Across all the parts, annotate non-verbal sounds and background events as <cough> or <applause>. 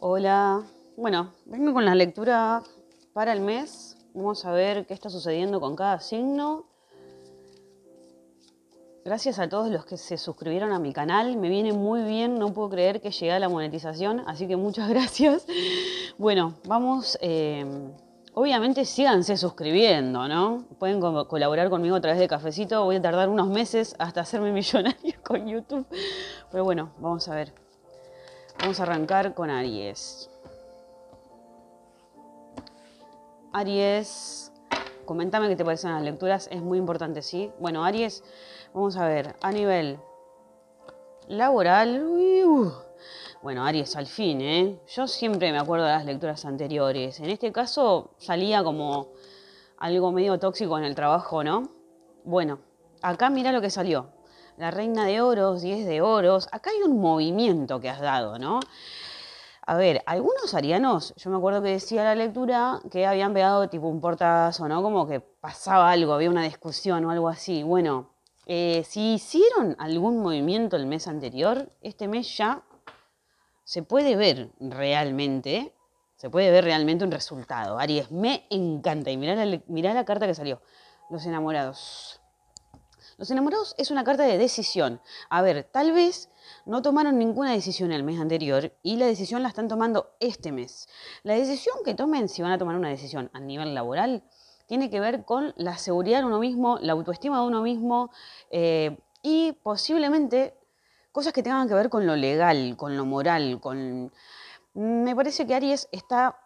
Hola. Bueno, vengo con la lectura para el mes. Vamos a ver qué está sucediendo con cada signo. Gracias a todos los que se suscribieron a mi canal. Me viene muy bien. No puedo creer que llegue a la monetización. Así que muchas <laughs> gracias. Bueno, vamos. Eh, obviamente síganse suscribiendo, ¿no? Pueden colaborar conmigo a través de cafecito. Voy a tardar unos meses hasta hacerme millonario <laughs> con YouTube. Pero bueno, vamos a ver. Vamos a arrancar con Aries. Aries, comentame qué te parecen las lecturas, es muy importante, ¿sí? Bueno, Aries, vamos a ver, a nivel laboral, uh, bueno, Aries, al fin, ¿eh? Yo siempre me acuerdo de las lecturas anteriores. En este caso salía como algo medio tóxico en el trabajo, ¿no? Bueno, acá mira lo que salió la reina de oros, 10 de oros. Acá hay un movimiento que has dado, ¿no? A ver, algunos arianos, yo me acuerdo que decía la lectura que habían pegado tipo un portazo, ¿no? Como que pasaba algo, había una discusión o algo así. Bueno, eh, si hicieron algún movimiento el mes anterior, este mes ya se puede ver realmente, se puede ver realmente un resultado. Aries, me encanta. Y mirá la carta que salió. Los enamorados. Los enamorados es una carta de decisión. A ver, tal vez no tomaron ninguna decisión el mes anterior y la decisión la están tomando este mes. La decisión que tomen, si van a tomar una decisión a nivel laboral, tiene que ver con la seguridad de uno mismo, la autoestima de uno mismo eh, y posiblemente cosas que tengan que ver con lo legal, con lo moral, con... Me parece que Aries está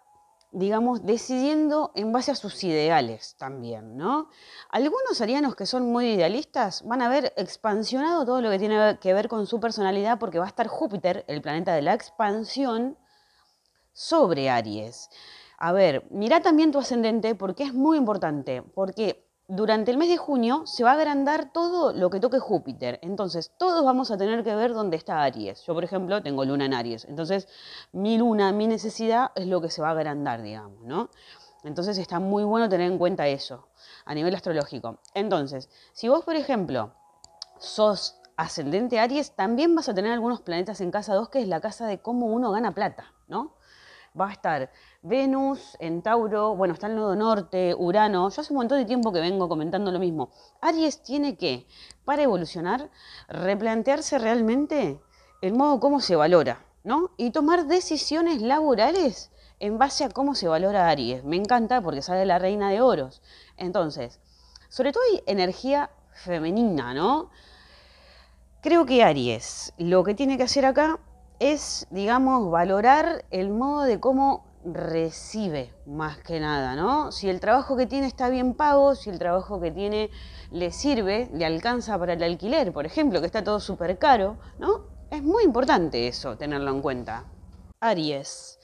digamos, decidiendo en base a sus ideales también, ¿no? Algunos arianos que son muy idealistas van a haber expansionado todo lo que tiene que ver con su personalidad porque va a estar Júpiter, el planeta de la expansión, sobre Aries. A ver, mira también tu ascendente porque es muy importante, porque durante el mes de junio se va a agrandar todo lo que toque Júpiter. Entonces, todos vamos a tener que ver dónde está Aries. Yo, por ejemplo, tengo luna en Aries. Entonces, mi luna, mi necesidad es lo que se va a agrandar, digamos, ¿no? Entonces, está muy bueno tener en cuenta eso a nivel astrológico. Entonces, si vos, por ejemplo, sos ascendente Aries, también vas a tener algunos planetas en casa 2, que es la casa de cómo uno gana plata, ¿no? va a estar Venus en Tauro, bueno, está el Nudo norte, Urano, yo hace un montón de tiempo que vengo comentando lo mismo. Aries tiene que, para evolucionar, replantearse realmente el modo cómo se valora, ¿no? Y tomar decisiones laborales en base a cómo se valora Aries. Me encanta porque sale la reina de oros. Entonces, sobre todo hay energía femenina, ¿no? Creo que Aries lo que tiene que hacer acá es, digamos, valorar el modo de cómo recibe más que nada, ¿no? Si el trabajo que tiene está bien pago, si el trabajo que tiene le sirve, le alcanza para el alquiler, por ejemplo, que está todo súper caro, ¿no? Es muy importante eso, tenerlo en cuenta. Aries.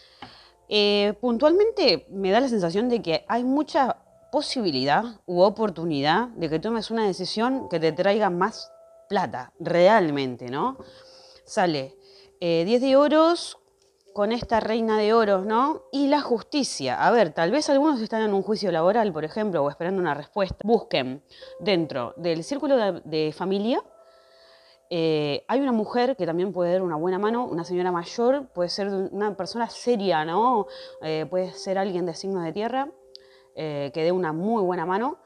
Eh, puntualmente me da la sensación de que hay mucha posibilidad u oportunidad de que tomes una decisión que te traiga más plata, realmente, ¿no? Sale eh, diez 10 de oros con esta reina de oros, ¿no? Y la justicia. A ver, tal vez algunos están en un juicio laboral, por ejemplo, o esperando una respuesta. Busquen dentro del círculo de, familia. Eh, hay una mujer que también puede dar una buena mano, una señora mayor, puede ser una persona seria, ¿no? Eh, puede ser alguien de signos de tierra que dé una muy buena mano.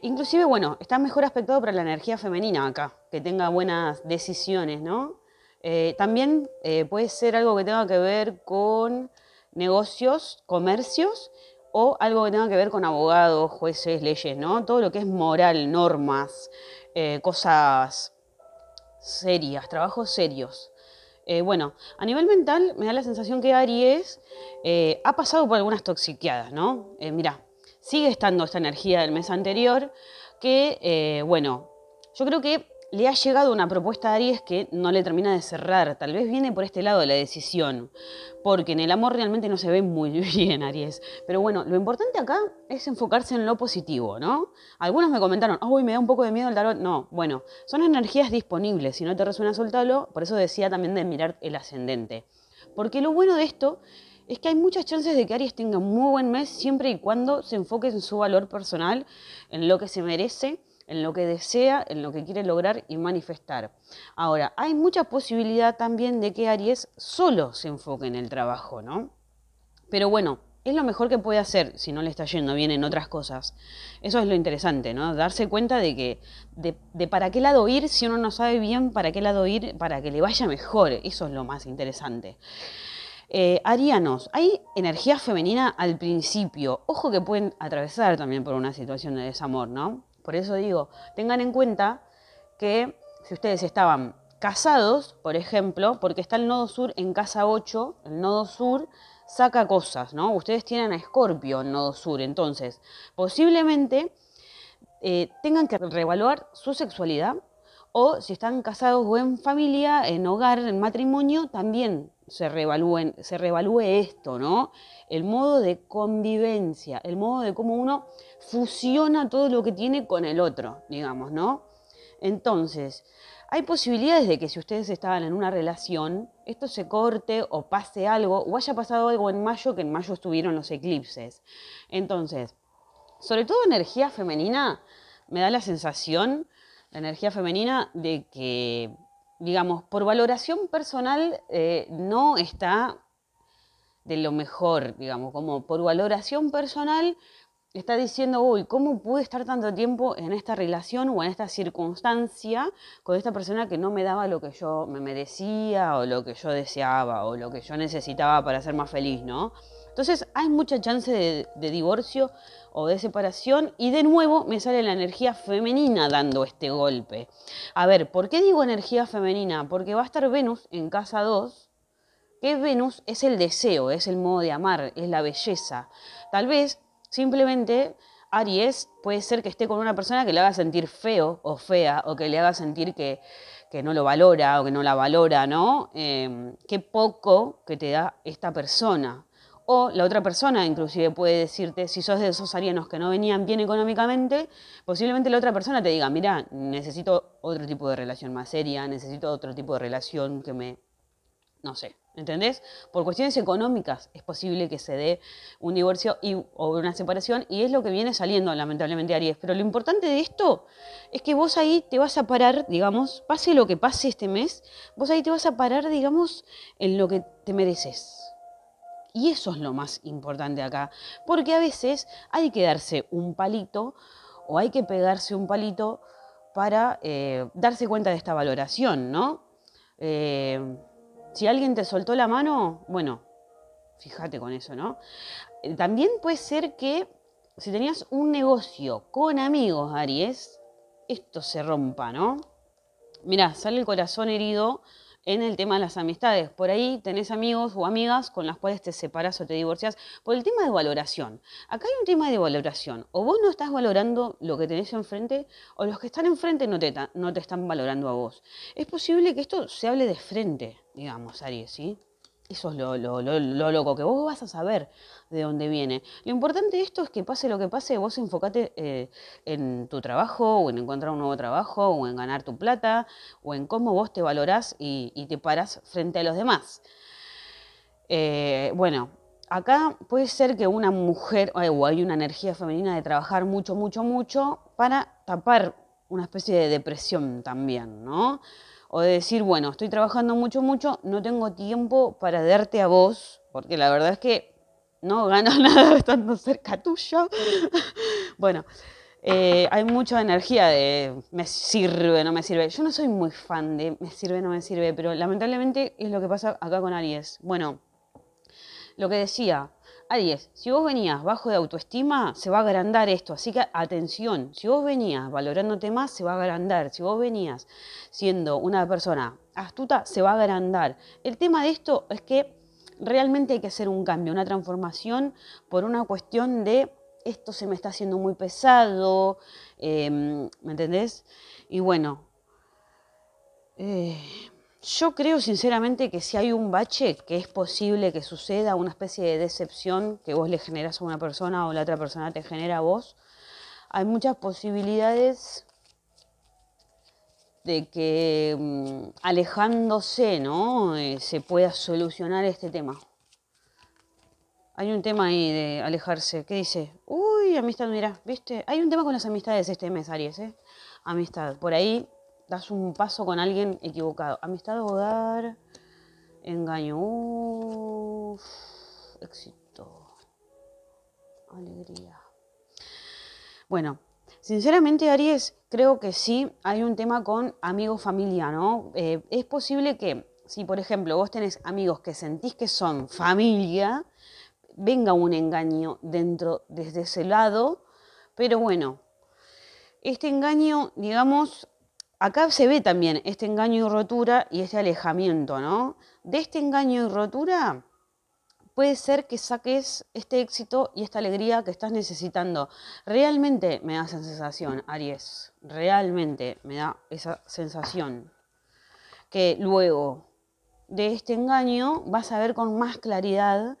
inclusive, bueno, está mejor aspectado para la energía femenina acá, que tenga buenas decisiones, ¿no? Eh, también eh, puede ser algo que tenga que ver con negocios, comercios o algo que tenga que ver con abogados, jueces, leyes, ¿no? Todo lo que es moral, normas, eh, cosas serias, trabajos serios. bueno, a nivel mental me da la sensación que Aries ha pasado por algunas toxiqueadas, ¿no? mirá, sigue estando esta energía del mes anterior que, bueno, yo creo que le ha llegado una propuesta a Aries que no le termina de cerrar. Tal vez viene por este lado de la decisión, porque en el amor realmente no se ve muy <laughs> bien Aries. Pero bueno, lo importante acá es enfocarse en lo positivo, ¿no? Algunos me comentaron, uy, me da un poco de miedo el tarot. No, bueno, son energías disponibles. Si no te resuena, soltarlo, Por eso decía también de mirar el ascendente. Porque lo bueno de esto es que hay muchas chances de que Aries tenga un muy buen mes siempre y cuando se enfoque en su valor personal, en lo que se merece en lo que desea, en lo que quiere lograr y manifestar. Ahora, hay mucha posibilidad también de que Aries solo se enfoque en el trabajo, ¿no? Pero bueno, es lo mejor que puede hacer si no le está yendo bien en otras cosas. Eso es lo interesante, ¿no? Darse cuenta de que, de, para qué lado ir si uno no sabe bien para qué lado ir, para que le vaya mejor. Eso es lo más interesante. Eh, arianos, hay energía femenina al principio. Ojo que pueden atravesar también por una situación de desamor, ¿no? Por eso digo, tengan en cuenta que si ustedes estaban casados, por ejemplo, porque está el nodo sur en casa 8, el nodo sur saca cosas, ¿no? Ustedes tienen a Escorpio en nodo sur, entonces posiblemente eh, tengan que reevaluar su sexualidad o si están casados o en familia, en hogar, en matrimonio, también se se reevalúe esto, ¿no? El modo de convivencia, el modo de cómo uno fusiona todo lo que tiene con el otro, digamos, ¿no? Entonces, hay posibilidades de que si ustedes estaban en una relación, esto se corte o pase algo, o haya pasado algo en mayo, que en mayo estuvieron los eclipses. Entonces, sobre todo energía femenina, me da la sensación, la energía femenina, de que, digamos, por valoración personal eh, no está de lo mejor, digamos, como por valoración personal está diciendo, uy, ¿cómo pude estar tanto tiempo en esta relación o en esta circunstancia con esta persona que no me daba lo que yo me merecía o lo que yo deseaba o lo que yo necesitaba para ser más feliz, ¿no? Entonces hay mucha chance de, de divorcio o de separación y de nuevo me sale la energía femenina dando este golpe. A ver, ¿por qué digo energía femenina? Porque va a estar Venus en casa 2 que Venus es el deseo, es el modo de amar, es la belleza. Tal vez Simplemente Aries puede ser que esté con una persona que le haga sentir feo o fea, o que le haga sentir que, que no lo valora o que no la valora, ¿no? Em, qué poco que te da esta persona. O la otra persona inclusive puede decirte, si sos de esos arianos que no venían bien económicamente, posiblemente la otra persona te diga, mira, necesito otro tipo de relación más seria, necesito otro tipo de relación que me, no sé, ¿Entendés? Por cuestiones económicas es posible que se dé un divorcio y, o una separación y es lo que viene saliendo lamentablemente Aries. Pero lo importante de esto es que vos ahí te vas a parar, digamos, pase lo que pase este mes, vos ahí te vas a parar, digamos, en lo que te mereces. Y eso es lo más importante acá, porque a veces hay que darse un palito o hay que pegarse un palito para eh, darse cuenta de esta valoración, ¿no? Eh, si alguien te soltó la mano, bueno, fíjate con eso, ¿no? Eh, también puede ser que si tenías un negocio con amigos, Aries, esto se rompa, ¿no? Mirá, sale el corazón herido en el tema de las amistades. Por ahí tenés amigos o amigas con las cuales te separas o te divorcias por el tema de valoración. Acá hay un tema de valoración. O vos no estás valorando lo que tenés enfrente o los que están enfrente no te, no te están valorando a vos. Es posible que esto se hable de frente digamos, Aries, ¿sí? Eso es lo, loco, que vos vas a saber de dónde viene. Lo importante de esto es que pase lo que pase, vos enfocate eh, en tu trabajo, o en encontrar un nuevo trabajo, o en ganar tu plata, o en cómo vos te valorás y, te paras frente a los demás. Eh, bueno, acá puede ser que una mujer, eh, o hay una energía femenina de trabajar mucho, mucho, mucho para tapar una especie de depresión también, ¿no? o de decir, bueno, estoy trabajando mucho, mucho, no tengo tiempo para darte a vos, porque la verdad es que no gano <laughs> nada estando cerca tuyo. <laughs> bueno, eh, hay mucha energía de me sirve, no me sirve. Yo no soy muy fan de me sirve, no me sirve, pero lamentablemente es lo que pasa acá con Aries. Bueno, lo que decía, Aries, Si vos venías bajo de autoestima, se va a agrandar esto. Así que atención, si vos venías valorándote más, se va a agrandar. Si vos venías siendo una persona astuta, se va a agrandar. El tema de esto es que realmente hay que hacer un cambio, una transformación por una cuestión de esto se me está haciendo muy pesado, em, ¿me entendés? Y bueno, eh, yo creo sinceramente que si hay un bache, que es posible que suceda una especie de decepción que vos le generas a una persona o la otra persona te genera a vos, hay muchas posibilidades de que mm, alejándose, ¿no? Eh, se pueda solucionar este tema. Hay un tema ahí de alejarse. ¿Qué dice? Uy, amistad, mira, ¿viste? Hay un tema con las amistades este mes, Aries, ¿eh? Amistad. Por ahí das un paso con alguien equivocado. Amistad, hogar, engaño, éxito, alegría. Bueno, sinceramente Aries, creo que sí hay un tema con amigo familia, ¿no? Eh, es posible que si, por ejemplo, vos tenés amigos que sentís que son familia, venga un engaño dentro desde ese lado, pero bueno, este engaño, digamos, acá se ve también este engaño y rotura y este alejamiento, ¿no? De este engaño y rotura puede ser que saques este éxito y esta alegría que estás necesitando. Realmente me da esa sensación, Aries, realmente me da esa sensación que luego de este engaño vas a ver con más claridad,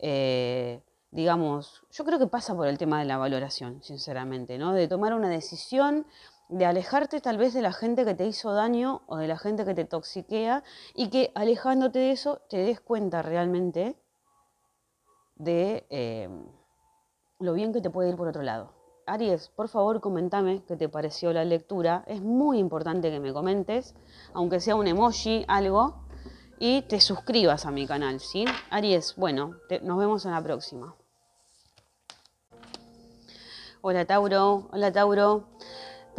eh, digamos, yo creo que pasa por el tema de la valoración, sinceramente, ¿no? De tomar una decisión, de alejarte tal vez de la gente que te hizo daño o de la gente que te toxiquea y que alejándote de eso te des cuenta realmente de em, lo bien que te puede ir por otro lado. Aries, por favor comentame qué te pareció la lectura. Es muy importante que me comentes, aunque sea un emoji, algo, y te suscribas a mi canal, ¿sí? Aries, bueno, nos vemos en la próxima. Hola Tauro, hola Tauro.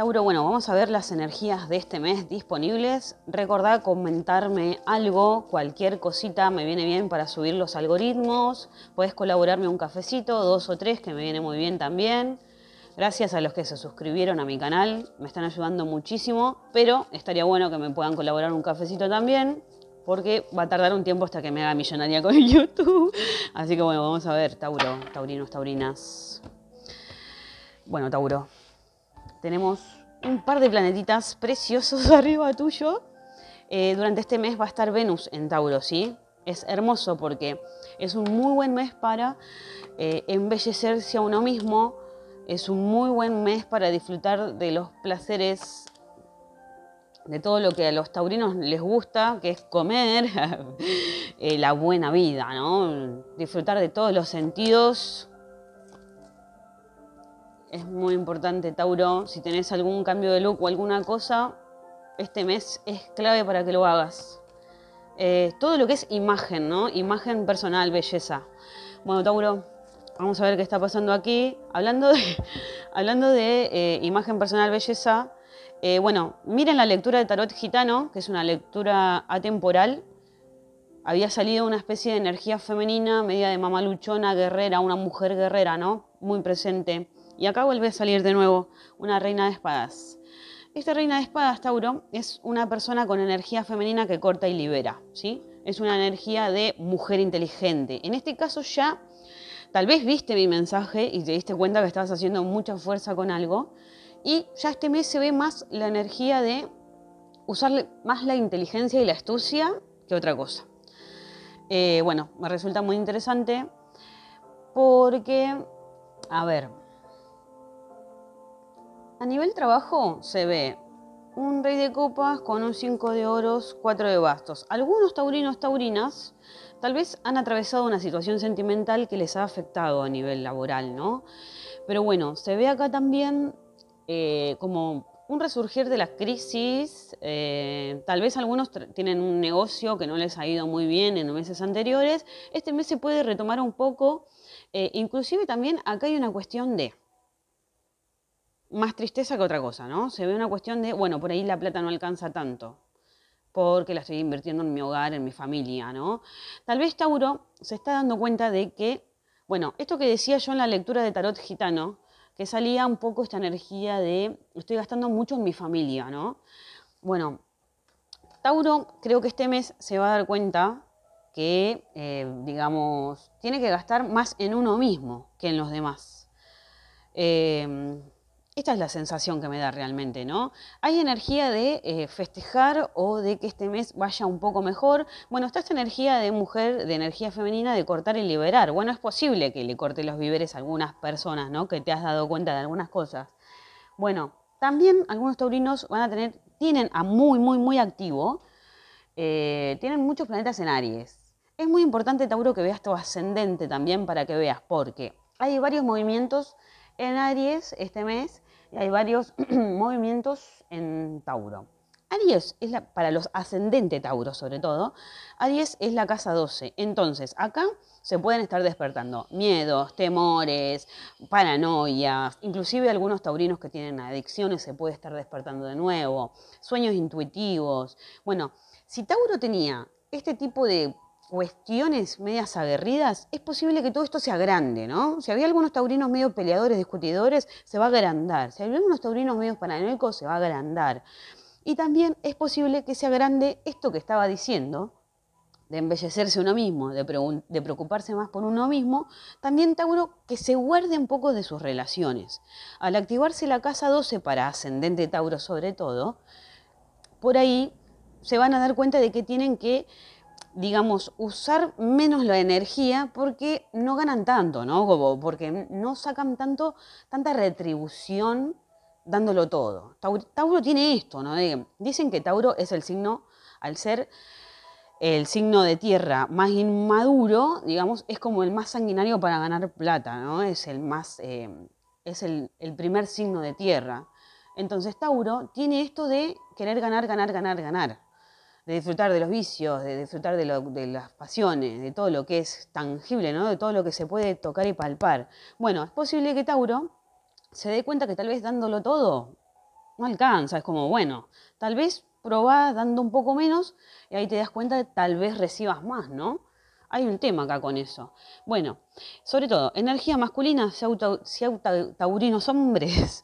Tauro, bueno, vamos a ver las energías de este mes disponibles. Recordá comentarme algo, cualquier cosita me viene bien para subir los algoritmos. Puedes colaborarme un cafecito, dos o tres, que me viene muy bien también. Gracias a los que se suscribieron a mi canal, me están ayudando muchísimo, pero estaría bueno que me puedan colaborar un cafecito también, porque va a tardar un tiempo hasta que me haga millonaria con <laughs> YouTube. Así que bueno, vamos a ver, Tauro, taurinos, taurinas. Bueno, Tauro, tenemos un par de planetitas preciosos <laughs> arriba tuyo. Eh, durante este mes va a estar Venus en Tauro, ¿sí? Es hermoso porque es un muy buen mes para eh, embellecerse a uno mismo, es un muy buen mes para disfrutar de los placeres, de todo lo que a los taurinos les gusta, que es comer, <laughs> eh, la buena vida, ¿no? Disfrutar de todos los sentidos, es muy importante, Tauro, si tenés algún cambio de look o alguna cosa, este mes es clave para que lo hagas. Eh, todo lo que es imagen, ¿no? Imagen personal, belleza. Bueno, Tauro, vamos a ver qué está pasando aquí. Hablando de, <laughs> hablando de eh, imagen personal, belleza, eh, bueno, miren la lectura de Tarot Gitano, que es una lectura atemporal. Había salido una especie de energía femenina, media de mamaluchona, guerrera, una mujer guerrera, ¿no? Muy presente. Y acá vuelve a salir de nuevo una reina de espadas. Esta reina de espadas, Tauro, es una persona con energía femenina que corta y libera, ¿sí? Es una energía de mujer inteligente. En este caso ya, tal vez viste mi mensaje y te diste cuenta que estabas haciendo mucha fuerza con algo. Y ya este mes se ve más la energía de usar más la inteligencia y la astucia que otra cosa. Eh, bueno, me resulta muy interesante porque, a ver, a nivel trabajo se ve un rey de copas con un 5 de oros, 4 de bastos. Algunos taurinos, taurinas, tal vez han atravesado una situación sentimental que les ha afectado a nivel laboral, ¿no? Pero bueno, se ve acá también eh, como un resurgir de la crisis, eh, tal vez algunos tienen un negocio que no les ha ido muy bien en los meses anteriores, este mes se puede retomar un poco, eh, inclusive también acá hay una cuestión de más tristeza que otra cosa, ¿no? Se ve una cuestión de, bueno, por ahí la plata no alcanza tanto, porque la estoy invirtiendo en mi hogar, en mi familia, ¿no? Tal vez Tauro se está dando cuenta de que, bueno, esto que decía yo en la lectura de Tarot Gitano, que salía un poco esta energía de, estoy gastando mucho en mi familia, ¿no? Bueno, Tauro creo que este mes se va a dar cuenta que, eh, digamos, tiene que gastar más en uno mismo que en los demás. Eh, esta es la sensación que me da realmente, ¿no? Hay energía de eh, festejar o de que este mes vaya un poco mejor. Bueno, está esta energía de mujer, de energía femenina, de cortar y liberar. Bueno, es posible que le corte los víveres a algunas personas, ¿no? Que te has dado cuenta de algunas cosas. Bueno, también algunos taurinos van a tener, tienen a muy, muy, muy activo, eh, tienen muchos planetas en Aries. Es muy importante, Tauro, que veas tu ascendente también para que veas, porque hay varios movimientos en Aries este mes hay varios <clears throat> movimientos en Tauro. Aries es la, para los ascendentes Tauro sobre todo, Aries es la casa 12. Entonces, acá se pueden estar despertando miedos, temores, paranoias, inclusive algunos taurinos que tienen adicciones se puede estar despertando de nuevo, sueños intuitivos. Bueno, si Tauro tenía este tipo de cuestiones medias aguerridas, es posible que todo esto se agrande, ¿no? Si había algunos taurinos medio peleadores, discutidores, se va a agrandar. Si había algunos taurinos medio paranoicos, se va a agrandar. Y también es posible que se agrande esto que estaba diciendo, de embellecerse uno mismo, de, de, preocuparse más por uno mismo, también Tauro que se guarde un poco de sus relaciones. Al activarse la casa 12 para ascendente Tauro sobre todo, por ahí se van a dar cuenta de que tienen que digamos, usar menos la energía porque no ganan tanto, ¿no? porque no sacan tanto, tanta retribución dándolo todo. Tauro, tiene esto, ¿no? dicen que Tauro es el signo, al ser el signo de tierra más inmaduro, digamos, es como el más sanguinario para ganar plata, ¿no? Es el más, eh, es el primer signo de tierra. Entonces Tauro tiene esto de querer ganar, ganar, ganar, ganar de disfrutar de los vicios, de disfrutar de, las pasiones, de todo lo que es tangible, ¿no? de todo lo que se puede tocar y palpar. Bueno, es posible que Tauro se dé cuenta que tal vez dándolo todo no alcanza, es como, bueno, tal vez probás dando un poco menos y ahí te das cuenta de tal vez recibas más, ¿no? Hay un tema acá con eso. Bueno, sobre todo, energía masculina, si, auto, si auto, taurinos hombres.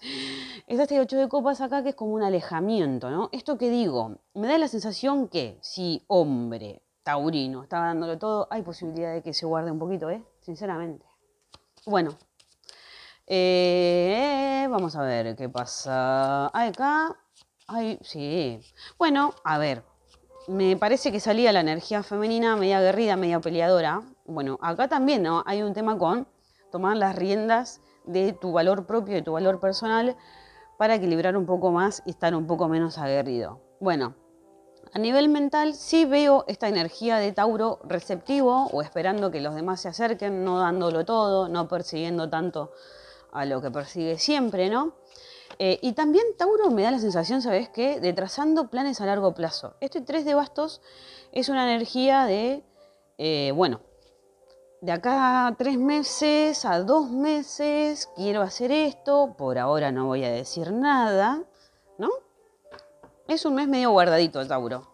Está este 8 de copas acá que es como un alejamiento, ¿no? Esto que digo, me da la sensación que si hombre taurino está dándolo todo, hay posibilidad de que se guarde un poquito, ¿eh? Sinceramente. Bueno, eh, vamos a ver qué pasa acá. Ay, sí. Bueno, a ver. Me parece que salía la energía femenina media aguerrida, media peleadora. Bueno, acá también ¿no? hay un tema con tomar las riendas de tu valor propio, de tu valor personal para equilibrar un poco más y estar un poco menos aguerrido. Bueno, a nivel mental sí veo esta energía de Tauro receptivo o esperando que los demás se acerquen, no dándolo todo, no persiguiendo tanto a lo que persigue siempre, ¿no? Eh, y también Tauro me da la sensación, ¿sabes qué?, de trazando planes a largo plazo. Este 3 de bastos es una energía de, eh, bueno, de acá tres meses, a dos meses, quiero hacer esto, por ahora no voy a decir nada, ¿no? Es un mes medio guardadito Tauro.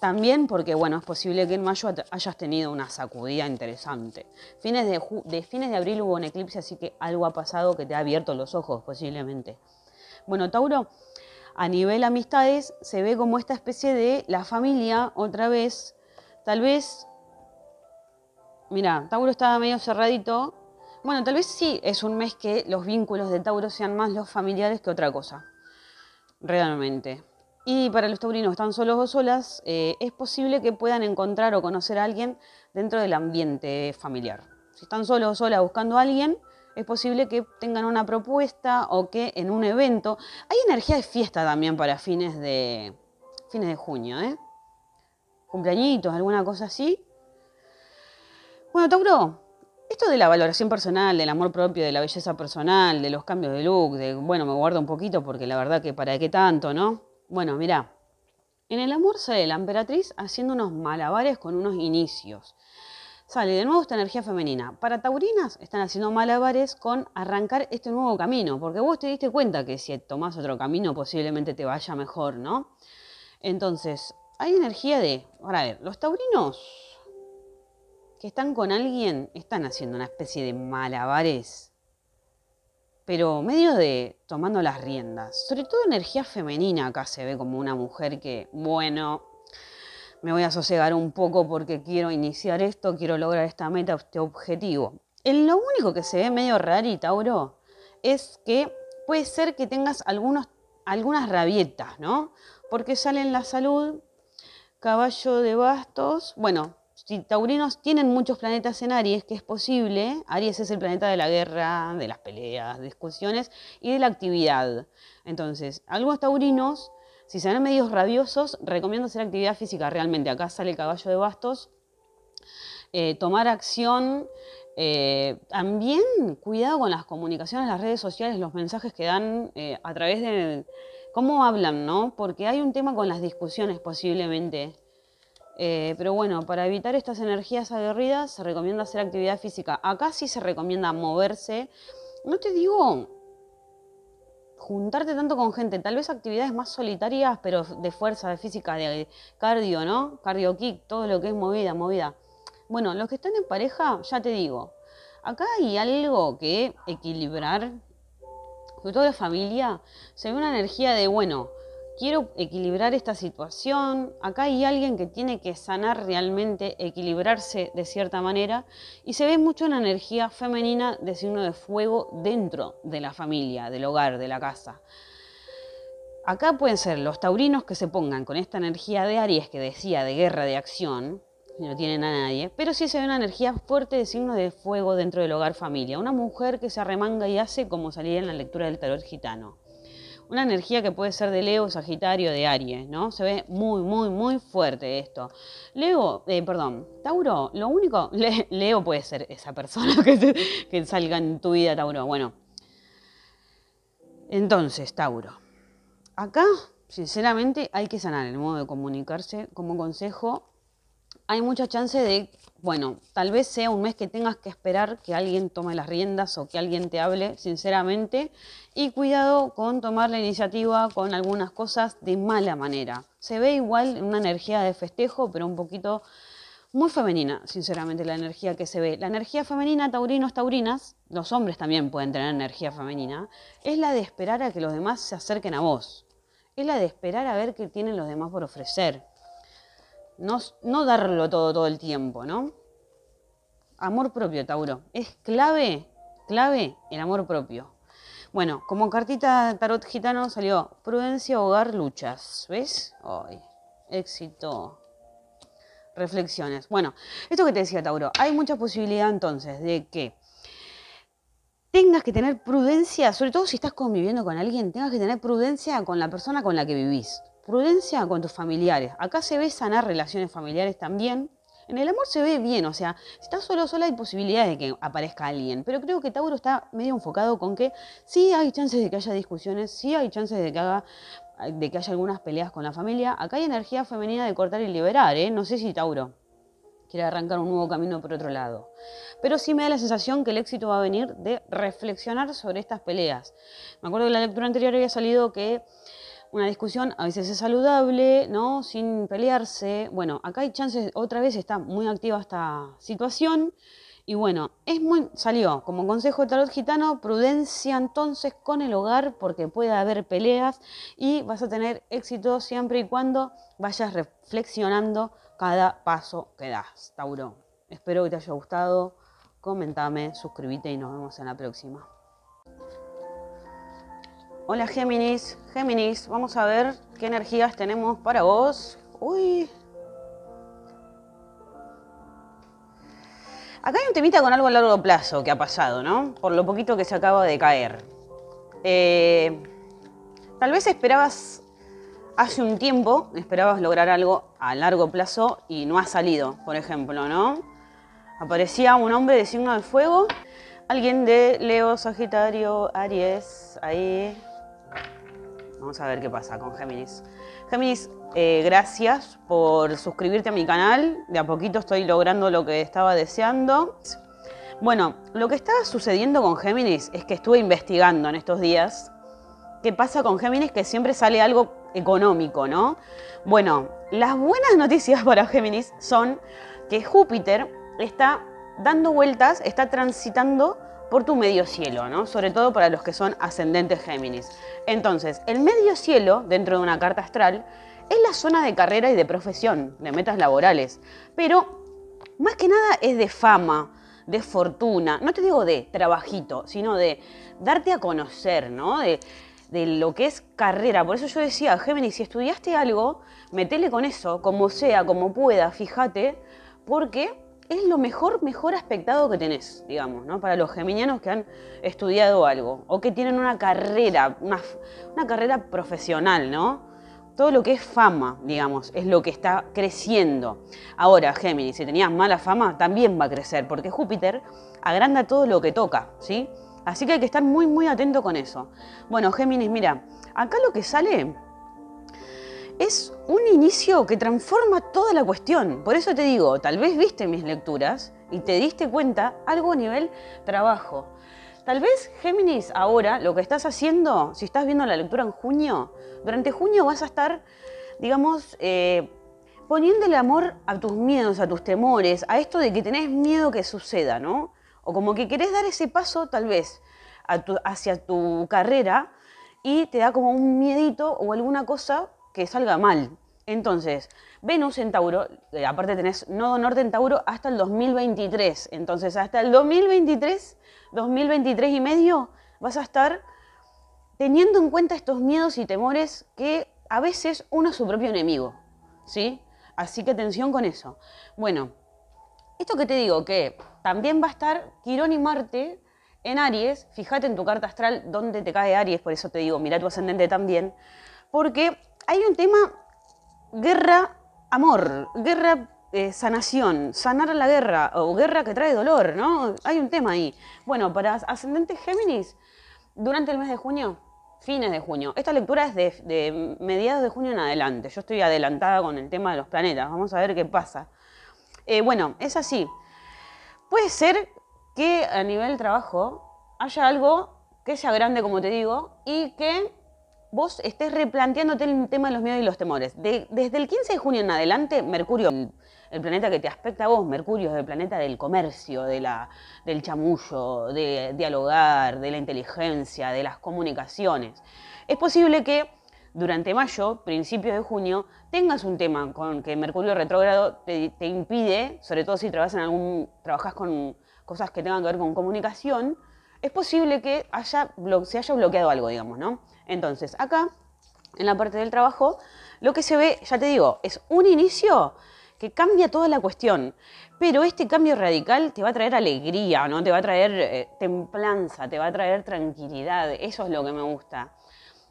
También porque, bueno, es posible que en mayo hayas tenido una sacudida interesante. Fines de, de fines de abril hubo un eclipse, así que algo ha pasado que te ha abierto los ojos, posiblemente. Bueno, Tauro, a nivel amistades, se ve como esta especie de la familia, otra vez, tal vez mira, Tauro estaba medio cerradito. Bueno, tal vez sí es un mes que los vínculos de Tauro sean más los familiares que otra cosa, realmente. Y para los taurinos están solos o solas, eh, es posible que puedan encontrar o conocer a alguien dentro del ambiente familiar. Si están solos o solas buscando a alguien, es posible que tengan una propuesta o que en un evento. Hay energía de fiesta también para fines de, fines de junio, ¿eh? Cumpleañitos, alguna cosa así. Bueno, Tauro, esto de la valoración personal, del amor propio, de la belleza personal, de los cambios de look, de, bueno, me guardo un poquito porque la verdad que para qué tanto, ¿no? Bueno, mirá, en el amor sale la emperatriz haciendo unos malabares con unos inicios. Sale de nuevo esta energía femenina. Para taurinas están haciendo malabares con arrancar este nuevo camino, porque vos te diste cuenta que si tomás otro camino posiblemente te vaya mejor, ¿no? Entonces, hay energía de, ahora a ver, los taurinos que están con alguien, están haciendo una especie de malabares, pero medio de tomando las riendas. Sobre todo energía femenina acá se ve como una mujer que, bueno, me voy a sosegar un poco porque quiero iniciar esto, quiero lograr esta meta, este objetivo. lo único que se ve medio raro y Tauro es que puede ser que tengas algunos, algunas rabietas, ¿no? Porque sale en la salud, caballo de bastos, bueno, si taurinos tienen muchos planetas en Aries, que es posible, Aries es el planeta de la guerra, de las peleas, discusiones y de la actividad. Entonces, algunos taurinos, si se ven medios rabiosos, recomiendo hacer actividad física realmente. Acá sale el caballo de bastos. Eh, tomar acción. Eh, también cuidado con las comunicaciones, las redes sociales, los mensajes que dan eh, a través de cómo hablan, ¿no? Porque hay un tema con las discusiones posiblemente. Eh, pero bueno, para evitar estas energías aguerridas se recomienda hacer actividad física. Acá sí se recomienda moverse. No te digo juntarte tanto con gente, tal vez actividades más solitarias, pero de fuerza, de física, de cardio, ¿no? Cardio kick, todo lo que es movida, movida. Bueno, los que están en pareja, ya te digo, acá hay algo que equilibrar, sobre todo la familia, se ve una energía de, bueno, quiero equilibrar esta situación, acá hay alguien que tiene que sanar realmente, equilibrarse de cierta manera, y se ve mucho una energía femenina de signo de fuego dentro de la familia, del hogar, de la casa. Acá pueden ser los taurinos que se pongan con esta energía de Aries que decía de guerra, de acción, no tienen a nadie, pero sí se ve una energía fuerte de signo de fuego dentro del hogar familia, una mujer que se arremanga y hace como salía en la lectura del tarot gitano una energía que puede ser de Leo, Sagitario, de Aries, ¿no? Se ve muy, muy, muy fuerte esto. Leo, eh, perdón, Tauro, lo único, <laughs> Leo puede ser esa persona <laughs> que, salga en tu vida, Tauro. Bueno, entonces, Tauro, acá, sinceramente, hay que sanar el modo de comunicarse. Como consejo, hay muchas chances de bueno, tal vez sea un mes que tengas que esperar que alguien tome las riendas o que alguien te hable sinceramente. Y cuidado con tomar la iniciativa con algunas cosas de mala manera. Se ve igual una energía de festejo, pero un poquito muy femenina, sinceramente, la energía que se ve. La energía femenina, taurinos, taurinas, los hombres también pueden tener energía femenina, es la de esperar a que los demás se acerquen a vos. Es la de esperar a ver qué tienen los demás por ofrecer no, darlo todo todo el tiempo, ¿no? Amor propio, Tauro. Es clave, clave el amor propio. Bueno, como cartita tarot gitano salió prudencia, hogar, luchas. ¿Ves? Ay, éxito. Reflexiones. Bueno, esto que te decía Tauro, hay mucha posibilidad entonces de que tengas que tener prudencia, sobre todo si estás conviviendo con alguien, tengas que tener prudencia con la persona con la que vivís. Prudencia con tus familiares. Acá se ve sanar relaciones familiares también. En el amor se ve bien, o sea, si estás solo sola hay posibilidades de que aparezca alguien, pero creo que Tauro está medio enfocado con que sí hay chances de que haya discusiones, sí hay chances de que de que haya algunas peleas con la familia. Acá hay energía femenina de cortar y liberar, ¿eh? No sé si Tauro quiere arrancar un nuevo camino por otro lado. Pero sí me da la sensación que el éxito va a venir de reflexionar sobre estas peleas. Me acuerdo que la lectura anterior había salido que una discusión a veces es saludable, ¿no? Sin pelearse. Bueno, acá hay chances, otra vez está muy activa esta situación. Y bueno, es muy, salió como consejo de tarot gitano, prudencia entonces con el hogar porque puede haber peleas y vas a tener éxito siempre y cuando vayas reflexionando cada paso que das, Tauro. Espero que te haya gustado, comentame, suscríbete y nos vemos en la próxima. Hola Géminis, Géminis, vamos a ver qué energías tenemos para vos. Uy. Acá hay un temita con algo a largo plazo que ha pasado, ¿no? Por lo poquito que se acaba de caer. Eh, tal vez esperabas hace un tiempo, esperabas lograr algo a largo plazo y no ha salido, por ejemplo, ¿no? Aparecía un hombre de signo de fuego, alguien de Leo, Sagitario, Aries, ahí, Vamos a ver qué pasa con Géminis. Géminis, eh, gracias por suscribirte a mi canal. De a poquito estoy logrando lo que estaba deseando. Bueno, lo que está sucediendo con Géminis es que estuve investigando en estos días qué pasa con Géminis, que siempre sale algo económico, ¿no? Bueno, las buenas <laughs> noticias para Géminis son que Júpiter está dando vueltas, está transitando por tu medio cielo, ¿no? Sobre todo para los que son ascendentes Géminis. Entonces, el medio cielo, dentro de una carta astral, es la zona de carrera y de profesión, de metas laborales. Pero más que nada es de fama, de fortuna, no te digo de trabajito, sino de darte a conocer, ¿no? De, de lo que es carrera. Por eso yo decía, Géminis, si estudiaste algo, metele con eso, como sea, como pueda, fíjate, porque es lo mejor, mejor aspectado que tenés, digamos, ¿no? Para los geminianos que han estudiado algo o que tienen una carrera, una, una carrera profesional, ¿no? Todo lo que es fama, digamos, es lo que está creciendo. Ahora, Géminis, si tenías mala fama, también va a crecer, porque Júpiter agranda todo lo que toca, ¿sí? Así que hay que estar muy, muy atento con eso. Bueno, Géminis, mira, acá lo que sale es un inicio que transforma toda la cuestión. Por eso te digo, tal vez viste mis lecturas y te diste cuenta algo a nivel trabajo. Tal vez, Géminis, ahora lo que estás haciendo, si estás viendo la lectura en junio, durante junio vas a estar, digamos, eh, poniendo el amor a tus miedos, a tus temores, a esto de que tenés miedo que suceda, ¿no? O como que querés dar ese paso, tal vez, hacia tu carrera y te da como un miedito o alguna cosa salga mal. Entonces, Venus en Tauro, eh, aparte tenés nodo norte en Tauro hasta el 2023. Entonces, hasta el 2023, 2023 y medio, vas a estar teniendo en cuenta estos miedos y temores que a veces uno es su propio enemigo. ¿Sí? Así que atención con eso. Bueno, esto que te digo, que también va a estar Quirón y Marte en Aries. Fíjate en tu carta astral dónde te cae Aries, por eso te digo, mira tu ascendente también. Porque hay un tema guerra-amor, guerra, eh, sanación, sanar la guerra o guerra que trae dolor, ¿no? Hay un tema ahí. Bueno, para ascendentes Géminis, durante el mes de junio, fines de junio, esta lectura es de, mediados de junio en adelante, yo estoy adelantada con el tema de los planetas, vamos a ver qué pasa. Eh, bueno, es así. Puede ser que a nivel trabajo haya algo que sea grande, como te digo, y que vos estés replanteándote el tema de los miedos y los temores. desde el 15 de junio en adelante, Mercurio, el, planeta que te aspecta a vos, Mercurio es el planeta del comercio, del chamullo, de dialogar, de la inteligencia, de las comunicaciones. Es posible que durante mayo, principios de junio, tengas un tema con que Mercurio retrógrado te, te impide, sobre todo si trabajas en algún, trabajas con cosas que tengan que ver con comunicación, es posible que haya se haya bloqueado algo, digamos, ¿no? Entonces, acá, en la parte del trabajo, lo que se ve, ya te digo, es un inicio que cambia toda la cuestión, pero este cambio radical te va a traer alegría, ¿no? Te va a traer eh, templanza, te va a traer tranquilidad, eso es lo que me gusta.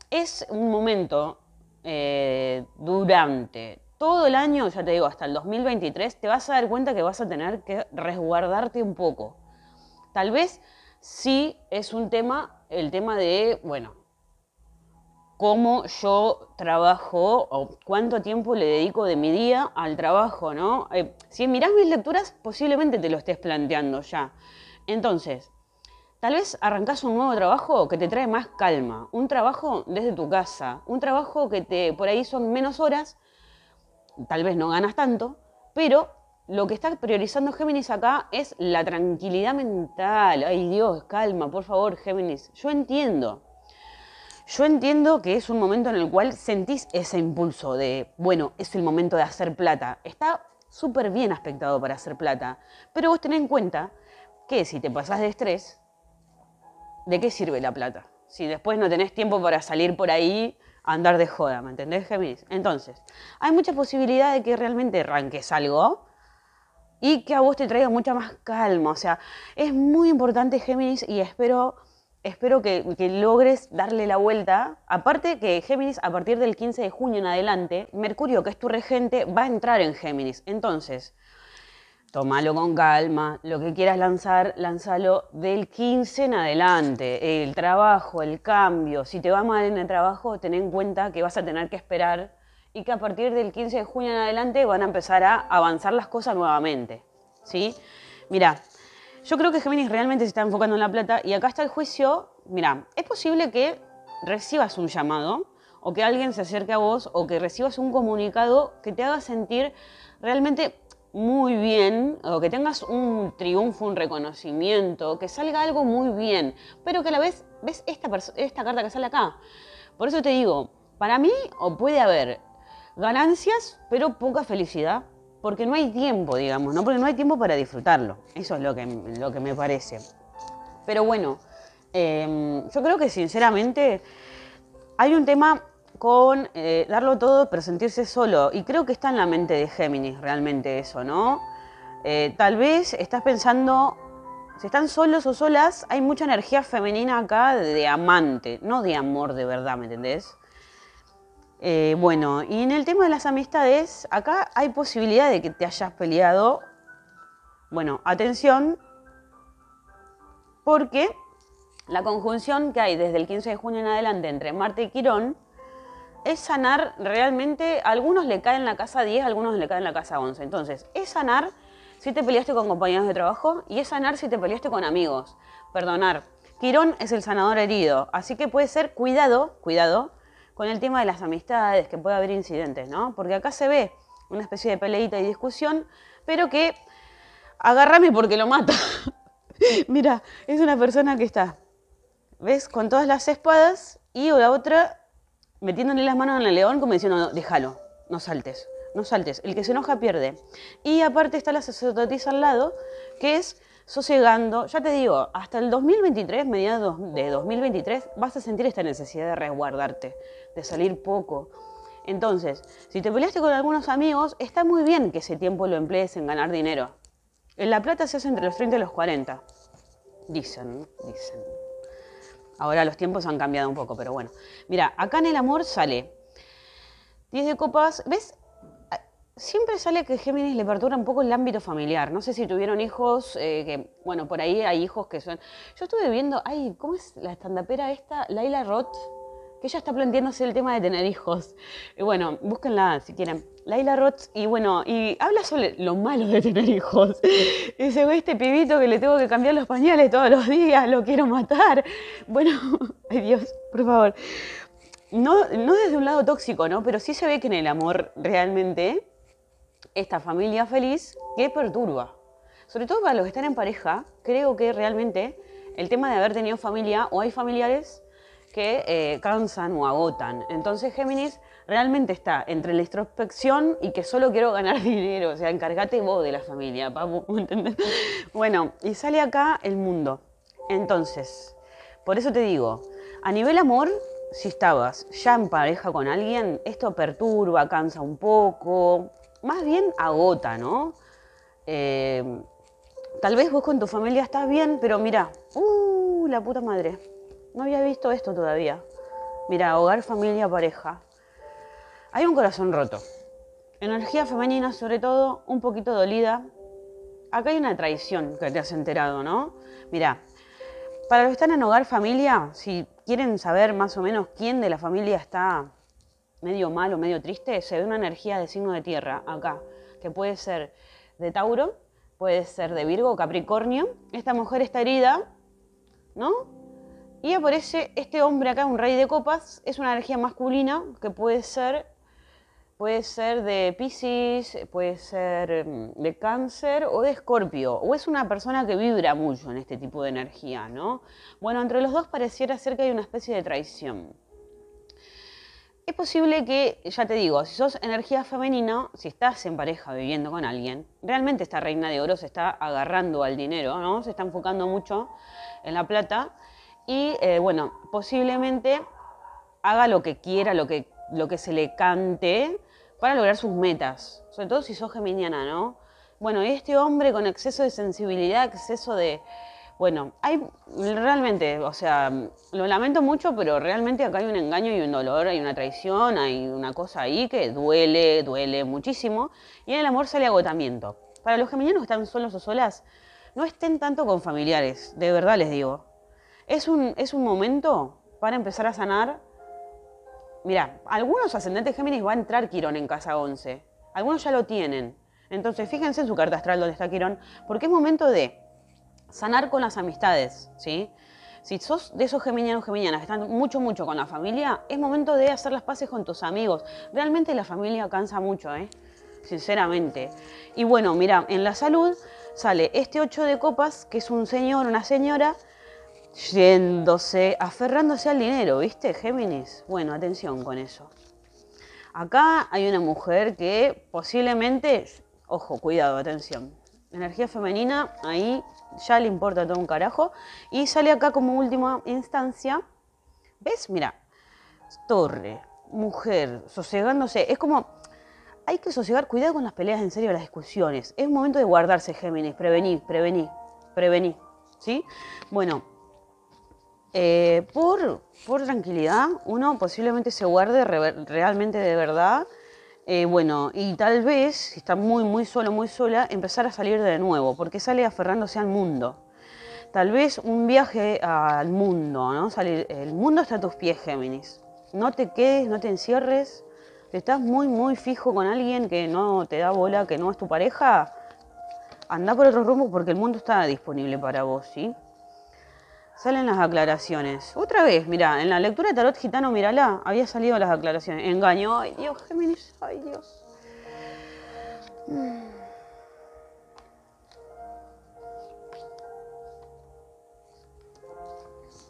Es un momento eh, durante todo el año, ya te digo, hasta el 2023, te vas a dar cuenta que vas a tener que resguardarte un poco. Tal vez Sí es un tema, el tema de, bueno, cómo yo trabajo o cuánto tiempo le dedico de mi día al trabajo, ¿no? Eh, si mirás mis lecturas, posiblemente te lo estés planteando ya. Entonces, tal vez arrancas un nuevo trabajo que te trae más calma, un trabajo desde tu casa, un trabajo que te por ahí son menos horas, tal vez no ganas tanto, pero lo que está priorizando Géminis acá es la tranquilidad mental. Ay Dios, calma, por favor, Géminis. Yo entiendo. Yo entiendo que es un momento en el cual sentís ese impulso de, bueno, es el momento de hacer plata. Está súper bien aspectado para hacer plata. Pero vos tenés en cuenta que si te pasás de estrés, ¿de qué sirve la plata? Si después no tenés tiempo para salir por ahí a andar de joda, ¿me entendés, Géminis? Entonces, hay mucha posibilidad de que realmente arranques algo y que a vos te traiga mucha más calma. O sea, es muy importante Géminis y espero, espero que, logres darle la vuelta. Aparte que Géminis, a partir del 15 de junio en adelante, Mercurio, que es tu regente, va a entrar en Géminis. Entonces, tómalo con calma. Lo que quieras lanzar, lánzalo del 15 en adelante. El trabajo, el cambio. Si te va mal en el trabajo, ten en cuenta que vas a tener que esperar y que a partir del 15 de junio en adelante van a empezar a avanzar las cosas nuevamente. ¿sí? Mira, yo creo que Géminis realmente se está enfocando en la plata y acá está el juicio. Mira, es posible que recibas un llamado o que alguien se acerque a vos o que recibas un comunicado que te haga sentir realmente muy bien o que tengas un triunfo, un reconocimiento, que salga algo muy bien, pero que a la vez ves esta, esta carta que sale acá. Por eso te digo, para mí o puede haber ganancias, pero poca felicidad, porque no hay tiempo, digamos, ¿no? Porque no hay tiempo para disfrutarlo. Eso es lo que, lo que me parece. Pero bueno, em, yo creo que sinceramente hay un tema con eh, darlo todo, pero sentirse solo. Y creo que está en la mente de Géminis realmente eso, ¿no? Eh, tal vez estás pensando, si están solos o solas, hay mucha energía femenina acá de amante, no de amor de verdad, ¿me entendés? Eh, bueno, y en el tema de las amistades, acá hay posibilidad de que te hayas peleado. Bueno, atención, porque la conjunción que hay desde el 15 de junio en adelante entre Marte y Quirón es sanar realmente, algunos le caen en la casa 10, algunos le caen en la casa 11. Entonces, es sanar si te peleaste con compañeros de trabajo y es sanar si te peleaste con amigos. Perdonar. Quirón es el sanador herido, así que puede ser cuidado, cuidado, con el tema de las amistades, que puede haber incidentes, ¿no? Porque acá se ve una especie de peleita y discusión, pero que agárrame porque lo mata. <laughs> Mira, es una persona que está, ¿ves? Con todas las espadas y la otra metiéndole las manos en el león como diciendo, no, déjalo, no saltes, no saltes. El que se enoja pierde. Y aparte está la sacerdotisa al lado, que es sosegando, ya te digo, hasta el 2023, mediados de 2023, vas a sentir esta necesidad de resguardarte, de salir poco. Entonces, si te peleaste con algunos amigos, está muy bien que ese tiempo lo emplees en ganar dinero. En La Plata se hace entre los 30 y los 40. Dicen, dicen. Ahora los tiempos han cambiado un poco, pero bueno. Mira, acá en el amor sale 10 de copas. ¿Ves? siempre sale que Géminis le perturba un poco el ámbito familiar. No sé si tuvieron hijos, eh, que, bueno, por ahí hay hijos que son. Yo estuve viendo, ay, ¿cómo es la estandapera esta? Laila Roth, que ella está planteándose el tema de tener hijos. Y bueno, búsquenla si quieren. Laila Roth, y bueno, y habla sobre lo malo de tener hijos. Y <laughs> dice, güey, este pibito que le tengo que cambiar los pañales todos los días, lo quiero matar. Bueno, <laughs> ay Dios, por favor. No, no desde un lado tóxico, ¿no? Pero sí se ve que en el amor realmente esta familia feliz que perturba. Sobre todo para los que están en pareja, creo que realmente el tema de haber tenido familia o hay familiares que eh, cansan o agotan. Entonces Géminis realmente está entre la introspección y que solo quiero ganar <laughs> dinero, o sea, encárgate vos de la familia, <laughs> ¿entendés? Bueno, y sale acá el mundo. Entonces, por eso te digo, a nivel amor, si estabas ya en pareja con alguien, esto perturba, cansa un poco, más bien agota, ¿no? Eh, tal vez vos con tu familia estás bien, pero mira, uh, la puta madre, no había visto esto todavía. Mira, hogar, familia, pareja. Hay un corazón roto. Energía femenina, sobre todo, un poquito dolida. Acá hay una traición que te has enterado, ¿no? Mira, para los que están en hogar, familia, si quieren saber más o menos quién de la familia está medio malo, medio triste, se ve una energía de signo de tierra acá, que puede ser de Tauro, puede ser de Virgo o Capricornio. Esta mujer está herida, ¿no? Y aparece este hombre acá, un rey de copas, es una energía masculina que puede ser puede ser de Pisces, puede ser mm, de Cáncer o de Escorpio, o es una persona que vibra mucho en este tipo de energía, ¿no? Bueno, entre los dos pareciera ser que hay una especie de traición es posible que, ya te digo, si sos energía femenina, si estás en pareja viviendo con alguien, realmente esta reina de oro se está agarrando al dinero, ¿no? Se está enfocando mucho en la plata y, eh, bueno, posiblemente haga lo que quiera, lo que, lo que se le cante para lograr sus metas, sobre todo si sos geminiana, ¿no? Bueno, y este hombre con exceso de sensibilidad, exceso de, bueno, hay realmente, o sea, lo lamento mucho, pero realmente acá hay un engaño y un dolor, hay una traición, hay una cosa ahí que duele, duele muchísimo. Y en el amor sale agotamiento. Para los geminianos que están solos o solas, no estén tanto con familiares, de verdad les digo. Es un, es un momento para empezar a sanar. Mira, algunos ascendentes Géminis va a entrar Quirón en casa 11. Algunos ya lo tienen. Entonces, fíjense en su carta astral donde está Quirón, porque es momento de sanar con las amistades, ¿sí? Si sos de esos geminianos geminianas que están mucho, mucho con la familia, es momento de hacer las paces con tus amigos. Realmente la familia cansa mucho, ¿eh? Sinceramente. Y bueno, mira, en la salud sale este 8 de copas, que es un señor, una señora, yéndose, aferrándose al dinero, ¿viste? Géminis. Bueno, atención con eso. Acá hay una mujer que posiblemente, ojo, cuidado, atención. Energía femenina, ahí ya le importa todo un carajo. Y sale acá como última instancia. ¿Ves? Mira, torre, mujer, sosegándose. Es como, hay que sosegar, cuidado con las peleas, en serio, las discusiones. Es momento de guardarse, Géminis, prevenir, prevenir, prevenir. ¿Sí? Bueno, eh, por, tranquilidad, uno posiblemente se guarde realmente de verdad eh, bueno, y tal vez, si está muy, muy solo, muy sola, empezar a salir de nuevo, porque sale aferrándose al mundo. Tal vez un viaje al mundo, ¿no? Salir, el mundo está a tus pies, Géminis. No te quedes, no te encierres. Si estás muy, muy fijo con alguien que no te da bola, que no es tu pareja, anda por otros rumbo porque el mundo está disponible para vos, ¿sí? Salen las aclaraciones. Otra vez, mira, en la lectura de Tarot Gitano, mírala, había salido las aclaraciones. Engaño, ay Dios, Géminis, ay Dios. Mm.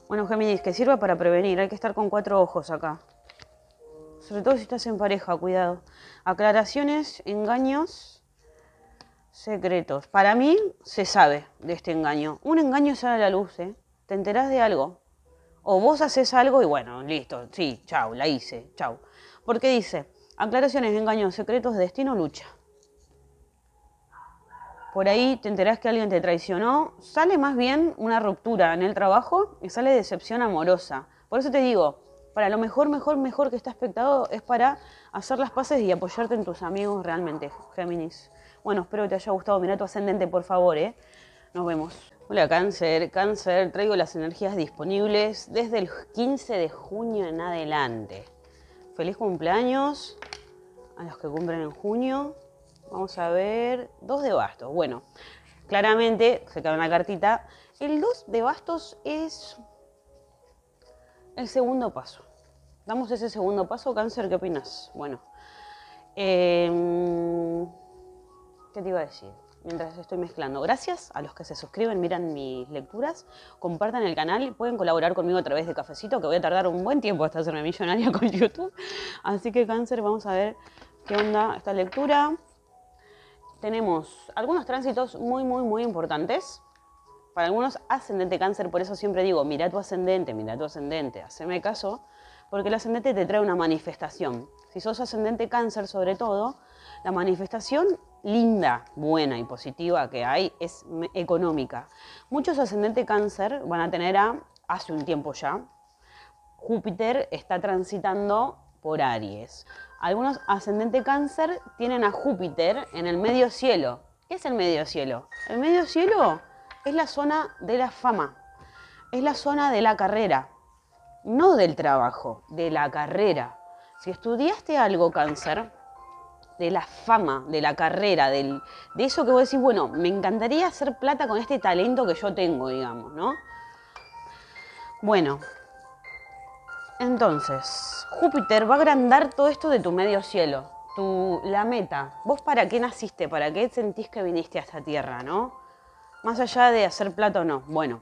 Bueno, Géminis, que sirva para prevenir. Hay que estar con cuatro ojos acá. Sobre todo si estás en pareja, cuidado. Aclaraciones, engaños, secretos. Para mí se sabe de este engaño. Un engaño sale a la luz, ¿eh? te enterás de algo. O vos haces algo y bueno, listo, sí, chau, la hice, chau. Porque dice, aclaraciones, engaños, secretos, destino, lucha. Por ahí te enterás que alguien te traicionó, sale más bien una ruptura en el trabajo y sale decepción amorosa. Por eso te digo, para lo mejor, mejor, mejor que está espectado es para hacer las paces y apoyarte en tus amigos realmente, Géminis. Bueno, espero que te haya gustado. Mira tu ascendente, por favor, ¿eh? Nos vemos. Hola cáncer, cáncer, traigo las energías disponibles desde el 15 de junio en adelante. Feliz cumpleaños a los que cumplen en junio. Vamos a ver, dos de bastos. Bueno, claramente, se queda una cartita, el 2 de bastos es el segundo paso. Damos ese segundo paso, cáncer, ¿qué opinas? Bueno, em, ¿qué te iba a decir? mientras estoy mezclando. Gracias a los que se suscriben, miran mis lecturas, compartan el canal pueden colaborar conmigo a través de Cafecito, que voy a tardar un buen tiempo hasta hacerme millonaria <laughs> con YouTube. Así que cáncer, vamos a ver qué onda esta lectura. Tenemos algunos tránsitos muy, muy, muy importantes. Para algunos ascendente cáncer, por eso siempre digo, mira tu ascendente, mira tu ascendente, haceme caso, porque el ascendente te trae una manifestación. Si sos ascendente cáncer sobre todo, la manifestación linda, buena y positiva que hay es económica. Muchos ascendente cáncer van a tener a, hace un tiempo ya, Júpiter está transitando por Aries. Algunos ascendente cáncer tienen a Júpiter en el medio cielo. ¿Qué es el medio cielo? El medio cielo es la zona de la fama, es la zona de la carrera, no del trabajo, de la carrera. Si estudiaste algo cáncer, de la fama, de la carrera, del, de eso que vos decís, bueno, me encantaría hacer plata con este talento que yo tengo, digamos, ¿no? Bueno, entonces, Júpiter va a agrandar todo esto de tu medio cielo, tu, la meta. ¿Vos para qué naciste? ¿Para qué sentís que viniste a esta tierra, no? Más allá de hacer plata o no. Bueno,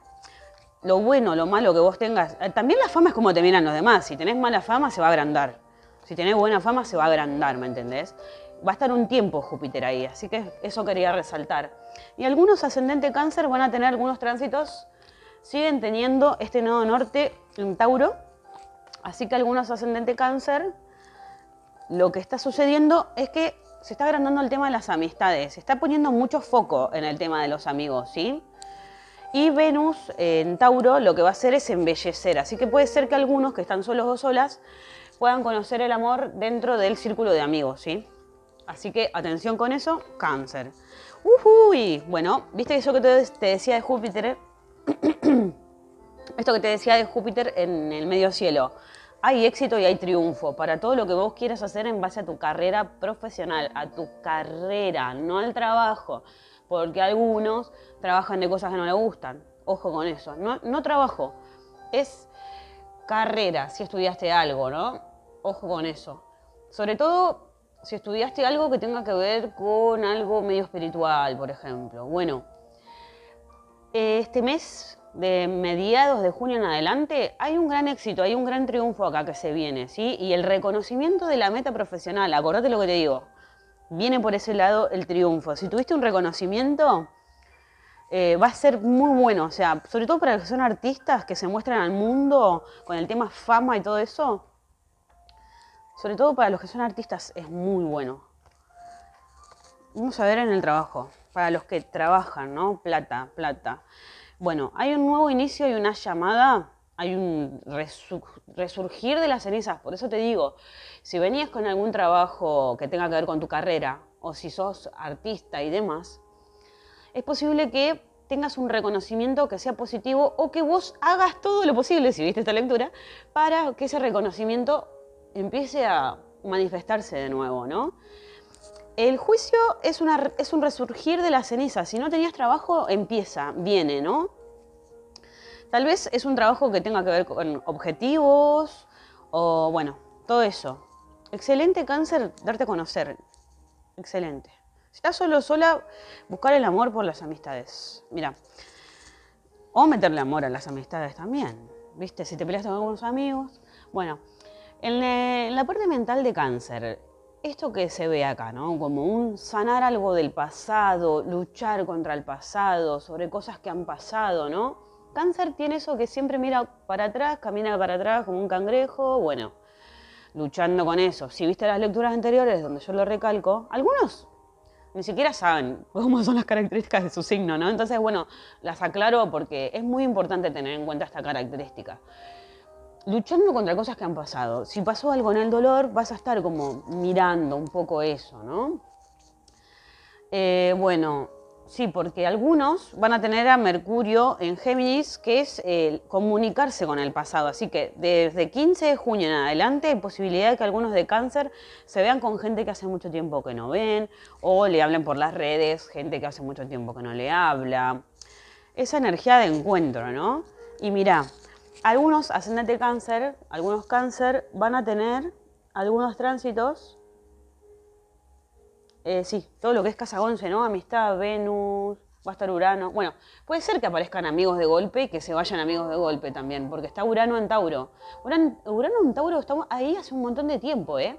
lo bueno, lo malo que vos tengas. Eh, también la fama es como te miran los demás. Si tenés mala fama, se va a agrandar. Si tenés buena fama, se va a agrandar, ¿me entendés? va a estar un tiempo Júpiter ahí, así que eso quería resaltar. Y algunos ascendente cáncer van a tener algunos tránsitos, siguen teniendo este nodo norte en Tauro, así que algunos ascendente cáncer, lo que está sucediendo es que se está agrandando el tema de las amistades, se está poniendo mucho foco en el tema de los amigos, ¿sí? Y Venus en Tauro lo que va a hacer es embellecer, así que puede ser que algunos que están solos o solas puedan conocer el amor dentro del círculo de amigos, ¿sí? Así que atención con eso, cáncer. Uy, bueno, viste eso que te decía de Júpiter, <clears throat> esto que te decía de Júpiter en el medio cielo. Hay éxito y hay triunfo para todo lo que vos quieras hacer en base a tu carrera profesional, a tu carrera, no al trabajo, porque algunos trabajan de cosas que no les gustan. Ojo con eso, no, no trabajo, es carrera, si estudiaste algo, ¿no? Ojo con eso. Sobre todo si estudiaste algo que tenga que ver con algo medio espiritual, por ejemplo. Bueno, este mes de mediados de junio en adelante hay un gran éxito, hay un gran triunfo acá que se viene, ¿sí? Y el reconocimiento de la meta profesional, acordate lo que te digo, viene por ese lado el triunfo. Si tuviste un reconocimiento, eh, va a ser muy bueno, o sea, sobre todo para los que son artistas que se muestran al mundo con el tema fama y todo eso, sobre todo para los que son artistas es muy bueno. Vamos a ver en el trabajo. Para los que trabajan, ¿no? Plata, plata. Bueno, hay un nuevo inicio y una llamada hay un resurgir de las cenizas. Por eso te digo, si venías con algún trabajo que tenga que ver con tu carrera, o si sos artista y demás, es posible que tengas un reconocimiento que sea positivo o que vos hagas todo lo posible, si viste esta lectura, para que ese reconocimiento empiece a manifestarse de nuevo, ¿no? El juicio es, un resurgir de las cenizas. Si no tenías trabajo, empieza, viene, ¿no? Tal vez es un trabajo que tenga que ver con objetivos o, bueno, todo eso. Excelente cáncer, darte a conocer. Excelente. Si estás solo sola, buscar el amor por las amistades. Mira, o meterle amor a las amistades también. ¿Viste? Si te peleaste con algunos amigos. Bueno, en la parte mental de cáncer, esto que se ve acá, ¿no? Como un sanar algo del pasado, luchar contra el pasado, sobre cosas que han pasado, ¿no? Cáncer tiene eso que siempre mira para atrás, camina para atrás como un cangrejo, bueno, luchando con eso. Si viste las lecturas anteriores donde yo lo recalco, algunos ni siquiera saben <laughs> cómo son las características de su signo, ¿no? Entonces, bueno, las aclaro porque es muy importante tener en cuenta esta característica luchando contra cosas que han pasado. Si pasó algo en el dolor, vas a estar como mirando un poco eso, ¿no? Eh, bueno, sí, porque algunos van a tener a Mercurio en Géminis, que es eh, comunicarse con el pasado. Así que desde 15 de junio en adelante hay posibilidad de que algunos de cáncer se vean con gente que hace mucho tiempo que no ven, o le hablen por las redes, gente que hace mucho tiempo que no le habla. Esa energía de encuentro, ¿no? Y mirá, algunos ascendente cáncer, algunos cáncer van a tener algunos tránsitos. Eh, sí, todo lo que es casa 11, ¿no? Amistad, Venus, va a estar Urano. Bueno, puede ser que aparezcan amigos de golpe y que se vayan amigos de golpe también, porque está Urano en Tauro. Urano, en Tauro estamos ahí hace un montón de tiempo, ¿eh?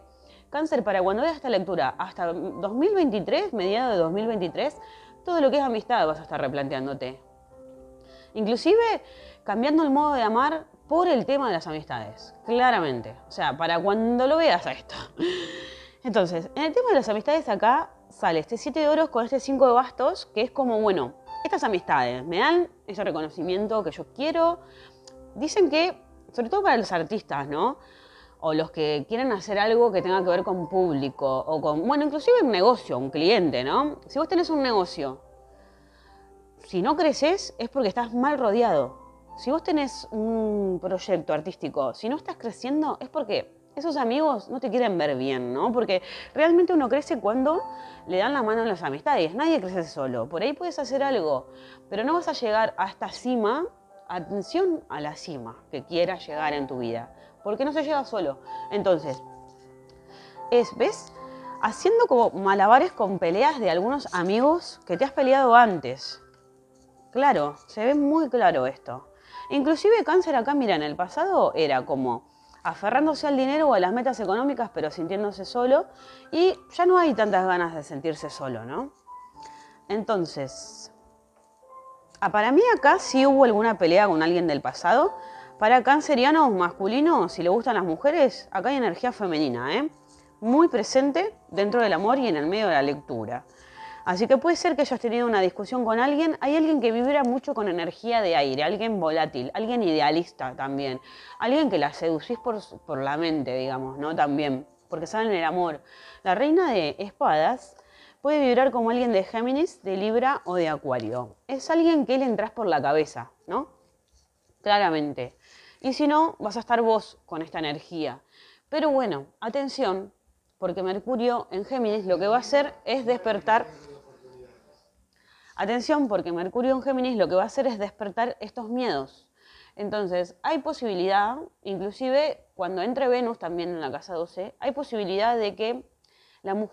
Cáncer, para cuando veas esta lectura, hasta 2023, mediados de 2023, todo lo que es amistad vas a estar replanteándote. Inclusive cambiando el modo de amar por el tema de las amistades, claramente. O sea, para cuando lo veas a esto. <laughs> Entonces, en el tema de las amistades acá sale este 7 de oros con este 5 de bastos, que es como, bueno, estas amistades me dan ese reconocimiento que yo quiero. Dicen que, sobre todo para los artistas, ¿no? O los que quieren hacer algo que tenga que ver con público, o con, bueno, inclusive un negocio, un cliente, ¿no? Si vos tenés un negocio, si no creces es porque estás mal rodeado si vos tenés un proyecto artístico, si no estás creciendo, es porque esos amigos no te quieren ver bien, ¿no? Porque realmente uno crece cuando le dan la mano a las amistades. Nadie crece solo. Por ahí puedes hacer algo, pero no vas a llegar hasta cima. Atención a la cima que quieras llegar en tu vida, porque no se llega solo. Entonces, ¿ves? Haciendo como malabares con peleas de algunos amigos que te has peleado antes. Claro, se ve muy claro esto. Inclusive cáncer acá, mira, en el pasado era como aferrándose al dinero o a las metas económicas, pero sintiéndose solo, y ya no hay tantas ganas de sentirse solo, ¿no? Entonces, ah, para mí acá sí hubo alguna pelea con alguien del pasado. Para cancerianos masculinos, si le gustan las mujeres, acá hay energía femenina, ¿eh? Muy presente dentro del amor y en el medio de la lectura. Así que puede ser que hayas tenido una discusión con alguien. Hay alguien que vibra mucho con energía de aire, alguien volátil, alguien idealista también, alguien que la seducís por, por la mente, digamos, ¿no? También, porque saben el amor. La reina de espadas puede vibrar como alguien de Géminis, de Libra o de Acuario. Es alguien que le entras por la cabeza, ¿no? Claramente. Y si no, vas a estar vos con esta energía. Pero bueno, atención, porque Mercurio en Géminis lo que va a hacer es despertar Atención, porque Mercurio en Géminis lo que va a hacer es despertar estos miedos. Entonces, hay posibilidad, inclusive cuando entre Venus también en la casa 12, hay posibilidad de que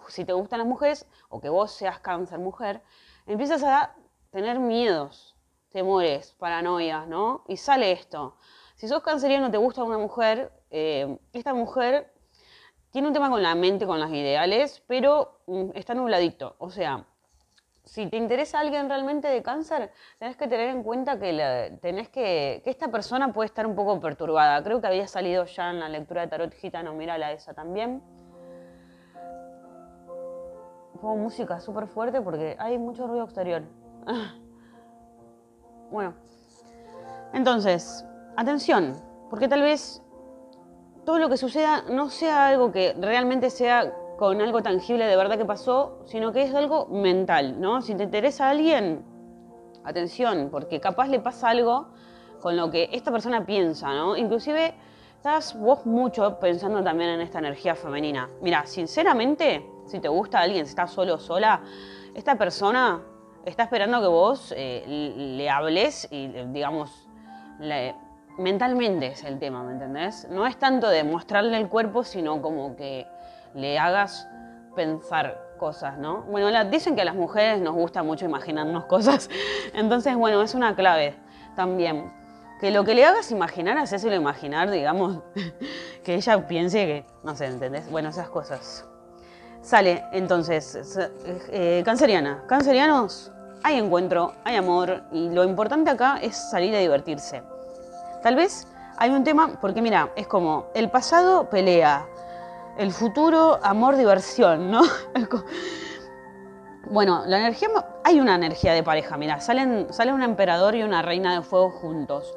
si te gustan las mujeres o que vos seas cáncer mujer, empiezas a tener miedos, temores, paranoias, ¿no? Y sale esto. Si sos canceriano, te gusta una mujer, eh, esta mujer tiene un tema con la mente, con los ideales, pero mm, está nubladito. O sea, si te interesa alguien realmente de cáncer, tenés que tener en cuenta que, tenés que, que, esta persona puede estar un poco perturbada. Creo que había salido ya en la lectura de Tarot Gitano, la esa también. Pongo música súper fuerte porque hay mucho ruido exterior. <laughs> Bueno, entonces, atención, porque tal vez todo lo que suceda no sea algo que realmente sea con algo tangible de verdad que pasó, sino que es algo mental, ¿no? Si te interesa a alguien, atención, porque capaz le pasa algo con lo que esta persona piensa, ¿no? Inclusive estás vos mucho pensando también en esta energía femenina. Mira, sinceramente, si te gusta alguien, si estás solo o sola, esta persona está esperando que vos eh, le hables y, eh, digamos, mentalmente es el tema, ¿me entendés? No es tanto de mostrarle el cuerpo, sino como que le hagas pensar cosas, ¿no? Bueno, dicen que a las mujeres nos gusta mucho imaginarnos <laughs> cosas, entonces, bueno, es una clave también. Que lo que le hagas imaginar, hacéselo imaginar, digamos, <laughs> que ella piense que, no sé, ¿entendés? Bueno, esas cosas. Sale, entonces, eh, eh, canceriana, cancerianos, hay encuentro, hay amor, y lo importante acá es salir a divertirse. Tal vez hay un tema, porque mira, es como, el pasado pelea, el futuro amor-diversión, ¿no? <laughs> Bueno, la energía. Hay una energía de pareja, mira, salen, sale un emperador y una reina de fuego juntos.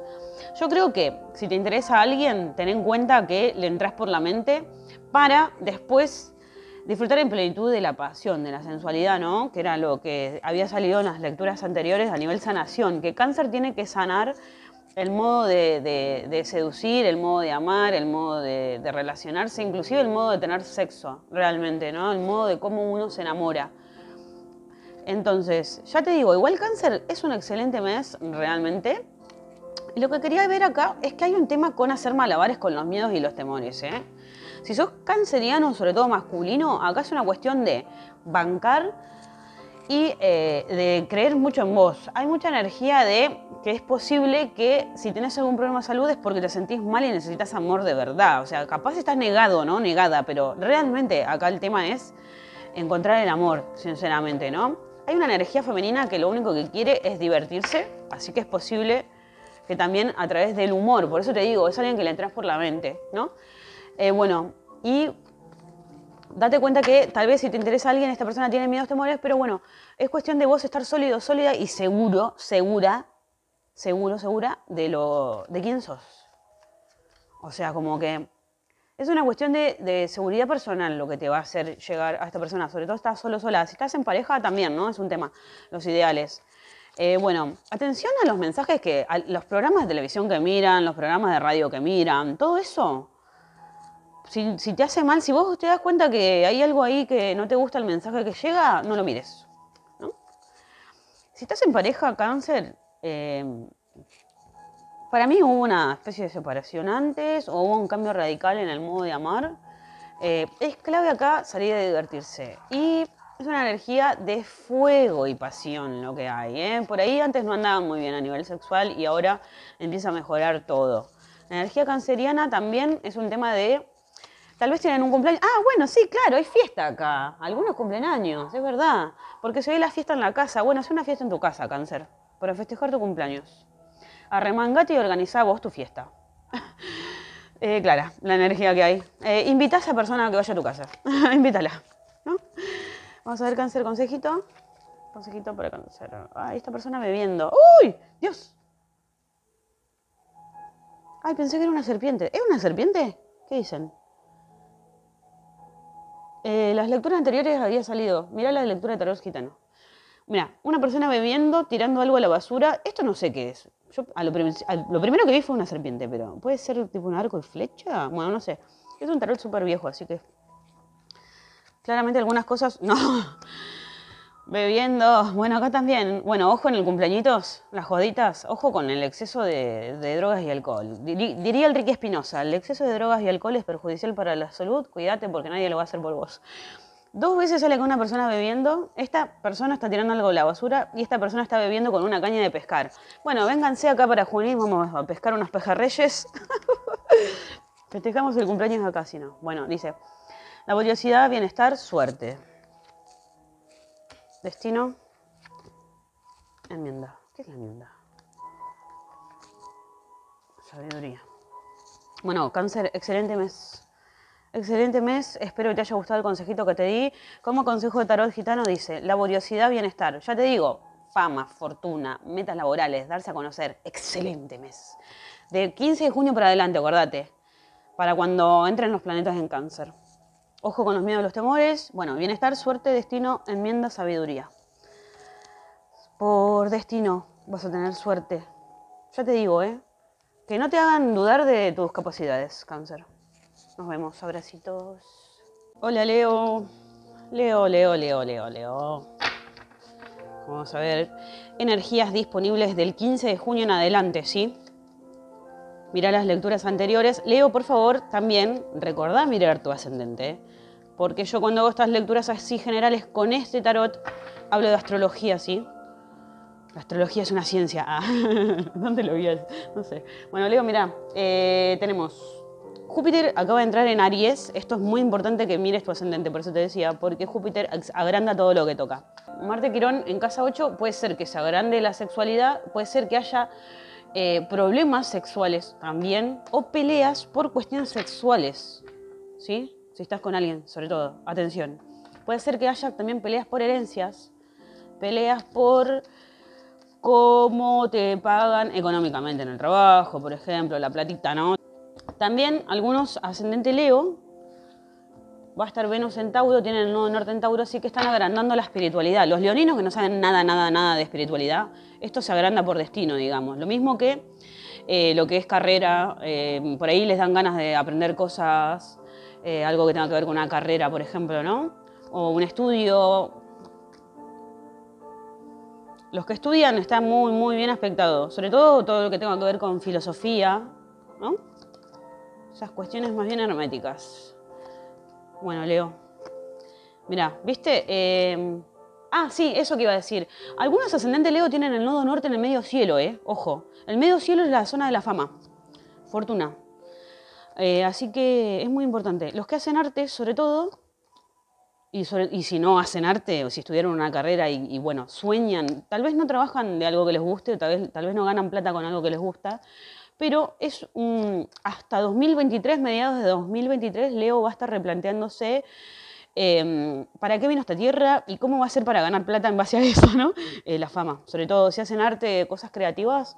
Yo creo que si te interesa a alguien, ten en cuenta que le entras por la mente para después disfrutar en plenitud de la pasión, de la sensualidad, ¿no? Que era lo que había salido en las lecturas anteriores a nivel sanación, que cáncer tiene que sanar el modo de, seducir, el modo de amar, el modo de, relacionarse, inclusive el modo de tener sexo realmente, ¿no? El modo de cómo uno se enamora. Entonces, ya te digo, igual cáncer es un excelente mes realmente. lo que quería ver acá es que hay un tema con hacer malabares con los miedos y los temores, ¿eh? Si sos canceriano, sobre todo masculino, acá es una cuestión de bancar y eh, de creer mucho en vos. Hay mucha energía de que es posible que si tenés algún problema de salud es porque te sentís mal y necesitas amor de verdad. O sea, capaz estás negado, ¿no? Negada, pero realmente acá el tema es encontrar el amor, sinceramente, ¿no? Hay una energía femenina que lo único que quiere es divertirse, así que es posible que también a través del humor, por eso te digo, es alguien que le entras por la mente, ¿no? Eh, bueno, y date cuenta que tal vez si te interesa alguien, esta persona tiene miedos, temores, pero bueno, es cuestión de vos estar sólido, sólida y seguro, segura, seguro, segura de lo de quién sos. O sea, como que es una cuestión de, seguridad personal lo que te va a hacer llegar a esta persona, sobre todo estás solo, sola. Si estás en pareja también, ¿no? Es un tema, los ideales. Eh, bueno, atención a los mensajes que, a los programas de televisión que miran, los programas de radio que miran, todo eso si, te hace mal, si vos te das cuenta que hay algo ahí que no te gusta el mensaje que llega, no lo mires. Si estás en pareja, cáncer, eh, para mí hubo una especie de separación antes o hubo un cambio radical en el modo de amar. Eh, es clave acá salir de divertirse. Y es una energía de fuego y pasión lo que hay. ¿eh? Por ahí antes no andaba muy bien a nivel sexual y ahora empieza a mejorar todo. La energía canceriana también es un tema de Tal vez tienen un cumpleaños. Ah, bueno, sí, claro, hay fiesta acá. Algunos cumplen años, es verdad. Porque se ve la fiesta en la casa. Bueno, haz una fiesta en tu casa, cáncer, para festejar tu cumpleaños. Arremangate y organiza vos tu fiesta. <laughs> Eh, Clara, la energía que hay. Eh, invita a esa persona a que vaya a tu casa. <laughs> Invítala. ¿no? Vamos a ver, cáncer, consejito. Consejito para cáncer. Ah, esta persona bebiendo. ¡Uy! ¡Dios! Ay, pensé que era una serpiente. ¿Es una serpiente? ¿Qué dicen? Eh, las lecturas anteriores había salido, mira la lectura de Tarot Gitano. Mira, una persona bebiendo, tirando algo a la basura, esto no sé qué es. Yo a lo, lo primero que vi fue una serpiente, pero puede ser tipo un arco y flecha. Bueno, no sé. Es un tarot súper viejo, así que claramente algunas cosas <laughs> no. Bebiendo, bueno, acá también, bueno, ojo en el cumpleañitos, las joditas, ojo con el exceso de, drogas y alcohol. diría Enrique Espinosa, el exceso de drogas y alcohol es perjudicial para la salud, cuídate porque nadie lo va a hacer por vos. Dos veces sale con una persona bebiendo, esta persona está tirando algo de la basura y esta persona está bebiendo con una caña de pescar. Bueno, vénganse acá para Junín, vamos a pescar unos pejarreyes <laughs> Festejamos el cumpleaños acá, si no. Bueno, dice, la curiosidad, bienestar, suerte. Destino. Enmienda. ¿Qué es la enmienda? Sabiduría. Bueno, cáncer, excelente mes. Excelente mes, espero que te haya gustado el consejito que te di. Como consejo de tarot gitano dice, laboriosidad, bienestar. Ya te digo, fama, fortuna, metas laborales, darse a conocer. Excelente mes. De 15 de junio para adelante, acordate, para cuando entren los planetas en cáncer. Ojo con los miedos, los temores. Bueno, bienestar, suerte, destino, enmienda, sabiduría. Por destino vas a tener suerte. Ya te digo, ¿eh? Que no te hagan dudar de tus capacidades, cáncer. Nos vemos, abracitos. Hola, Leo. Leo, Leo, Leo, Leo, Leo. Vamos a ver. Energías disponibles del 15 de junio en adelante, ¿sí? Mira las lecturas anteriores. Leo, por favor, también recordá mirar tu ascendente. ¿eh? porque yo cuando hago estas lecturas así generales con este tarot, hablo de astrología, ¿sí? La astrología es una ciencia. Ah, <laughs> ¿Dónde lo vi? No sé. Bueno, Leo, mira, eh, tenemos. Júpiter acaba de entrar en Aries. Esto es muy importante que mires tu ascendente, por eso te decía, porque Júpiter agranda todo lo que toca. Marte Quirón en casa 8 puede ser que se agrande la sexualidad, puede ser que haya eh, problemas sexuales también o peleas por cuestiones sexuales. ¿Sí? si estás con alguien, sobre todo, atención. Puede ser que haya también peleas por herencias, peleas por cómo te pagan económicamente en el trabajo, por ejemplo, la platita, ¿no? También algunos ascendente Leo, va a estar Venus en Tauro, tienen el nodo norte en Tauro, así que están agrandando la espiritualidad. Los leoninos que no saben nada, nada, nada de espiritualidad, esto se agranda por destino, digamos. Lo mismo que eh, lo que es carrera, eh, por ahí les dan ganas de aprender cosas eh, algo que tenga que ver con una carrera, por ejemplo, ¿no? O un estudio. Los que estudian están muy, muy bien aspectados, sobre todo todo lo que tenga que ver con filosofía, ¿no? Esas cuestiones más bien herméticas. Bueno, Leo. Mira, ¿viste? Em, ah, sí, eso que iba a decir. Algunos ascendentes Leo tienen el nodo norte en el medio cielo, ¿eh? Ojo. El medio cielo es la zona de la fama. Fortuna. Eh, así que es muy importante. Los que hacen arte, sobre todo, y, si no hacen arte o si estudiaron una carrera y, bueno, sueñan, tal vez no trabajan de algo que les guste, tal vez, no ganan plata con algo que les gusta, pero es un, hasta 2023, mediados de 2023, Leo va a estar replanteándose em, para qué vino esta tierra y cómo va a ser para ganar plata en base a eso, ¿no? Eh, la fama, sobre todo si hacen arte, cosas creativas,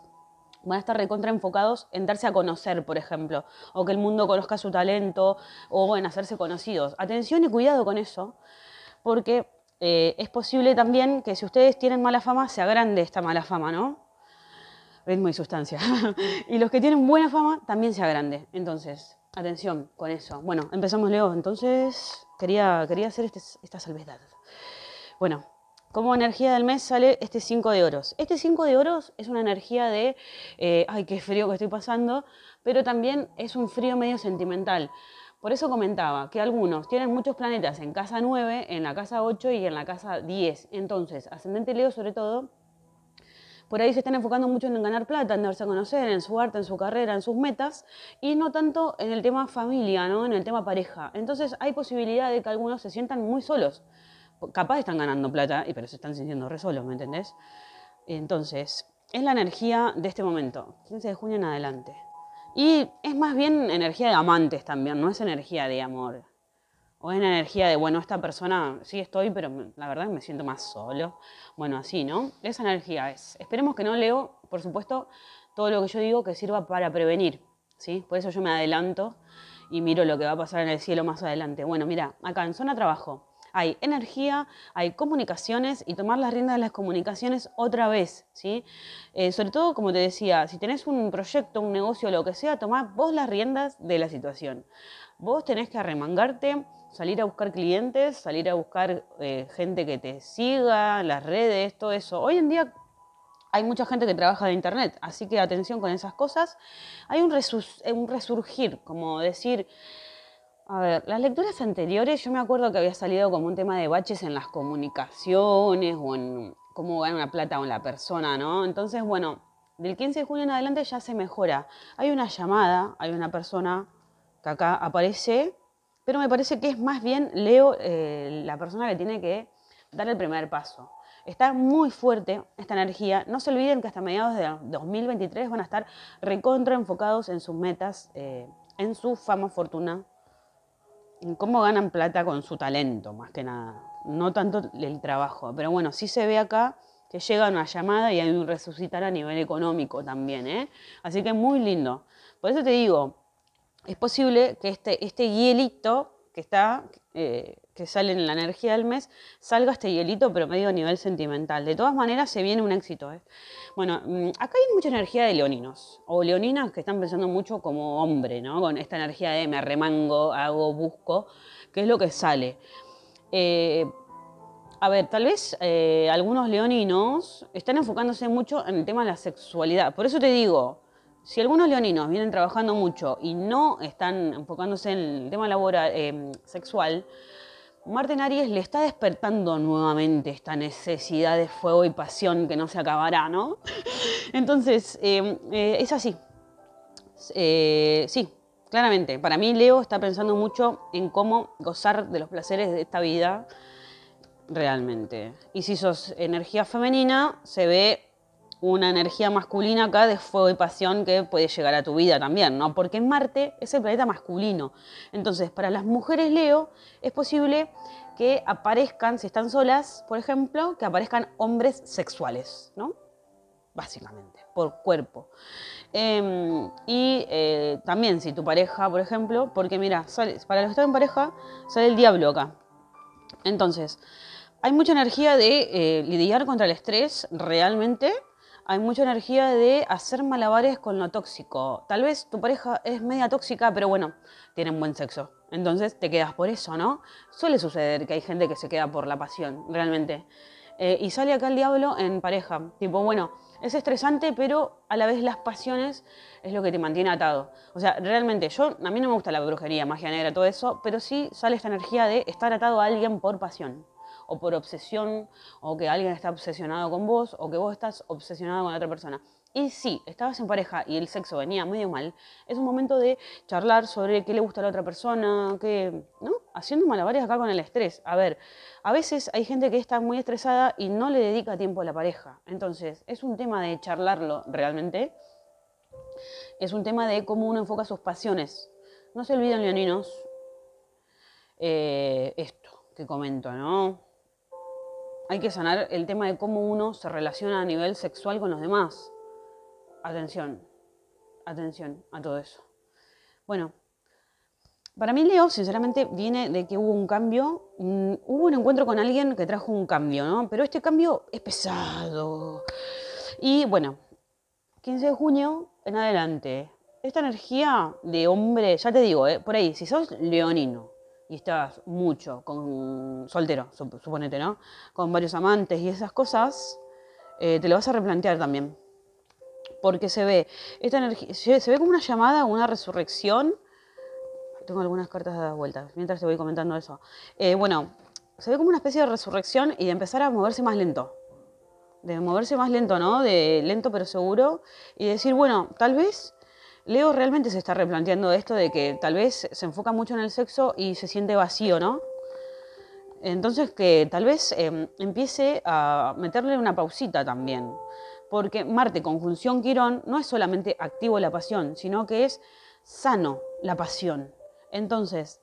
van a estar recontra enfocados en darse a conocer, por ejemplo, o que el mundo conozca su talento, o en hacerse conocidos. Atención y cuidado con eso, porque eh, es posible también que si ustedes tienen mala fama, se grande esta mala fama, ¿no? Ritmo y sustancia. <laughs> y los que tienen buena fama, también se grande. Entonces, atención con eso. Bueno, empezamos, Leo. Entonces, quería, quería hacer este, esta salvedad. Bueno, como energía del mes sale este 5 de oros. Este 5 de oros es una energía de, eh, ay, qué frío que estoy pasando, pero también es un frío medio sentimental. Por eso comentaba que algunos tienen muchos planetas en casa 9, en la casa 8 y en la casa 10. Entonces, ascendente Leo sobre todo, por ahí se están enfocando mucho en ganar plata, en darse a conocer, en su arte, en su carrera, en sus metas, y no tanto en el tema familia, ¿no? en el tema pareja. Entonces hay posibilidad de que algunos se sientan muy solos capaz están ganando plata, pero se están sintiendo re solos, ¿me entendés? Entonces, es la energía de este momento, 15 de junio en adelante. Y es más bien energía de amantes también, no es energía de amor. O es energía de, bueno, esta persona sí estoy, pero la verdad me siento más solo. Bueno, así, ¿no? Esa energía es. Esperemos que no leo, por supuesto, todo lo que yo digo que sirva para prevenir, ¿sí? Por eso yo me adelanto y miro lo que va a pasar en el cielo más adelante. Bueno, mira, acá en zona trabajo, hay energía, hay comunicaciones y tomar las riendas de las comunicaciones otra vez, ¿sí? Eh, sobre todo, como te decía, si tenés un proyecto, un negocio, lo que sea, tomá vos las riendas de la situación. Vos tenés que arremangarte, salir a buscar clientes, salir a buscar eh, gente que te siga, las redes, todo eso. Hoy en día hay mucha gente que trabaja de internet, así que atención con esas cosas. Hay un resurgir, como decir, a ver, las lecturas anteriores yo me acuerdo que había salido como un tema de baches en las comunicaciones o en cómo gana una plata con la persona, ¿no? Entonces, bueno, del 15 de junio en adelante ya se mejora. Hay una llamada, hay una persona que acá aparece, pero me parece que es más bien Leo eh, la persona que tiene que dar el primer paso. Está muy fuerte esta energía. No se olviden que hasta mediados de 2023 van a estar recontra enfocados en sus metas, eh, en su fama, fortuna, cómo ganan plata con su talento, más que nada. No tanto el trabajo. Pero bueno, sí se ve acá que llega una llamada y hay un resucitar a nivel económico también. ¿eh? Así que es muy lindo. Por eso te digo, es posible que este, este hielito que está, eh, que sale en la energía del mes, salga este hielito, pero medio a nivel sentimental. De todas maneras, se viene un éxito. ¿eh? Bueno, mm, acá hay mucha energía de leoninos, o leoninas que están pensando mucho como hombre, ¿no? Con esta energía de me remango, hago, busco, qué es lo que sale. Eh, a ver, tal vez algunos leoninos están enfocándose mucho en el tema de la sexualidad. Por eso te digo, si algunos leoninos vienen trabajando mucho y no están enfocándose en el tema laboral, eh, sexual, Marte en Aries le está despertando nuevamente esta necesidad de fuego y pasión que no se acabará, ¿no? <laughs> Entonces, eh, eh, es así. sí, claramente. Para mí Leo está pensando mucho en cómo gozar de los placeres de esta vida realmente. Y si sos energía femenina, se ve una energía masculina acá de fuego y pasión que puede llegar a tu vida también, ¿no? Porque Marte es el planeta masculino. Entonces, para las mujeres Leo es posible que aparezcan, si están solas, por ejemplo, que aparezcan hombres sexuales, ¿no? Básicamente, por cuerpo. Em, y eh, también si tu pareja, por ejemplo, porque mira, para los que están en pareja, sale el diablo acá. Entonces, hay mucha energía de eh, lidiar contra el estrés realmente hay mucha energía de hacer malabares con lo tóxico. Tal vez tu pareja es media tóxica, pero bueno, tienen buen sexo. Entonces te quedas por eso, ¿no? Suele suceder que hay gente que se queda por la pasión, realmente. Eh, y sale acá el diablo en pareja. Tipo, bueno, es estresante, pero a la vez las pasiones es lo que te mantiene atado. O sea, realmente, yo, a mí no me gusta la brujería, magia negra, todo eso, pero sí sale esta energía de estar atado a alguien por pasión o por obsesión, o que alguien está obsesionado con vos, o que vos estás obsesionado con la otra persona. Y si estabas en pareja y el sexo venía medio mal, es un momento de charlar sobre qué le gusta a la otra persona, qué, ¿no? Haciendo malabares acá con el estrés. A ver, a veces hay gente que está muy estresada y no le dedica tiempo a la pareja. Entonces, es un tema de charlarlo realmente. Es un tema de cómo uno enfoca sus pasiones. No se olviden, leoninos, eh, esto que comento, ¿no? Hay que sanar el tema de cómo uno se relaciona a nivel sexual con los demás. Atención, atención a todo eso. Bueno, para mí Leo, sinceramente, viene de que hubo un cambio, hubo un encuentro con alguien que trajo un cambio, ¿no? Pero este cambio es pesado. Y bueno, 15 de junio en adelante, esta energía de hombre, ya te digo, ¿eh? por ahí, si sos leonino, y estás mucho con soltero, suponete, ¿no? Con varios amantes y esas cosas, eh, te lo vas a replantear también. Porque se ve esta energía, se ve como una llamada, una resurrección. Tengo algunas cartas dadas vueltas, mientras te voy comentando eso. Eh, bueno, se ve como una especie de resurrección y de empezar a moverse más lento. De moverse más lento, ¿no? De lento pero seguro. Y decir, bueno, tal vez Leo realmente se está replanteando esto de que tal vez se enfoca mucho en el sexo y se siente vacío, ¿no? Entonces que tal vez em, empiece a meterle una pausita también, porque Marte conjunción Quirón no es solamente activo la pasión, sino que es sano la pasión. Entonces,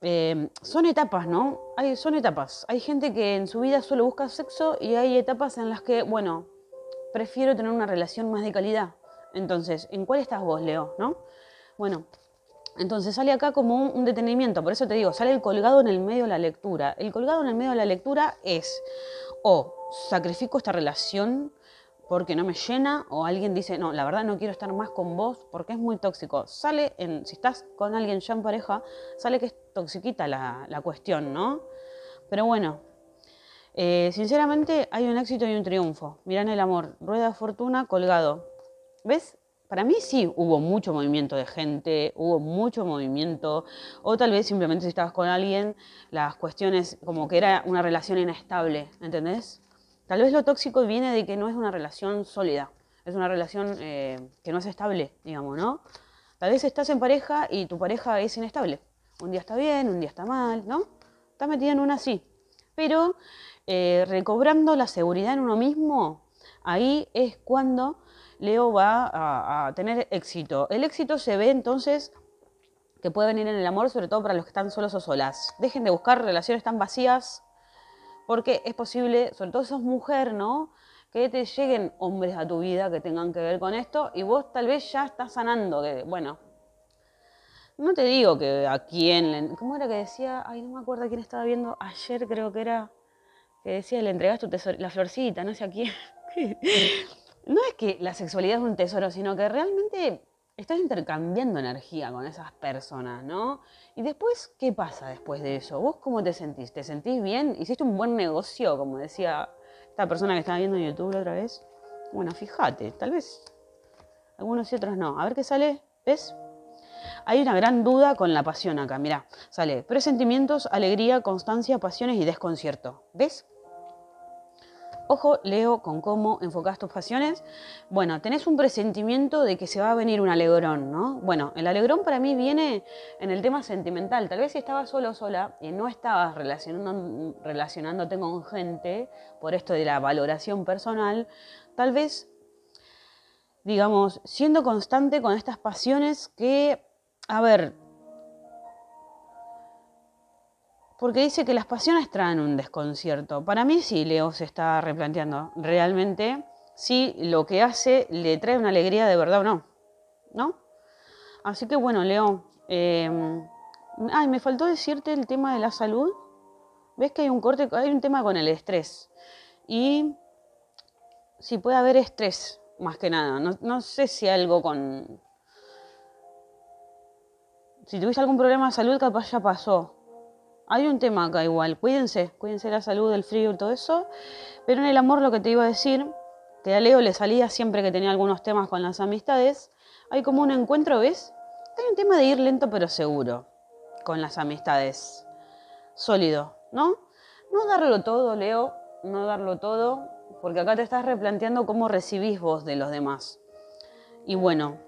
em, son etapas, ¿no? Hay, son etapas. Hay gente que en su vida solo busca sexo y hay etapas en las que, bueno, prefiero tener una relación más de calidad entonces, ¿en cuál estás vos, Leo? ¿No? Bueno, entonces sale acá como un, detenimiento, por eso te digo, sale el colgado en el medio de la lectura. El colgado en el medio de la lectura es o sacrifico esta relación porque no me llena, o alguien dice, no, la verdad no quiero estar más con vos porque es muy tóxico. Sale, en, si estás con alguien ya en pareja, sale que es toxiquita la, cuestión, ¿no? Pero bueno, eh, sinceramente hay un éxito y un triunfo. Mirá en el amor, rueda de fortuna colgado. ¿Ves? Para mí sí hubo mucho movimiento de gente, hubo mucho movimiento, o tal vez simplemente si estabas con alguien, las cuestiones como que era una relación inestable, ¿entendés? Tal vez lo tóxico viene de que no es una relación sólida, es una relación eh, que no es estable, digamos, ¿no? Tal vez estás en pareja y tu pareja es inestable. Un día está bien, un día está mal, ¿no? Estás metida en una así. Pero eh, recobrando la seguridad en uno mismo, ahí es cuando Leo va a, tener éxito. El éxito se ve entonces que puede venir en el amor, sobre todo para los que están solos o solas. Dejen de buscar relaciones tan vacías, porque es posible, sobre todo sos mujer, ¿no? Que te lleguen hombres a tu vida que tengan que ver con esto y vos tal vez ya estás sanando, bueno. No te digo que a quién, ¿cómo era que decía? Ay, no me acuerdo quién estaba viendo ayer, creo que era, que decía, le entregaste tu la florcita, no sé a quién no es que la sexualidad es un tesoro, sino que realmente estás intercambiando energía con esas personas, ¿no? Y después, ¿qué pasa después de eso? ¿Vos cómo te sentís? ¿Te sentís bien? ¿Hiciste un buen negocio, como decía esta persona que estaba viendo en YouTube la otra vez? Bueno, fíjate, tal vez algunos y otros no. A ver qué sale, ¿ves? Hay una gran duda con la pasión acá, mirá, sale presentimientos, alegría, constancia, pasiones y desconcierto. ¿Ves? Ojo, Leo, con cómo enfocas tus pasiones. Bueno, tenés un presentimiento de que se va a venir un alegrón, ¿no? Bueno, el alegrón para mí viene en el tema sentimental. Tal vez si estabas solo o sola y no estabas relacionándote con gente por esto de la valoración personal, tal vez, digamos, siendo constante con estas pasiones que, a ver, porque dice que las pasiones traen un desconcierto. Para mí sí, Leo se está replanteando realmente si lo que hace le trae una alegría de verdad o no. ¿No? Así que bueno, Leo, em, ay, me faltó decirte el tema de la salud. ¿Ves que hay un corte, hay un tema con el estrés? Y si puede haber estrés, más que nada. No, no sé si algo con... Si tuviste algún problema de salud, capaz ya pasó hay un tema acá igual, cuídense, cuídense la salud, el frío y todo eso, pero en el amor lo que te iba a decir, que a Leo le salía siempre que tenía algunos temas con las amistades, hay como un encuentro, ¿ves? Hay un tema de ir lento pero seguro con las amistades, sólido, ¿no? No darlo todo, Leo, no darlo todo, porque acá te estás replanteando cómo recibís vos de los demás. Y bueno,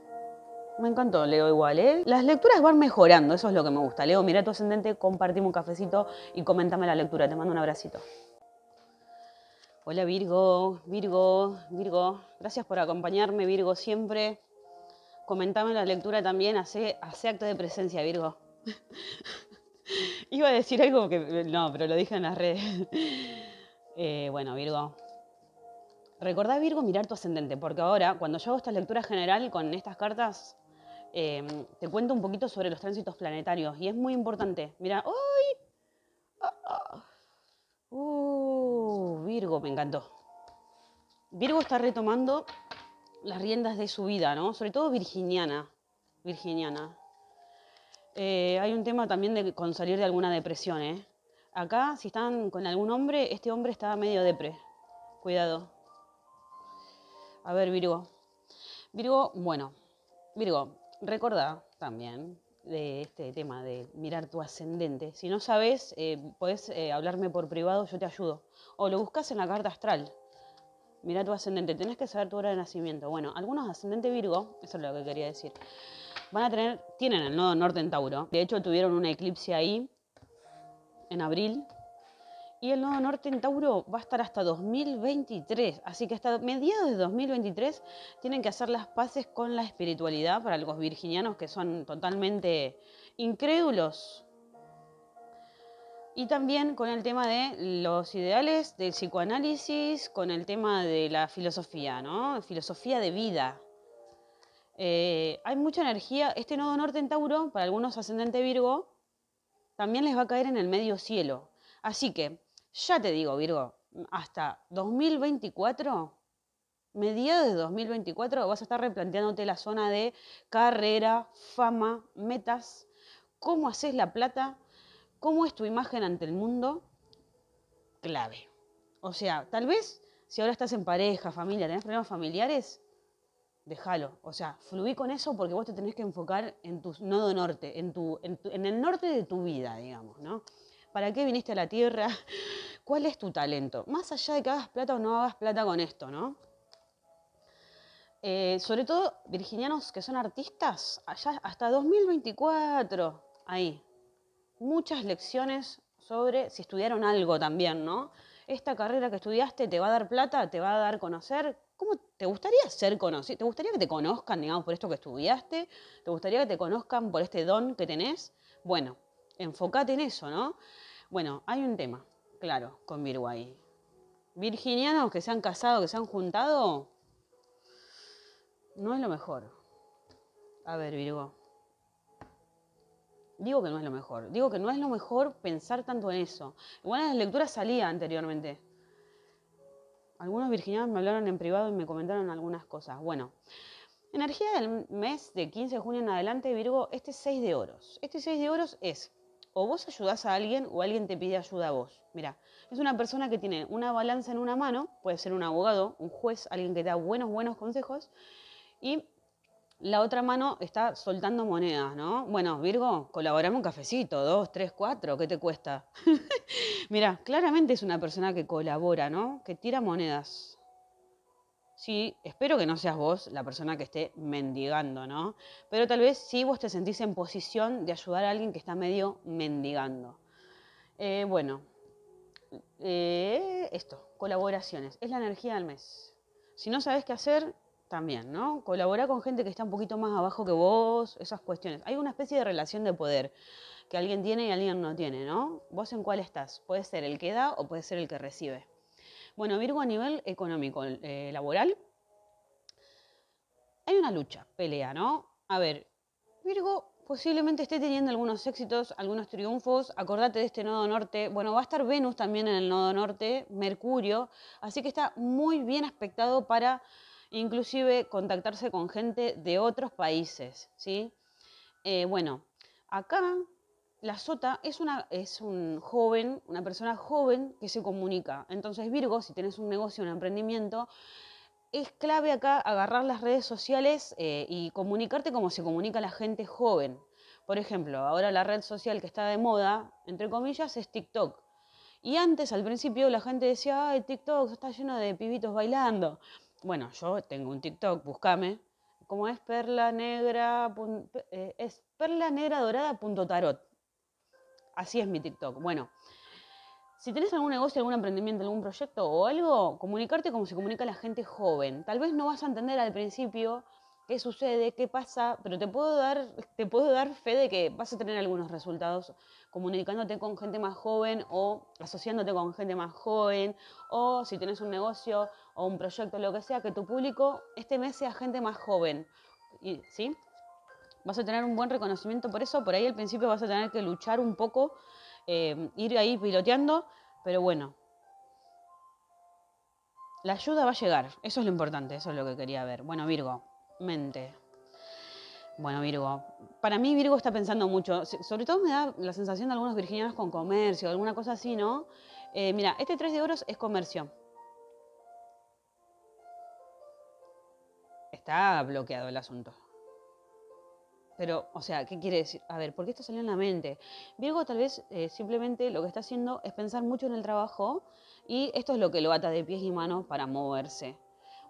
me encantó, Leo, igual, ¿eh? Las lecturas van mejorando, eso es lo que me gusta. Leo, mira tu ascendente, compartimos un cafecito y comentame la lectura. Te mando un abracito. Hola Virgo, Virgo, Virgo. Gracias por acompañarme, Virgo, siempre. Comentame la lectura también, hace, hace acto de presencia, Virgo. <laughs> Iba a decir algo que. No, pero lo dije en las redes. <laughs> Eh, bueno, Virgo, Recordá, Virgo, mirar tu ascendente, porque ahora, cuando yo hago esta lectura general con estas cartas, Em, te cuento un poquito sobre los tránsitos planetarios y es muy importante. Mira, ¡ay! Ah, ah. ¡Uh! Virgo, me encantó. Virgo está retomando las riendas de su vida, ¿no? Sobre todo virginiana. Virginiana. Eh, hay un tema también de con salir de alguna depresión, ¿eh? Acá, si están con algún hombre, este hombre está medio depre. Cuidado. A ver, Virgo. Virgo, bueno. Virgo, recordá también de este tema de mirar tu ascendente. Si no sabes, eh, podés eh, hablarme por privado, yo te ayudo. O lo buscas en la carta astral. Mira tu ascendente, tenés que saber tu hora de nacimiento. Bueno, algunos ascendentes Virgo, eso es lo que quería decir, van a tener, tienen el nodo norte en Tauro. De hecho, tuvieron una eclipse ahí en abril y el nodo norte en Tauro va a estar hasta 2023. Así que hasta mediados de 2023 tienen que hacer las paces con la espiritualidad para los virginianos que son totalmente incrédulos. Y también con el tema de los ideales del psicoanálisis, con el tema de la filosofía, ¿no? Filosofía de vida. Eh, hay mucha energía. Este nodo norte en Tauro, para algunos ascendente Virgo, también les va a caer en el medio cielo. Así que ya te digo, Virgo, hasta 2024, mediados de 2024, vas a estar replanteándote la zona de carrera, fama, metas, cómo haces la plata, cómo es tu imagen ante el mundo, clave. O sea, tal vez si ahora estás en pareja, familia, tenés problemas familiares, déjalo. O sea, fluí con eso porque vos te tenés que enfocar en tu nodo norte, en, en, en el norte de tu vida, digamos, ¿no? ¿Para qué viniste a la tierra? <laughs> ¿Cuál es tu talento? Más allá de que hagas plata o no hagas plata con esto, ¿no? Eh, sobre todo virginianos que son artistas, allá hasta 2024, ahí. Muchas lecciones sobre si estudiaron algo también, ¿no? Esta carrera que estudiaste te va a dar plata, te va a dar conocer. ¿Cómo te gustaría ser conocido? ¿Te gustaría que te conozcan, digamos, por esto que estudiaste? ¿Te gustaría que te conozcan por este don que tenés? Bueno, enfócate en eso, ¿no? Bueno, hay un tema, claro, con Virgo ahí. Virginianos que se han casado, que se han juntado, no es lo mejor. A ver, Virgo. Digo que no es lo mejor. Digo que no es lo mejor pensar tanto en eso. Igual en las lecturas salía anteriormente. Algunos virginianos me hablaron en privado y me comentaron algunas cosas. Bueno, energía del mes de 15 de junio en adelante, Virgo, este 6 de oros. Este 6 de oros es o vos ayudás a alguien o alguien te pide ayuda a vos. Mira, es una persona que tiene una balanza en una mano, puede ser un abogado, un juez, alguien que da buenos, buenos consejos, y la otra mano está soltando monedas, ¿no? Bueno, Virgo, colaborame un cafecito, dos, tres, cuatro, ¿qué te cuesta? <laughs> Mira, claramente es una persona que colabora, ¿no? Que tira monedas. Sí, espero que no seas vos la persona que esté mendigando, ¿no? Pero tal vez sí vos te sentís en posición de ayudar a alguien que está medio mendigando. Eh, bueno, eh, esto, colaboraciones, es la energía del mes. Si no sabes qué hacer, también, ¿no? Colabora con gente que está un poquito más abajo que vos, esas cuestiones. Hay una especie de relación de poder que alguien tiene y alguien no tiene, ¿no? Vos en cuál estás. Puede ser el que da o puede ser el que recibe. Bueno, Virgo a nivel económico, eh, laboral, hay una lucha, pelea, ¿no? A ver, Virgo posiblemente esté teniendo algunos éxitos, algunos triunfos, acordate de este nodo norte, bueno, va a estar Venus también en el nodo norte, Mercurio, así que está muy bien aspectado para inclusive contactarse con gente de otros países, ¿sí? Eh, bueno, acá la sota es, una, es un joven, una persona joven que se comunica. Entonces, Virgo, si tenés un negocio, un emprendimiento, es clave acá agarrar las redes sociales eh, y comunicarte como se comunica la gente joven. Por ejemplo, ahora la red social que está de moda, entre comillas, es TikTok. Y antes, al principio, la gente decía, ay, TikTok está lleno de pibitos bailando. Bueno, yo tengo un TikTok, búscame. Como es perla negra, eh, es perla negra dorada punto tarot. Así es mi TikTok. Bueno, si tienes algún negocio, algún emprendimiento, algún proyecto o algo, comunicarte como se comunica la gente joven. Tal vez no vas a entender al principio qué sucede, qué pasa, pero te puedo dar, te puedo dar fe de que vas a tener algunos resultados comunicándote con gente más joven o asociándote con gente más joven o si tienes un negocio o un proyecto, lo que sea, que tu público este mes sea gente más joven. ¿Sí? vas a tener un buen reconocimiento por eso, por ahí al principio vas a tener que luchar un poco, eh, ir ahí piloteando, pero bueno, la ayuda va a llegar, eso es lo importante, eso es lo que quería ver. Bueno, Virgo, mente. Bueno, Virgo, para mí Virgo está pensando mucho, sobre todo me da la sensación de algunos virginianos con comercio, alguna cosa así, ¿no? Eh, mira, este 3 de oros es comercio. Está bloqueado el asunto. Pero, o sea, ¿qué quiere decir? A ver, ¿por qué esto salió en la mente? Virgo tal vez eh, simplemente lo que está haciendo es pensar mucho en el trabajo y esto es lo que lo ata de pies y manos para moverse.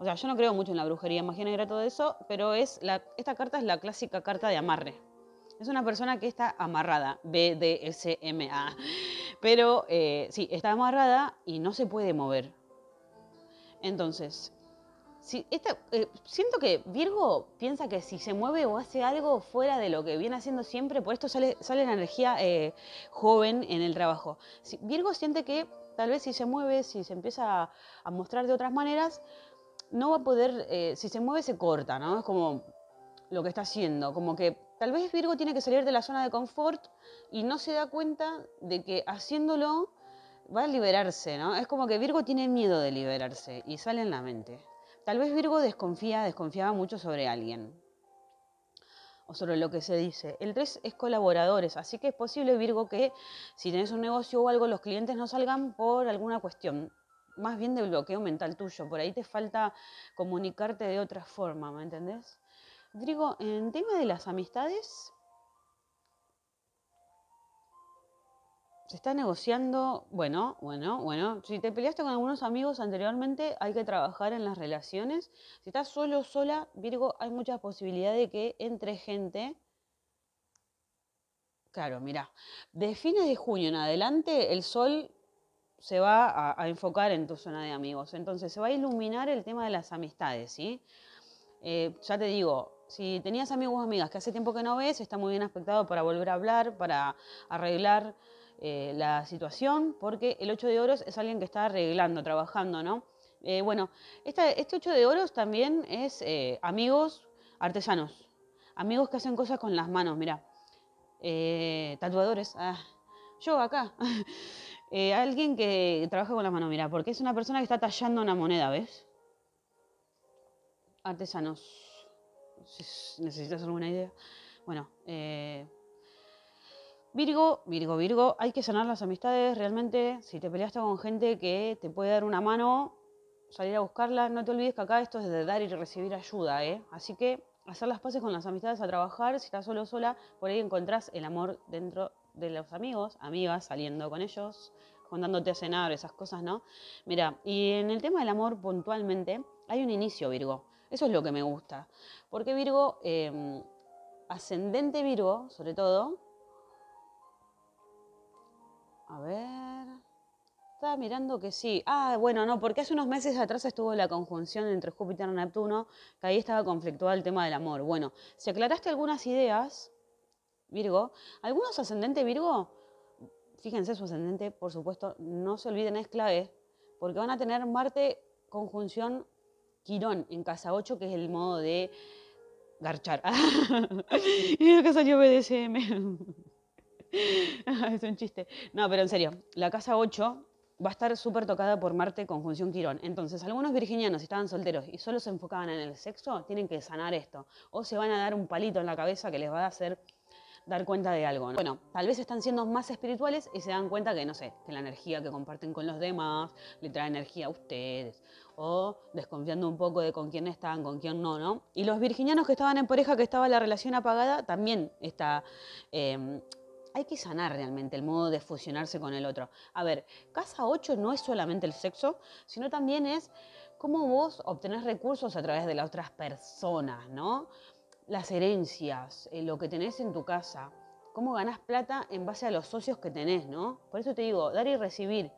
O sea, yo no creo mucho en la brujería, magia negra, todo eso, pero es la, esta carta es la clásica carta de amarre. Es una persona que está amarrada, B-D-S-M-A. Pero eh, sí, está amarrada y no se puede mover. Entonces, eh, siento que Virgo piensa que si se mueve o hace algo fuera de lo que viene haciendo siempre, por esto sale, la energía eh, joven en el trabajo. Virgo siente que tal vez si se mueve, si se empieza a, mostrar de otras maneras, no va a poder, eh, si se mueve se corta, ¿no? Es como lo que está haciendo, como que tal vez Virgo tiene que salir de la zona de confort y no se da cuenta de que haciéndolo va a liberarse, ¿no? Es como que Virgo tiene miedo de liberarse y sale en la mente. Tal vez Virgo desconfía, desconfiaba mucho sobre alguien o sobre lo que se dice. El 3 es colaboradores, así que es posible Virgo que si tenés un negocio o algo, los clientes no salgan por alguna cuestión, más bien de bloqueo mental tuyo, por ahí te falta comunicarte de otra forma, ¿me entendés? Virgo, en tema de las amistades, se está negociando, bueno, bueno, bueno, si te peleaste con algunos amigos anteriormente, hay que trabajar en las relaciones. Si estás solo, o sola, Virgo, hay mucha posibilidad de que entre gente. Claro, mira, de fines de junio en adelante el sol se va a, enfocar en tu zona de amigos, entonces se va a iluminar el tema de las amistades, ¿sí? Eh, ya te digo, si tenías amigos o amigas que hace tiempo que no ves, está muy bien aspectado para volver a hablar, para arreglar eh, la situación, porque el 8 de oros es alguien que está arreglando, trabajando, ¿no? Eh, bueno, este 8 de oros también es eh, amigos artesanos, amigos que hacen cosas con las manos, mira, tatuadores, ah, yo acá, <laughs> alguien que trabaja con las manos, mira, porque es una persona que está tallando una moneda, ¿ves? Artesanos, necesitas alguna idea. Bueno, eh, Virgo, Virgo, Virgo, hay que sanar las amistades realmente. Si te peleaste con gente que te puede dar una mano, salir a buscarla. No te olvides que acá esto es de dar y recibir ayuda, ¿eh? Así que hacer las paces con las amistades, a trabajar. Si estás solo o sola, por ahí encontrás el amor dentro de los amigos, amigas, saliendo con ellos, juntándote a cenar, esas cosas, ¿no? Mira, y en el tema del amor puntualmente, hay un inicio, Virgo. Eso es lo que me gusta. Porque Virgo, em, ascendente Virgo, sobre todo, a ver. Estaba mirando que sí. Ah, bueno, no, porque hace unos meses atrás estuvo la conjunción entre Júpiter y Neptuno, que ahí estaba conflictuado el tema del amor. Bueno, si aclaraste algunas ideas, Virgo, algunos ascendentes, Virgo, fíjense su ascendente, por supuesto, no se olviden, es clave, porque van a tener Marte conjunción Quirón en casa 8, que es el modo de garchar. <laughs> y acá de BDSM. <laughs> es un chiste. No, pero en serio, la casa 8 va a estar súper tocada por Marte conjunción Quirón. Entonces, algunos virginianos estaban solteros y solo se enfocaban en el sexo, tienen que sanar esto. O se van a dar un palito en la cabeza que les va a hacer dar cuenta de algo. Bueno, tal vez están siendo más espirituales y se dan cuenta que, no sé, que la energía que comparten con los demás le trae energía a ustedes. O desconfiando un poco de con quién están, con quién no, ¿no? Y los virginianos que estaban en pareja, que estaba la relación apagada, también está... Eh, hay que sanar realmente el modo de fusionarse con el otro. A ver, casa 8 no es solamente el sexo, sino también es cómo vos obtenés recursos a través de las otras personas, ¿no? Las herencias, eh, lo que tenés en tu casa, cómo ganás plata en base a los socios que tenés, ¿no? Por eso te digo, dar y recibir.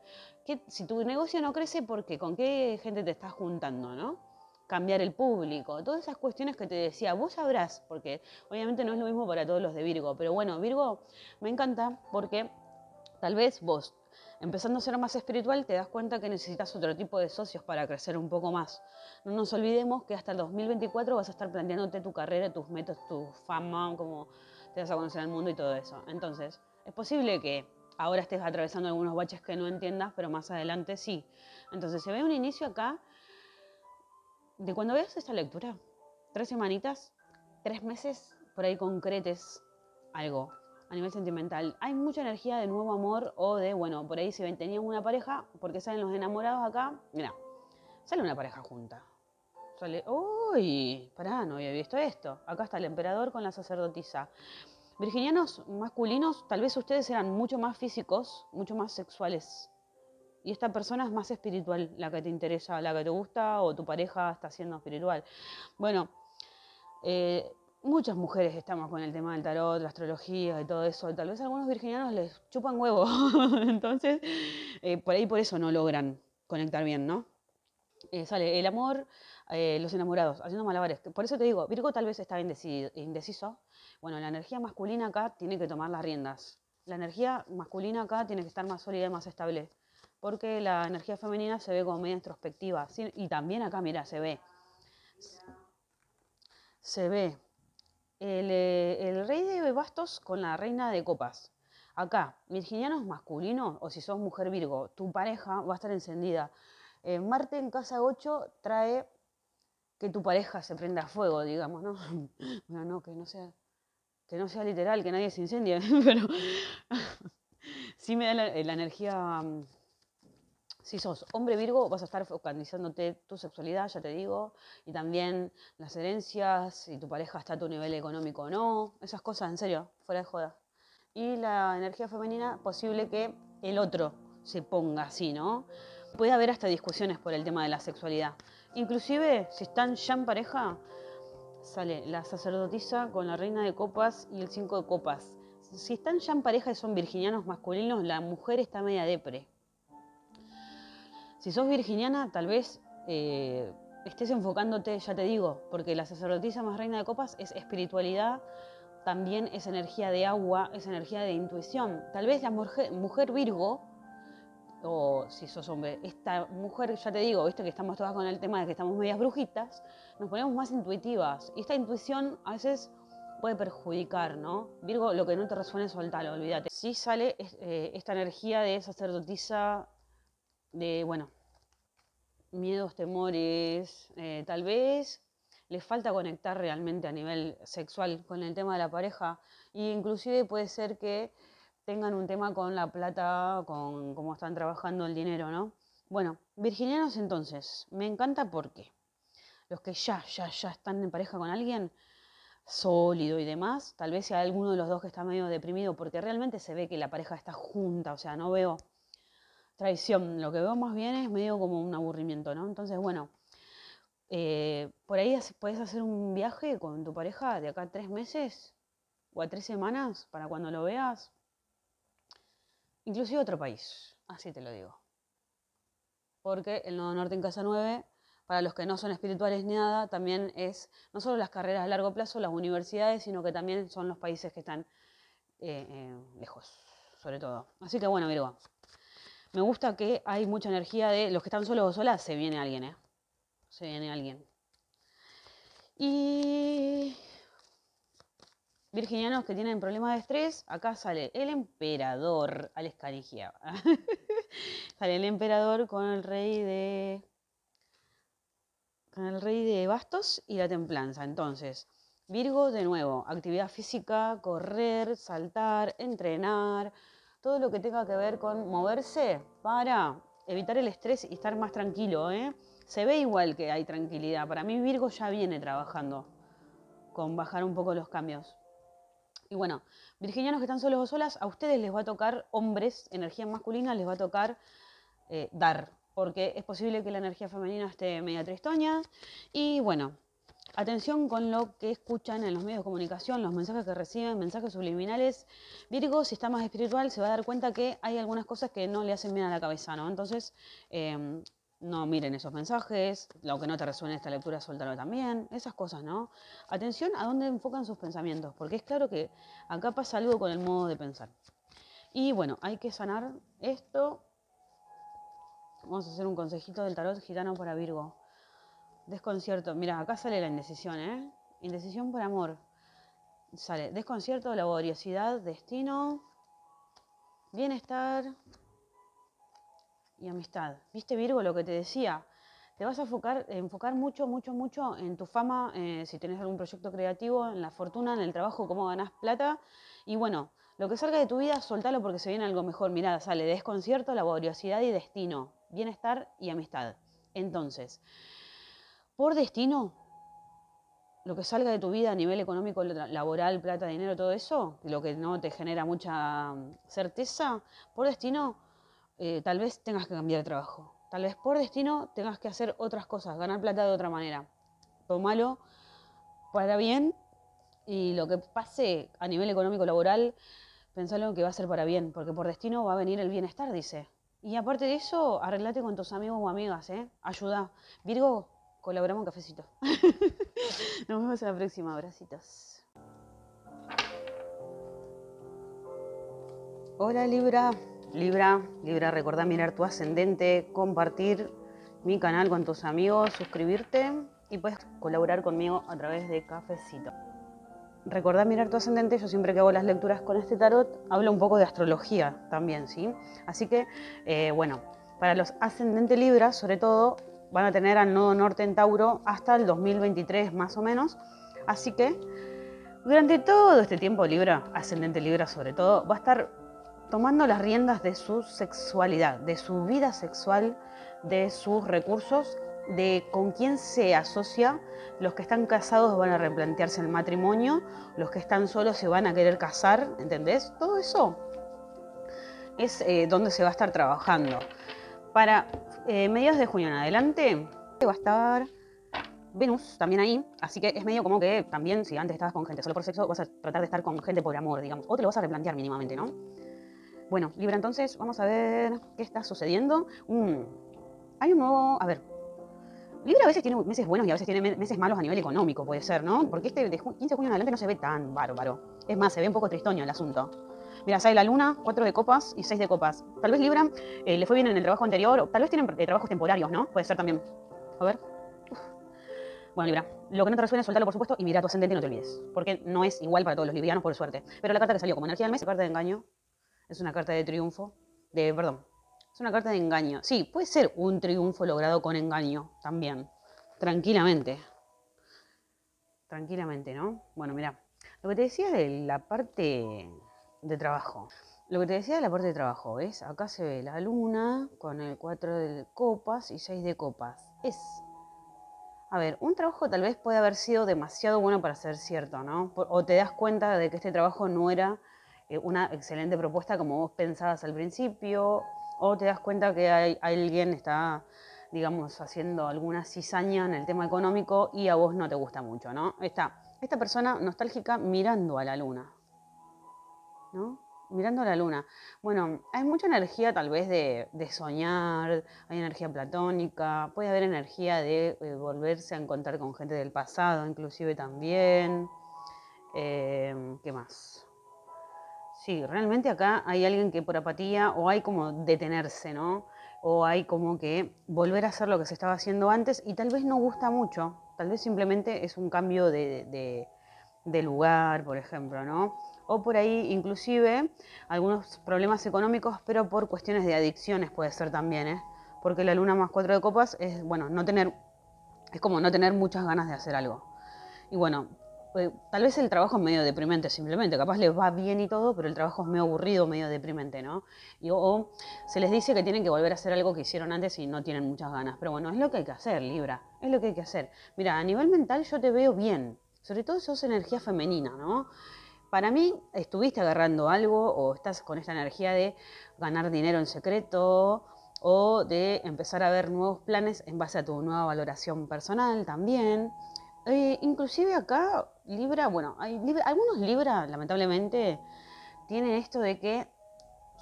si tu negocio no crece, ¿por qué? ¿Con qué gente te estás juntando, no? cambiar el público, todas esas cuestiones que te decía, vos sabrás, porque obviamente no es lo mismo para todos los de Virgo, pero bueno, Virgo me encanta porque tal vez vos, empezando a ser más espiritual, te das cuenta que necesitas otro tipo de socios para crecer un poco más. No nos olvidemos que hasta el 2024 vas a estar planteándote tu carrera, tus metas, tu fama, cómo te vas a conocer al mundo y todo eso. Entonces, es posible que ahora estés atravesando algunos baches que no entiendas, pero más adelante sí. Entonces, se ve un inicio acá de cuando veas esta lectura, tres semanitas, tres meses, por ahí concretes algo a nivel sentimental. Hay mucha energía de nuevo amor o de, bueno, por ahí si tenían una pareja, porque salen los enamorados acá, mira, sale una pareja junta. Sale, uy, pará, no había visto esto. Acá está el emperador con la sacerdotisa. Virginianos masculinos, tal vez ustedes eran mucho más físicos, mucho más sexuales y esta persona es más espiritual, la que te interesa, la que te gusta o tu pareja está siendo espiritual. Bueno, eh, muchas mujeres estamos con el tema del tarot, la astrología y todo eso. Tal vez algunos virginianos les chupan huevo. <laughs> Entonces, eh, por ahí por eso no logran conectar bien, ¿no? Eh, sale el amor, los enamorados, haciendo malabares. Por eso te digo, Virgo tal vez está indeciso, indeciso. Bueno, la energía masculina acá tiene que tomar las riendas. La energía masculina acá tiene que estar más sólida y más estable porque la energía femenina se ve como media introspectiva. Y también acá, mira, se ve. Se ve eh, el, rey de bastos con la reina de copas. Acá, virginiano es masculino, o si sos mujer Virgo, tu pareja va a estar encendida. Eh, Marte en casa 8 trae que tu pareja se prenda a fuego, digamos, ¿no? <laughs> Bueno, no, que no sea, que no sea literal, que nadie se incendie, <laughs> pero <laughs> sí me da la energía mm, si sos hombre Virgo, vas a estar focalizándote tu sexualidad, ya te digo, y también las herencias, si tu pareja está a tu nivel económico o no, esas cosas, en serio, fuera de joda. Y la energía femenina, posible que el otro se ponga así, ¿no? Puede haber hasta discusiones por el tema de la sexualidad. Inclusive, si están ya en pareja, sale la sacerdotisa con la reina de copas y el cinco de copas. Si están ya en pareja y son virginianos masculinos, la mujer está media depre si sos virginiana, tal vez eh, estés enfocándote, ya te digo, porque la sacerdotisa más reina de copas es espiritualidad, también es energía de agua, es energía de intuición. Tal vez la mujer, Virgo, o si sos hombre, esta mujer, ya te digo, viste que estamos todas con el tema de que estamos medias brujitas, nos ponemos más intuitivas. Y esta intuición a veces puede perjudicar, ¿no? Virgo, lo que no te resuene, soltalo, olvídate. Si sale eh, esta energía de sacerdotisa de, bueno, miedos, temores, eh, tal vez les falta conectar realmente a nivel sexual con el tema de la pareja e inclusive puede ser que tengan un tema con la plata, con cómo están trabajando el dinero, ¿no? Bueno, virginianos entonces, me encanta porque los que ya, ya, ya están en pareja con alguien sólido y demás, tal vez sea alguno de los dos que está medio deprimido porque realmente se ve que la pareja está junta, o sea, no veo traición. Lo que veo más bien es medio como un aburrimiento, ¿no? Entonces, bueno, eh, por ahí puedes hacer un viaje con tu pareja de acá a tres meses o a tres semanas para cuando lo veas. Inclusive otro país, así te lo digo. Porque el Nodo Norte en Casa 9 para los que no son espirituales ni nada, también es no solo las carreras a largo plazo, las universidades, sino que también son los países que están eh, eh, lejos, sobre todo. Así que bueno, Virgo, me gusta que hay mucha energía de los que están solos o solas, se viene alguien, ¿eh? Se viene alguien. Y virginianos que tienen problemas de estrés, acá sale el emperador, al escarigia. <laughs> sale el emperador con el rey de. con el rey de bastos y la templanza. Entonces, Virgo de nuevo, actividad física, correr, saltar, entrenar, todo lo que tenga que ver con moverse para evitar el estrés y estar más tranquilo. ¿eh? Se ve igual que hay tranquilidad. Para mí Virgo ya viene trabajando con bajar un poco los cambios. Y bueno, virginianos que están solos o solas, a ustedes les va a tocar hombres, energía masculina, les va a tocar eh, dar, porque es posible que la energía femenina esté media tristoña. Y bueno, Atención con lo que escuchan en los medios de comunicación, los mensajes que reciben, mensajes subliminales. Virgo, si está más espiritual, se va a dar cuenta que hay algunas cosas que no le hacen bien a la cabeza, ¿no? Entonces, em, no miren esos mensajes, lo que no te resuene esta lectura, suéltalo también, esas cosas, ¿no? Atención a dónde enfocan sus pensamientos, porque es claro que acá pasa algo con el modo de pensar. Y bueno, hay que sanar esto. Vamos a hacer un consejito del tarot gitano para Virgo. Desconcierto. Mira, acá sale la indecisión, ¿eh? Indecisión por amor. Sale desconcierto, laboriosidad, destino, bienestar y amistad. ¿Viste Virgo lo que te decía? Te vas a enfocar, enfocar mucho, mucho, mucho en tu fama, eh, si tienes algún proyecto creativo, en la fortuna, en el trabajo, cómo ganás plata. Y bueno, lo que salga de tu vida, soltalo porque se viene algo mejor. Mirá, sale desconcierto, laboriosidad y destino, bienestar y amistad. Entonces, por destino, lo que salga de tu vida a nivel económico, laboral, plata, dinero, todo eso, lo que no te genera mucha mm, certeza, por destino eh, tal vez tengas que cambiar de trabajo. Tal vez por destino tengas que hacer otras cosas, ganar plata de otra manera. malo para bien y lo que pase a nivel económico, laboral, pensalo que va a ser para bien, porque por destino va a venir el bienestar, dice. Y aparte de eso, arreglate con tus amigos o amigas, ¿eh? Ayuda. Virgo, colaboramos cafecito. <laughs> Nos vemos en la próxima. Abracitos. Hola Libra, Libra, Libra, recordá mirar tu ascendente, compartir mi canal con tus amigos, suscribirte y puedes colaborar conmigo a través de Cafecito. Recordá mirar tu ascendente, yo siempre que hago las lecturas con este tarot hablo un poco de astrología también, ¿sí? Así que, eh, bueno, para los ascendentes Libra, sobre todo, van a tener al nodo norte en Tauro hasta el 2023 más o menos. Así que durante todo este tiempo Libra, ascendente Libra sobre todo, va a estar tomando las riendas de su sexualidad, de su vida sexual, de sus recursos, de con quién se asocia. Los que están casados van a replantearse el matrimonio, los que están solos se van a querer casar, ¿entendés? Todo eso es eh, donde se va a estar trabajando. Para eh, mediados de junio en adelante va a estar Venus también ahí, así que es medio como que también si antes estabas con gente solo por sexo, vas a tratar de estar con gente por amor, digamos, o te lo vas a replantear mínimamente, ¿no? Bueno, Libra, entonces vamos a ver qué está sucediendo. hay un modo, a ver, Libra a veces tiene meses buenos y a veces tiene meses malos a nivel económico, puede ser, ¿no? Porque este de 15 de junio en adelante no se ve tan bárbaro. Es más, se ve un poco tristoño el asunto. Mira, sale la luna, cuatro de copas y seis de copas. Tal vez Libra eh, le fue bien en el trabajo anterior, o tal vez tienen eh, trabajos temporarios, ¿no? Puede ser también. A ver. Bueno, Libra, lo que no te resuelve, soltarlo, por supuesto, y mira tu ascendente y no te olvides. Porque no es igual para todos los librianos, por suerte. Pero la carta que salió como energía del mes es carta de engaño. Es una carta de triunfo. De, perdón. Es una carta de engaño. Sí, puede ser un triunfo logrado con engaño también. Tranquilamente. Tranquilamente, ¿no? Bueno, mira. Lo que te decía de la parte de trabajo. Lo que te decía de la parte de trabajo, ¿ves? Acá se ve la luna con el 4 de copas y 6 de copas. Es. A ver, un trabajo tal vez puede haber sido demasiado bueno para ser cierto, ¿no? O te das cuenta de que este trabajo no era eh, una excelente propuesta como vos pensabas al principio, o te das cuenta que hay, alguien está, digamos, haciendo alguna cizaña en el tema económico y a vos no te gusta mucho, ¿no? Está esta persona nostálgica mirando a la luna. ¿no? Mirando la luna. Bueno, hay mucha energía tal vez de, soñar, hay energía platónica, puede haber energía de eh, volverse a encontrar con gente del pasado, inclusive también. Em, ¿Qué más? Sí, realmente acá hay alguien que por apatía o hay como detenerse, ¿no? O hay como que volver a hacer lo que se estaba haciendo antes y tal vez no gusta mucho, tal vez simplemente es un cambio de, de lugar, por ejemplo, ¿no? o por ahí inclusive algunos problemas económicos, pero por cuestiones de adicciones puede ser también, ¿eh? porque la luna más cuatro de copas es, bueno, no tener, es como no tener muchas ganas de hacer algo. Y bueno, eh, tal vez el trabajo es medio deprimente simplemente, capaz les va bien y todo, pero el trabajo es medio aburrido, medio deprimente, ¿no? Y, o, se les dice que tienen que volver a hacer algo que hicieron antes y no tienen muchas ganas, pero bueno, es lo que hay que hacer, Libra, es lo que hay que hacer. Mira, a nivel mental yo te veo bien, sobre todo sos energía femenina, ¿no? Para mí, estuviste agarrando algo o estás con esta energía de ganar dinero en secreto o de empezar a ver nuevos planes en base a tu nueva valoración personal también. Eh, inclusive acá Libra, bueno, hay algunos Libra lamentablemente tienen esto de que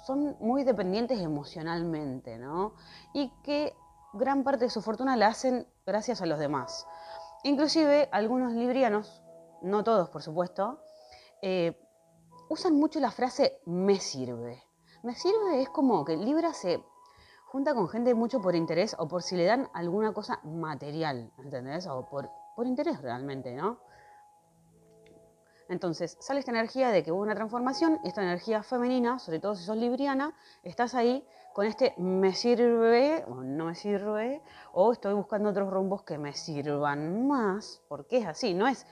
son muy dependientes emocionalmente, ¿no? Y que gran parte de su fortuna la hacen gracias a los demás. Inclusive algunos librianos, no todos por supuesto, eh, usan mucho la frase me sirve. Me sirve es como que Libra se junta con gente mucho por interés o por si le dan alguna cosa material, ¿entendés? O por, por interés realmente, ¿no? Entonces, sale esta energía de que hubo una transformación, esta energía femenina, sobre todo si sos libriana, estás ahí con este me sirve o no me sirve, o estoy buscando otros rumbos que me sirvan más, porque es así, no es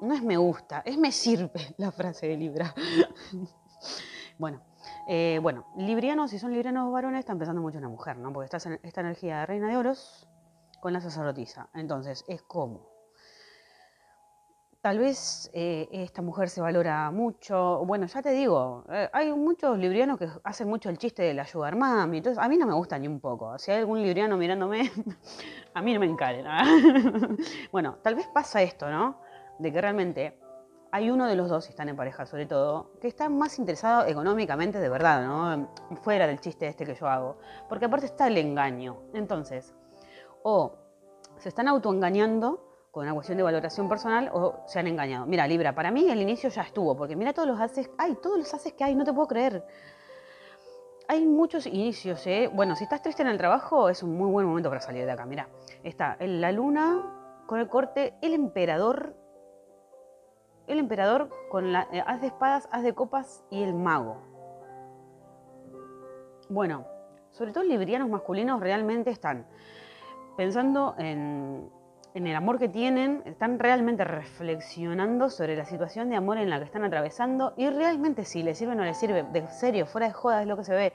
no es me gusta, es me sirve <laughs> la frase de Libra. <laughs> bueno, eh, bueno, librianos, si son librianos varones, están pensando mucho en la mujer, ¿no? Porque está en esta energía de reina de oros con la sacerdotisa. Entonces, es como. Tal vez eh, esta mujer se valora mucho. Bueno, ya te digo, eh, hay muchos librianos que hacen mucho el chiste de la mami. Entonces, a mí no me gusta ni un poco. Si hay algún libriano mirándome, <laughs> a mí no me encare bueno, tal vez pasa esto, ¿no? de que realmente hay uno de los dos, si están en pareja sobre todo, que está más interesado económicamente de verdad, ¿no? Fuera del chiste este que yo hago. Porque aparte está el engaño. Entonces, o se están autoengañando con una cuestión de valoración personal o se han engañado. Mira, Libra, para mí el inicio ya estuvo, porque mira todos los haces, hay todos los haces que hay, no te puedo creer. Hay muchos inicios, ¿eh? Bueno, si estás triste en el trabajo, es un muy buen momento para salir de acá. Mira, está la luna con el corte, el emperador el emperador con la eh, haz de espadas, haz de copas y el mago. Bueno, sobre todo librianos masculinos realmente están pensando en, el amor que tienen, están realmente reflexionando sobre la situación de amor en la que están atravesando y realmente si les sirve o no les sirve, de serio, fuera de joda, es lo que se ve.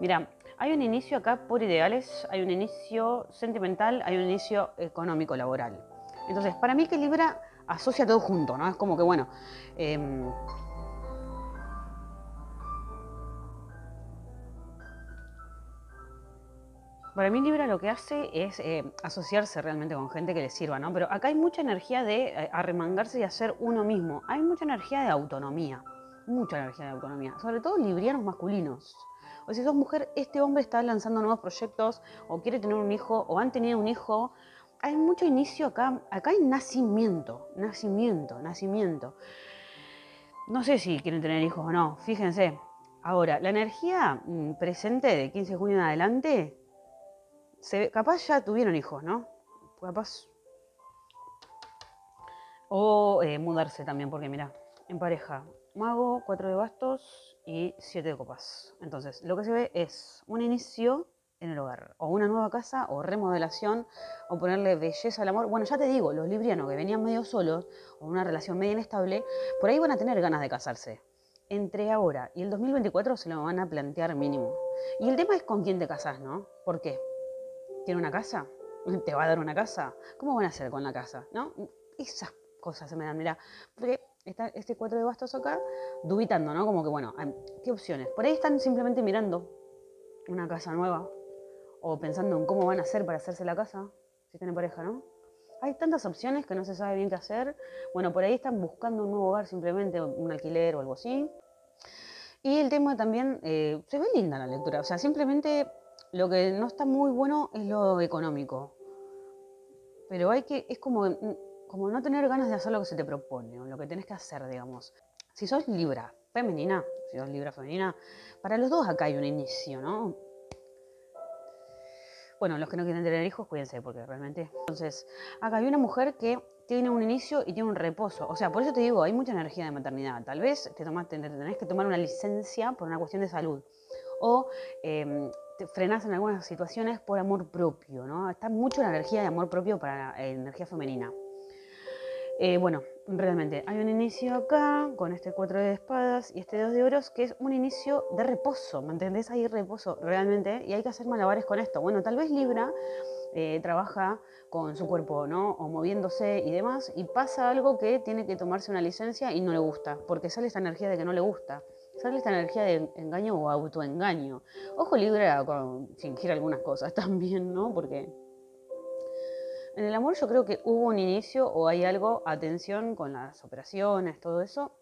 Mira, hay un inicio acá por ideales, hay un inicio sentimental, hay un inicio económico, laboral. Entonces, para mí que Libra asocia todo junto, ¿no? Es como que, bueno. Em, para mí Libra lo que hace es eh, asociarse realmente con gente que le sirva, ¿no? Pero acá hay mucha energía de eh, arremangarse y hacer uno mismo. Hay mucha energía de autonomía, mucha energía de autonomía, sobre todo librianos masculinos. O si sos mujer, este hombre está lanzando nuevos proyectos o quiere tener un hijo o han tenido un hijo hay mucho inicio acá, acá hay nacimiento, nacimiento, nacimiento. No sé si quieren tener hijos o no, fíjense. Ahora, la energía mm, presente de 15 de junio en adelante, se, capaz ya tuvieron hijos, ¿no? Capaz. O eh, mudarse también, porque mira, en pareja, mago, cuatro de bastos y siete de copas. Entonces, lo que se ve es un inicio en el hogar, o una nueva casa, o remodelación, o ponerle belleza al amor. Bueno, ya te digo, los librianos que venían medio solos, o una relación medio inestable, por ahí van a tener ganas de casarse. Entre ahora y el 2024 se lo van a plantear mínimo. Y el tema es con quién te casas ¿no? ¿Por qué? ¿Tiene una casa? <laughs> ¿Te va a dar una casa? ¿Cómo van a hacer con la casa? ¿No? Esas cosas se me dan, mira, porque está este cuatro de bastos acá, dubitando, ¿no? Como que, bueno, ¿qué opciones? Por ahí están simplemente mirando una casa nueva, o pensando en cómo van a hacer para hacerse la casa, si tienen pareja, ¿no? Hay tantas opciones que no se sabe bien qué hacer. Bueno, por ahí están buscando un nuevo hogar, simplemente un alquiler o algo así. Y el tema también, eh, se ve linda la lectura, o sea, simplemente lo que no está muy bueno es lo económico. Pero hay que, es como, como no tener ganas de hacer lo que se te propone, o lo que tenés que hacer, digamos. Si sos libra femenina, si sos libra femenina, para los dos acá hay un inicio, ¿no? Bueno, los que no quieren tener hijos, cuídense, porque realmente. Entonces, acá hay una mujer que tiene un inicio y tiene un reposo. O sea, por eso te digo, hay mucha energía de maternidad. Tal vez te, tenés que tomar una licencia por una cuestión de salud. O. Em, te frenás en algunas situaciones por amor propio, ¿no? Está mucho la energía de amor propio para la energía femenina. Eh, bueno, realmente hay un inicio acá con este 4 de espadas y este 2 de oros que es un inicio de reposo, ¿me entendés? Hay reposo realmente y hay que hacer malabares con esto. Bueno, tal vez Libra eh, trabaja con su cuerpo, ¿no? O moviéndose y demás y pasa algo que tiene que tomarse una licencia y no le gusta, porque sale esta energía de que no le gusta sale esta energía de engaño o autoengaño. Ojo Libra con fingir algunas cosas <laughs> también, ¿no? Porque en el amor yo creo que hubo un inicio o hay algo, atención con las operaciones, todo eso.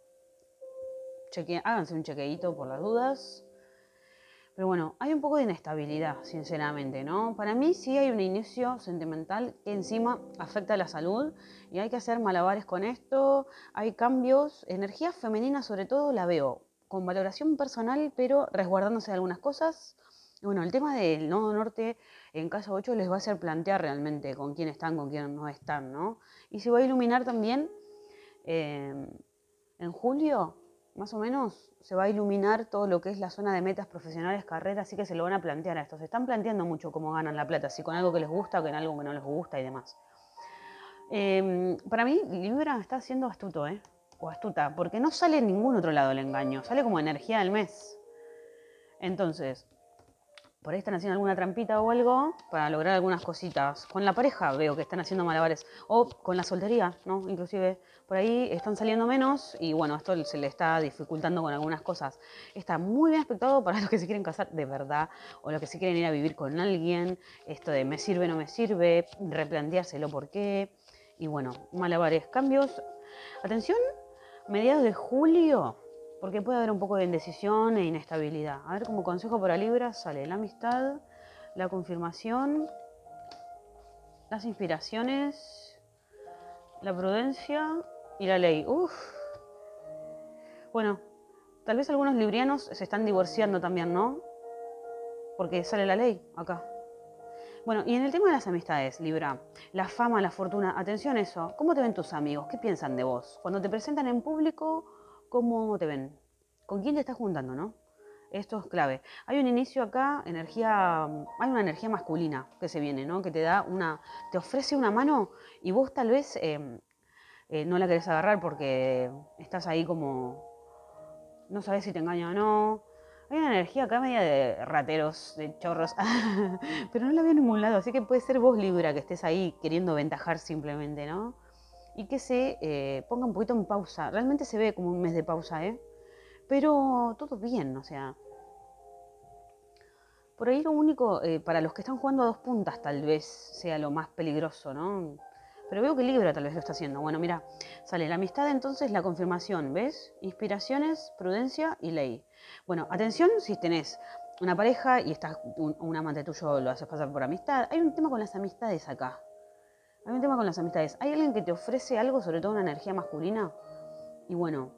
háganse un chequeíto por las dudas. Pero bueno, hay un poco de inestabilidad, sinceramente, ¿no? Para mí sí hay un inicio sentimental que encima afecta a la salud y hay que hacer malabares con esto, hay cambios, energía femenina sobre todo la veo, con valoración personal, pero resguardándose de algunas cosas. Bueno, el tema del nodo norte en casa 8 les va a hacer plantear realmente con quién están, con quién no están, ¿no? Y se va a iluminar también em, en julio, más o menos, se va a iluminar todo lo que es la zona de metas profesionales, carreras, así que se lo van a plantear a estos. Se están planteando mucho cómo ganan la plata, si con algo que les gusta o con algo que no les gusta y demás. Em, para mí, Libra está siendo astuto, ¿eh? O astuta, porque no sale en ningún otro lado el engaño, sale como energía del mes. Entonces, por ahí están haciendo alguna trampita o algo para lograr algunas cositas. Con la pareja veo que están haciendo malabares. O con la soltería, ¿no? Inclusive por ahí están saliendo menos y bueno, esto se le está dificultando con algunas cosas. Está muy bien aspectado para <laughs> los que se quieren casar de verdad o los que se quieren ir a vivir con alguien. Esto de me sirve, no me sirve, replanteárselo por qué. Y bueno, malabares, cambios. Atención, mediados de julio porque puede haber un poco de indecisión e inestabilidad. A ver, como consejo para Libra sale la amistad, la confirmación, las inspiraciones, la prudencia y la ley. Uf. Bueno, tal vez algunos librianos se están divorciando también, ¿no? Porque sale la ley acá. Bueno, y en el tema de las amistades, Libra, la fama, la fortuna, atención a eso, ¿cómo te ven tus amigos? ¿Qué piensan de vos? Cuando te presentan en público cómo te ven, con quién te estás juntando, ¿no? Esto es clave. Hay un inicio acá, energía, hay una energía masculina que se viene, ¿no? Que te da una, te ofrece una mano y vos tal vez em, eh, no la querés agarrar porque estás ahí como, no sabes si te engaña o no. Hay una energía acá media de rateros, de chorros, <laughs> pero no la veo en ningún lado, así que puede ser vos Libra que estés ahí queriendo ventajar simplemente, ¿no? y que se eh, ponga un poquito en pausa. Realmente se ve como un mes de pausa, ¿eh? Pero todo bien, o sea. Por ahí lo único, eh, para los que están jugando a dos puntas, tal vez sea lo más peligroso, ¿no? Pero veo que Libra tal vez lo está haciendo. Bueno, mira, sale la amistad, entonces la confirmación, ¿ves? Inspiraciones, prudencia y ley. Bueno, atención si tenés una pareja y estás, un amante tuyo lo haces pasar por amistad. Hay un tema con las amistades acá. Hay un tema con las amistades. ¿Hay alguien que te ofrece algo, sobre todo una energía masculina? Y bueno,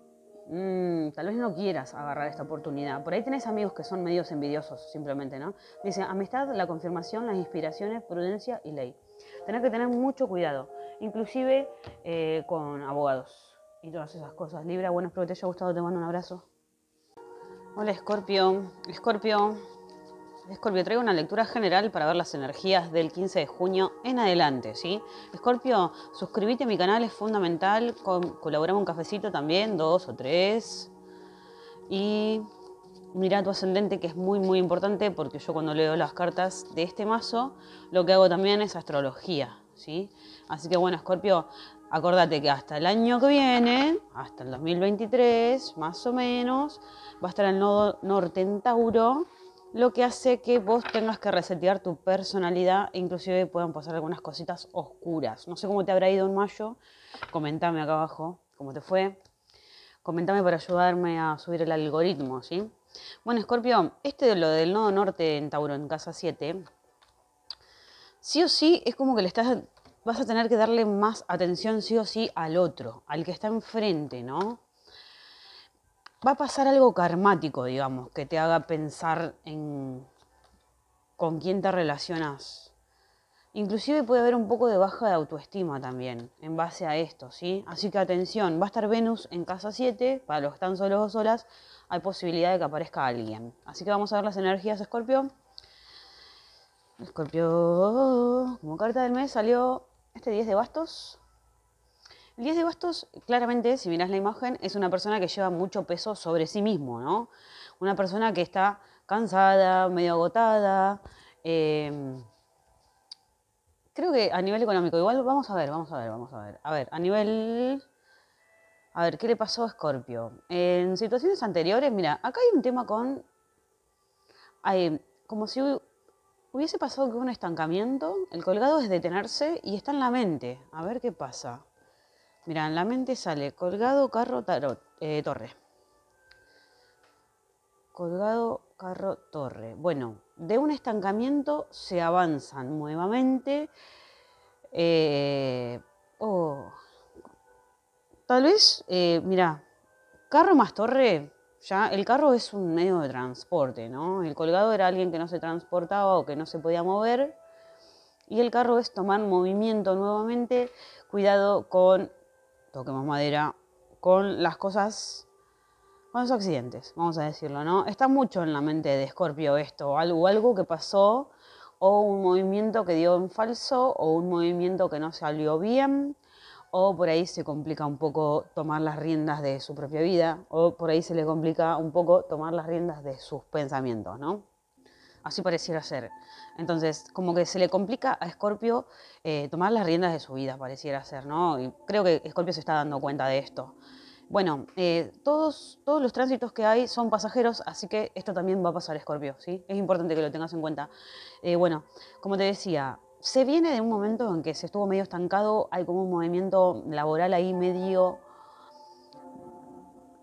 mm, tal vez no quieras agarrar esta oportunidad. Por ahí tenés amigos que son medios envidiosos, simplemente, ¿no? Dice, amistad, la confirmación, las inspiraciones, prudencia y ley. Tenés que tener mucho cuidado, inclusive eh, con abogados y todas esas cosas. Libra, bueno, espero que te haya gustado, te mando un abrazo. Hola, escorpión Scorpio. Escorpio, traigo una lectura general para ver las energías del 15 de junio en adelante, ¿sí? Escorpio, suscríbete a mi canal, es fundamental. colaboramos un cafecito también, dos o tres. Y mira tu ascendente, que es muy, muy importante, porque yo cuando leo las cartas de este mazo, lo que hago también es astrología, ¿sí? Así que bueno, Escorpio, acordate que hasta el año que viene, hasta el 2023, más o menos, va a estar el nodo norte en Tauro lo que hace que vos tengas que resetear tu personalidad, e inclusive puedan pasar algunas cositas oscuras. No sé cómo te habrá ido en mayo, comentame acá abajo cómo te fue, comentame para ayudarme a subir el algoritmo, ¿sí? Bueno, Scorpio, este de lo del nodo norte en Tauro, en casa 7, sí o sí es como que le estás, vas a tener que darle más atención sí o sí al otro, al que está enfrente, ¿no? va a pasar algo karmático, digamos, que te haga pensar en con quién te relacionas. Inclusive puede haber un poco de baja de autoestima también en base a esto, ¿sí? Así que atención, va a estar Venus en casa 7, para los que están solos o solas, hay posibilidad de que aparezca alguien. Así que vamos a ver las energías Scorpio. Escorpio. como carta del mes salió este 10 de bastos, el 10 de Bastos, claramente, si miras la imagen, es una persona que lleva mucho peso sobre sí mismo, ¿no? Una persona que está cansada, medio agotada. Em, creo que a nivel económico, igual vamos a ver, vamos a ver, vamos a ver. A ver, a nivel. A ver, ¿qué le pasó a Scorpio? En situaciones anteriores, mira, acá hay un tema con. como si hubiese pasado que un estancamiento, el colgado es detenerse y está en la mente. A ver qué pasa. Mira, en la mente sale colgado carro eh, torre. Colgado carro torre. Bueno, de un estancamiento se avanzan nuevamente. Eh, oh, tal vez, eh, mira, carro más torre, ya el carro es un medio de transporte, ¿no? El colgado era alguien que no se transportaba o que no se podía mover. Y el carro es tomar movimiento nuevamente. Cuidado con que más madera, con las cosas, con los accidentes, vamos a decirlo, ¿no? Está mucho en la mente de Scorpio esto, algo, algo que pasó, o un movimiento que dio en falso, o un movimiento que no salió bien, o por ahí se complica un poco tomar las riendas de su propia vida, o por ahí se le complica un poco tomar las riendas de sus pensamientos, ¿no? Así pareciera ser. Entonces, como que se le complica a Scorpio eh, tomar las riendas de su vida, pareciera ser, ¿no? Y creo que Scorpio se está dando cuenta de esto. Bueno, eh, todos, todos los tránsitos que hay son pasajeros, así que esto también va a pasar, Scorpio, ¿sí? Es importante que lo tengas en cuenta. Eh, bueno, como te decía, se viene de un momento en que se estuvo medio estancado, hay como un movimiento laboral ahí medio...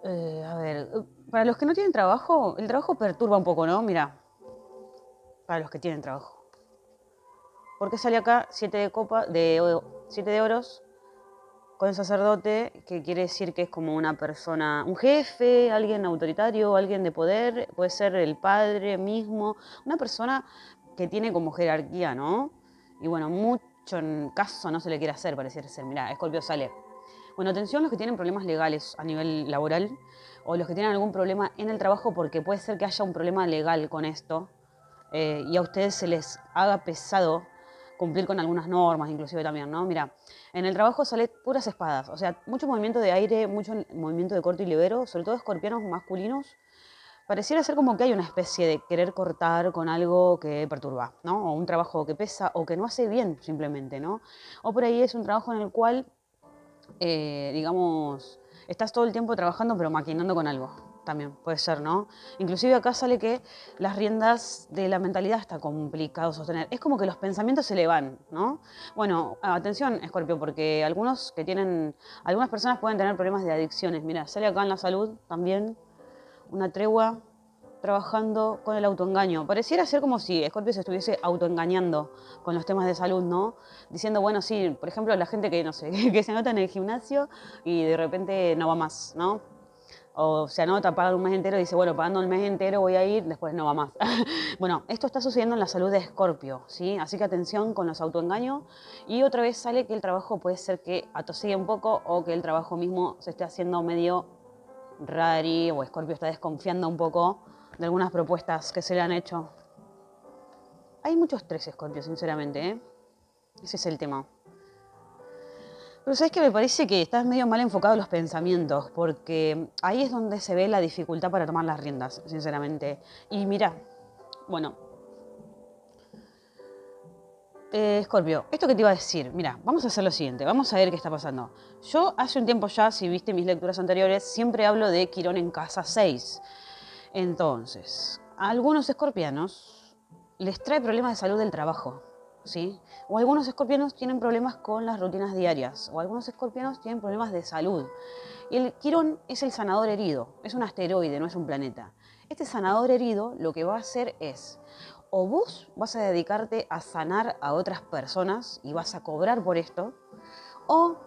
a ver, para los que no tienen trabajo, el trabajo perturba un poco, ¿no? Mira, para los que tienen trabajo. Porque sale acá Siete de copa de de oros con el sacerdote, que quiere decir que es como una persona, un jefe, alguien autoritario, alguien de poder, puede ser el padre mismo, una persona que tiene como jerarquía, ¿no? Y bueno, mucho en caso no se le quiere hacer, parece ser. Mirá, Escorpio sale. Bueno, atención los que tienen problemas legales a nivel laboral o los que tienen algún problema en el trabajo porque puede ser que haya un problema legal con esto eh, y a ustedes se les haga pesado cumplir con algunas normas, inclusive también, ¿no? Mira, en el trabajo sale puras espadas, o sea, mucho movimiento de aire, mucho movimiento de corto y libero, sobre todo escorpianos masculinos. Pareciera ser como que hay una especie de querer cortar con algo que perturba, ¿no? O un trabajo que pesa o que no hace bien simplemente, ¿no? O por ahí es un trabajo en el cual, eh, digamos, estás todo el tiempo trabajando pero maquinando con algo, también puede ser, ¿no? Inclusive acá sale que las riendas de la mentalidad está complicado sostener. Es como que los pensamientos se le van, ¿no? Bueno, atención, Escorpio, porque algunos que tienen, algunas personas pueden tener problemas de adicciones. Mira, sale acá en la salud también una tregua trabajando con el autoengaño. Pareciera ser como si Scorpio se estuviese autoengañando con los temas de salud, ¿no? Diciendo, bueno, sí, por ejemplo, la gente que, no sé, <laughs> que se nota en el gimnasio y de repente no va más, ¿no? o se anota, paga un mes entero y dice, bueno, pagando el mes entero voy a ir, después no va más. <laughs> bueno, esto está sucediendo en la salud de Escorpio, ¿sí? Así que atención con los autoengaños y otra vez sale que el trabajo puede ser que atosigue un poco o que el trabajo mismo se esté haciendo medio rari o Escorpio está desconfiando un poco de algunas propuestas que se le han hecho. Hay muchos tres, Escorpio, sinceramente, ¿eh? Ese es el tema. Pero sabes que me parece que estás medio mal enfocado en los pensamientos, porque ahí es donde se ve la dificultad para tomar las riendas, sinceramente. Y mira, bueno, Escorpio, eh, esto que te iba a decir, mira, vamos a hacer lo siguiente, vamos a ver qué está pasando. Yo hace un tiempo ya, si viste mis lecturas anteriores, siempre hablo de Quirón en casa 6. Entonces, a algunos escorpianos les trae problemas de salud del trabajo. O algunos escorpianos tienen problemas con las rutinas diarias, o algunos escorpianos tienen problemas de salud. Y el Quirón es el sanador herido, es un asteroide, no es un planeta. Este sanador herido lo que va a hacer es, o vos vas a dedicarte a sanar a otras personas y vas a cobrar por esto, o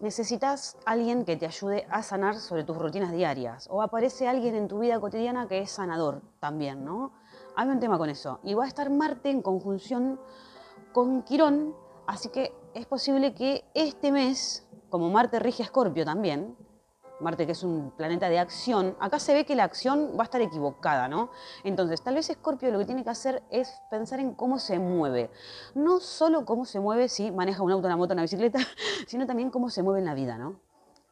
necesitas alguien que te ayude a sanar sobre tus rutinas diarias, o aparece alguien en tu vida cotidiana que es sanador también, ¿no? Hay un tema con eso. Y va a estar Marte en conjunción con Quirón, así que es posible que este mes, como Marte rige Escorpio también, Marte que es un planeta de acción, acá se ve que la acción va a estar equivocada, ¿no? Entonces, tal vez Escorpio lo que tiene que hacer es pensar en cómo se mueve. No solo cómo se mueve si maneja un auto, una moto, una bicicleta, <laughs> sino también cómo se mueve en la vida, ¿no?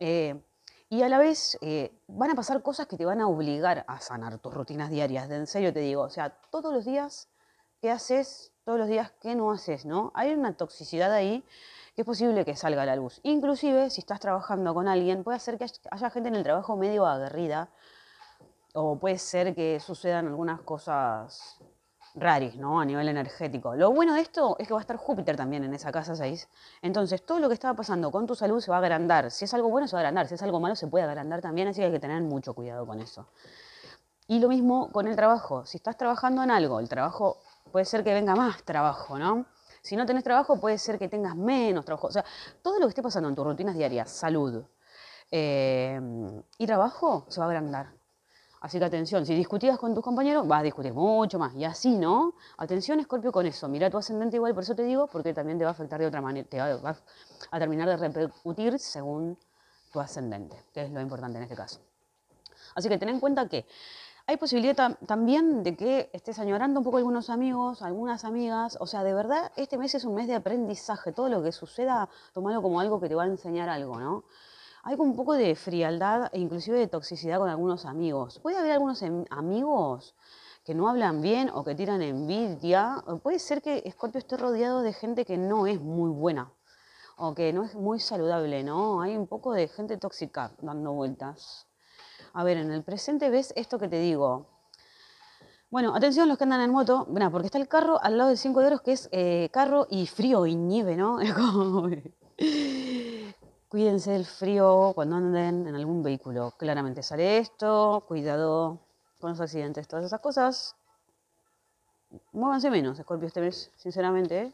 Eh, y a la vez eh, van a pasar cosas que te van a obligar a sanar tus rutinas diarias, de en serio te digo. O sea, todos los días, que haces? todos los días qué no haces, ¿no? Hay una toxicidad ahí que es posible que salga a la luz. Inclusive, si estás trabajando con alguien, puede ser que haya gente en el trabajo medio aguerrida o puede ser que sucedan algunas cosas raris, ¿no? A nivel energético. Lo bueno de esto es que va a estar Júpiter también en esa casa 6. Entonces, todo lo que estaba pasando con tu salud se va a agrandar. Si es algo bueno, se va a agrandar. Si es algo malo, se puede agrandar también. Así que hay que tener mucho cuidado con eso. Y lo mismo con el trabajo. Si estás trabajando en algo, el trabajo puede ser que venga más trabajo, ¿no? Si no tenés trabajo, puede ser que tengas menos trabajo. O sea, todo lo que esté pasando en tus rutinas diarias, salud eh, y trabajo, se va a agrandar. Así que atención, si discutías con tus compañeros, vas a discutir mucho más. Y así, ¿no? Atención, Escorpio, con eso. Mira tu ascendente igual, por eso te digo, porque también te va a afectar de otra manera. Te va a terminar de repercutir según tu ascendente, que es lo importante en este caso. Así que ten en cuenta que hay posibilidad también de que estés añorando un poco algunos amigos, algunas amigas. O sea, de verdad, este mes es un mes de aprendizaje. Todo lo que suceda, tomalo como algo que te va a enseñar algo, ¿no? Hay un poco de frialdad e inclusive de toxicidad con algunos amigos. Puede haber algunos em-, amigos que no hablan bien o que tiran envidia. puede ser que Scorpio esté rodeado de gente que no es muy buena o que no es muy saludable, ¿no? Hay un poco de gente tóxica dando vueltas a ver, en el presente ves esto que te digo. Bueno, atención los que andan en moto, bueno, porque está el carro al lado de 5 de que es eh, carro y frío y nieve, ¿no? <laughs> Cuídense del frío cuando anden en algún vehículo. Claramente sale esto, cuidado con los accidentes, todas esas cosas. Muévanse menos, Scorpio, este mes, sinceramente.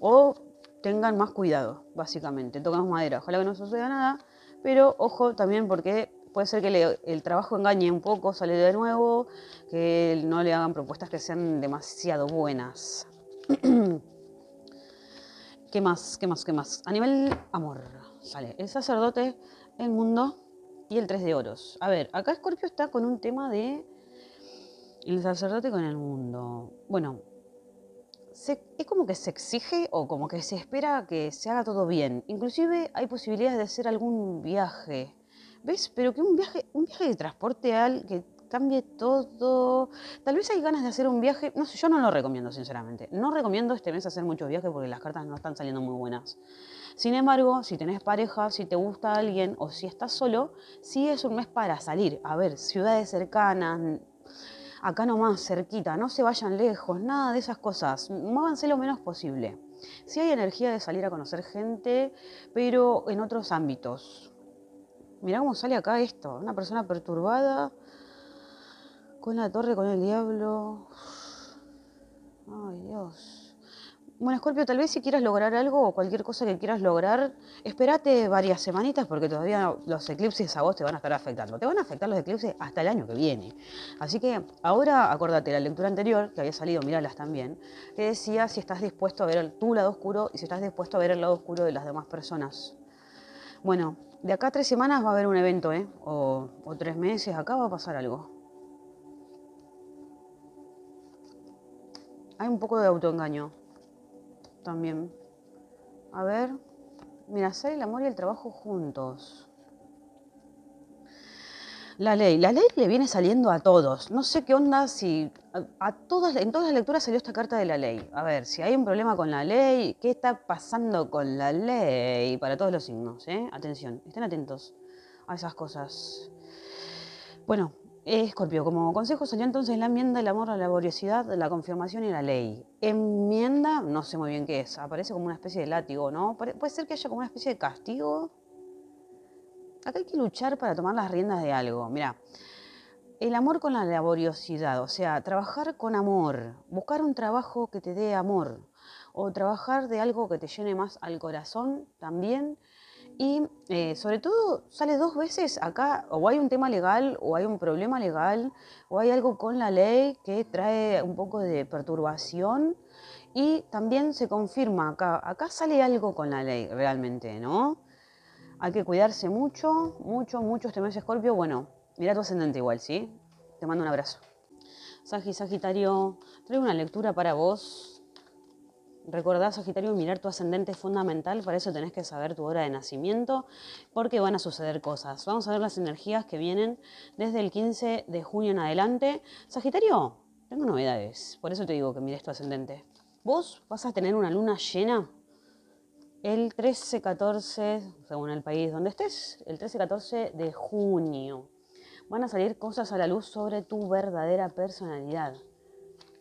O tengan más cuidado, básicamente. Tocamos madera, ojalá que no suceda nada. Pero ojo también porque puede ser que el trabajo engañe un poco, sale de nuevo, que no le hagan propuestas que sean demasiado buenas. <clears throat> ¿Qué más? ¿Qué más? ¿Qué más? A nivel amor, sale el sacerdote, el mundo y el tres de oros. A ver, acá Scorpio está con un tema de el sacerdote con el mundo. Bueno, es como que se exige o como que se espera que se haga todo bien. Inclusive hay posibilidades de hacer algún viaje ¿Ves? Pero que un viaje, un viaje de transporte al que cambie todo. Tal vez hay ganas de hacer un viaje. No sé, yo no lo recomiendo, sinceramente. No recomiendo este mes hacer muchos viajes porque las cartas no están saliendo muy buenas. Sin embargo, si tenés pareja, si te gusta alguien o si estás solo, sí es un mes para salir. A ver, ciudades cercanas, acá nomás, cerquita, no se vayan lejos, nada de esas cosas. Muévanse lo menos posible. Sí hay energía de salir a conocer gente, pero en otros ámbitos mirá cómo sale acá esto, una persona perturbada, con la torre, con el diablo. Ay, Dios. Bueno, Scorpio, tal vez si quieras lograr algo o cualquier cosa que quieras lograr, espérate varias semanitas porque todavía los eclipses a vos te van a estar afectando. Te van a afectar los eclipses hasta el año que viene. Así que ahora, acuérdate, la lectura anterior, que había salido, miralas también, que decía si estás dispuesto a ver tu lado oscuro y si estás dispuesto a ver el lado oscuro de las demás personas. Bueno, de acá a tres semanas va a haber un evento, ¿eh? O, tres meses, acá va a pasar algo. Hay un poco de autoengaño también. A ver, mira, sale el amor y el trabajo juntos. La ley, la ley le viene saliendo a todos. No sé qué onda si a, todas, en todas las lecturas salió esta carta de la ley. A ver, si hay un problema con la ley, ¿qué está pasando con la ley? Para todos los signos, ¿eh? Atención, estén atentos a esas cosas. Bueno, Escorpio, como consejo salió entonces la enmienda, el amor, la laboriosidad, la confirmación y la ley. Enmienda, no sé muy bien qué es, aparece como una especie de látigo, ¿no? Puede ser que haya como una especie de castigo Acá hay que luchar para tomar las riendas de algo. Mira, el amor con la laboriosidad, o sea, trabajar con amor, buscar un trabajo que te dé amor, o trabajar de algo que te llene más al corazón también. Y eh, sobre todo sale dos veces acá, o hay un tema legal, o hay un problema legal, o hay algo con la ley que trae un poco de perturbación. Y también se confirma acá, acá sale algo con la ley realmente, ¿no? Hay que cuidarse mucho, mucho, mucho este mes Escorpio. Bueno, mira tu ascendente igual, ¿sí? Te mando un abrazo. Sagi, Sagitario, traigo una lectura para vos. Recordá, Sagitario, mirar tu ascendente es fundamental, para eso tenés que saber tu hora de nacimiento, porque van a suceder cosas. Vamos a ver las energías que vienen desde el 15 de junio en adelante. Sagitario, tengo novedades, por eso te digo que mires tu ascendente. Vos vas a tener una luna llena el 13-14, según el país donde estés, el 13-14 de junio, van a salir cosas a la luz sobre tu verdadera personalidad,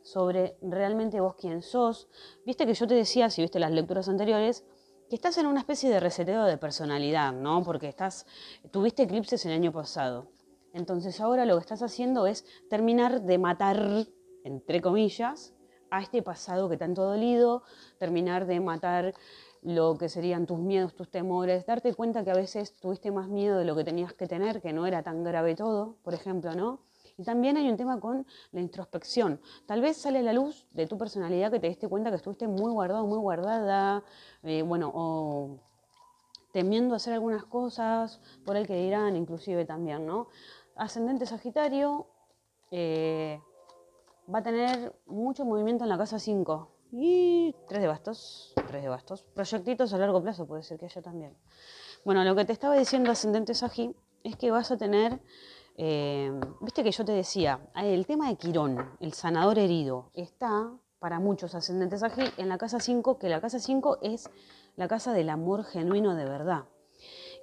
sobre realmente vos quién sos. Viste que yo te decía, si viste las lecturas anteriores, que estás en una especie de reseteo de personalidad, ¿no? Porque estás, tuviste eclipses el año pasado. Entonces ahora lo que estás haciendo es terminar de matar, entre comillas, a este pasado que tanto ha dolido, terminar de matar lo que serían tus miedos, tus temores, darte cuenta que a veces tuviste más miedo de lo que tenías que tener, que no era tan grave todo, por ejemplo, ¿no? Y también hay un tema con la introspección. Tal vez sale a la luz de tu personalidad que te diste cuenta que estuviste muy guardado, muy guardada, eh, bueno, o temiendo hacer algunas cosas, por el que dirán, inclusive también, ¿no? Ascendente Sagitario eh, va a tener mucho movimiento en la casa 5. Y tres de bastos, tres de bastos. Proyectitos a largo plazo puede ser que haya también. Bueno, lo que te estaba diciendo ascendente Saji es que vas a tener, eh, viste que yo te decía, eh, el tema de Quirón, el sanador herido, está para muchos ascendentes Saji en la casa 5, que la casa 5 es la casa del amor genuino de verdad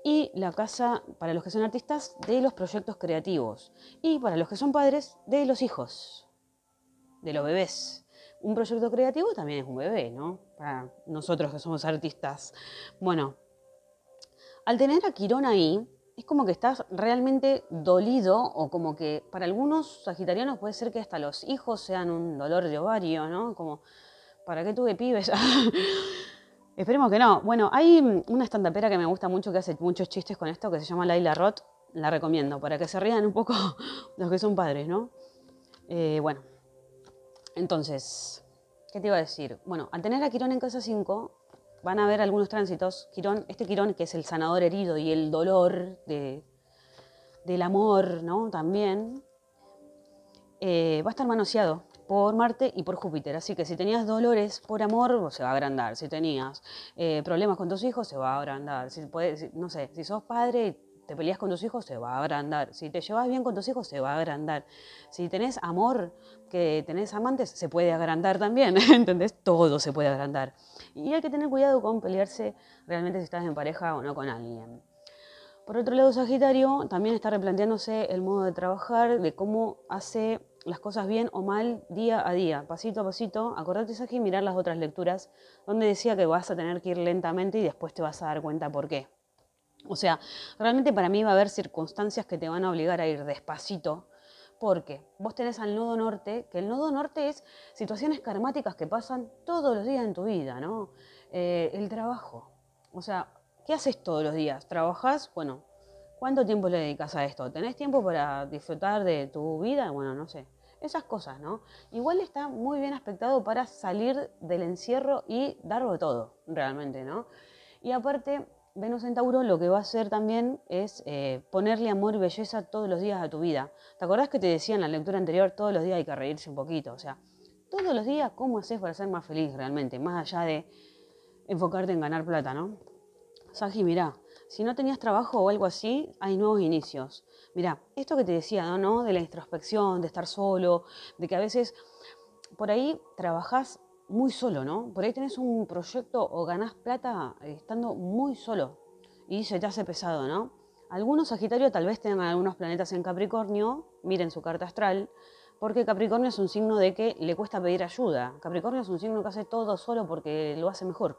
y la casa, para los que son artistas, de los proyectos creativos. Y para los que son padres, de los hijos, de los bebés un proyecto creativo también es un bebé, ¿no? Para nosotros que somos artistas. Bueno, al tener a Quirón ahí, es como que estás realmente dolido o como que para algunos sagitarianos puede ser que hasta los hijos sean un dolor de ovario, ¿no? Como, ¿para qué tuve pibes? <laughs> Esperemos que no. Bueno, hay una estantapera que me gusta mucho que hace muchos chistes con esto que se llama Laila Roth. La recomiendo para que se rían un poco <laughs> los que son padres, ¿no? Eh, bueno, entonces, ¿qué te iba a decir? Bueno, al tener a Quirón en casa 5, van a haber algunos tránsitos. Quirón, este Quirón que es el sanador herido y el dolor de, del amor, ¿no? También eh, va a estar manoseado por Marte y por Júpiter. Así que si tenías dolores por amor, se va a agrandar. Si tenías eh, problemas con tus hijos, se va a agrandar. Si puedes, no sé, si sos padre te peleas con tus hijos, se va a agrandar. Si te llevas bien con tus hijos, se va a agrandar. Si tenés amor, que tenés amantes, se puede agrandar también, <laughs> ¿entendés? Todo se puede agrandar. Y hay que tener cuidado con pelearse realmente si estás en pareja o no con alguien. Por otro lado, Sagitario también está replanteándose el modo de trabajar, de cómo hace las cosas bien o mal día a día, pasito a pasito. Acordate, Sagi, mirar las otras lecturas, donde decía que vas a tener que ir lentamente y después te vas a dar cuenta por qué. O sea, realmente para mí va a haber circunstancias que te van a obligar a ir despacito, porque vos tenés al nodo norte, que el nodo norte es situaciones karmáticas que pasan todos los días en tu vida, ¿no? Eh, el trabajo. O sea, ¿qué haces todos los días? ¿Trabajás? Bueno, ¿cuánto tiempo le dedicas a esto? ¿Tenés tiempo para disfrutar de tu vida? Bueno, no sé. Esas cosas, ¿no? Igual está muy bien aspectado para salir del encierro y darlo todo, realmente, ¿no? Y aparte, Venus en Tauro lo que va a hacer también es eh, ponerle amor y belleza todos los días a tu vida. ¿Te acordás que te decía en la lectura anterior, todos los días hay que reírse un poquito? O sea, todos los días, ¿cómo haces para ser más feliz realmente? Más allá de enfocarte en ganar plata, ¿no? Saji, mirá, si no tenías trabajo o algo así, hay nuevos inicios. Mirá, esto que te decía, ¿no? ¿no? De la introspección, de estar solo, de que a veces por ahí trabajás muy solo, ¿no? Por ahí tenés un proyecto o ganás plata eh, estando muy solo y se te hace pesado, ¿no? Algunos Sagitarios tal vez tengan algunos planetas en Capricornio, miren su carta astral, porque Capricornio es un signo de que le cuesta pedir ayuda. Capricornio es un signo que hace todo solo porque lo hace mejor.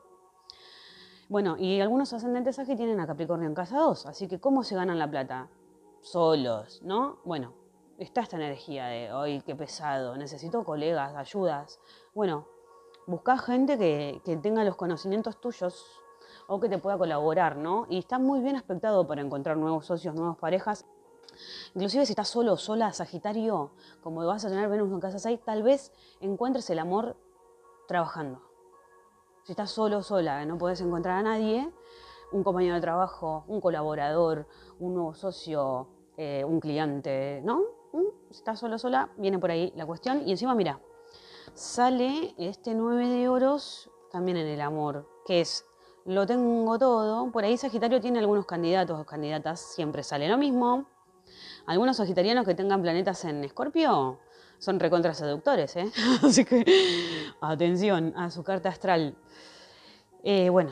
Bueno, y algunos ascendentes aquí tienen a Capricornio en casa 2, así que ¿cómo se ganan la plata? Solos, ¿no? Bueno, está esta energía de, hoy qué pesado, necesito colegas, ayudas. Bueno, busca gente que, tenga los conocimientos tuyos o que te pueda colaborar, ¿no? Y está muy bien aspectado para encontrar nuevos socios, nuevas parejas. Inclusive si estás solo o sola, Sagitario, como vas a tener Venus en casa 6, tal vez encuentres el amor trabajando. Si estás solo o sola, no puedes encontrar a nadie, un compañero de trabajo, un colaborador, un nuevo socio, eh, un cliente, ¿no? Mm, si estás solo o sola, viene por ahí la cuestión. Y encima, mira, sale este 9 de oros también en el amor, que es lo tengo todo. Por ahí Sagitario tiene algunos candidatos o candidatas, siempre sale lo mismo. Algunos sagitarianos que tengan planetas en Escorpio son recontra seductores, ¿eh? <laughs> así que atención a su carta astral. Eh, bueno,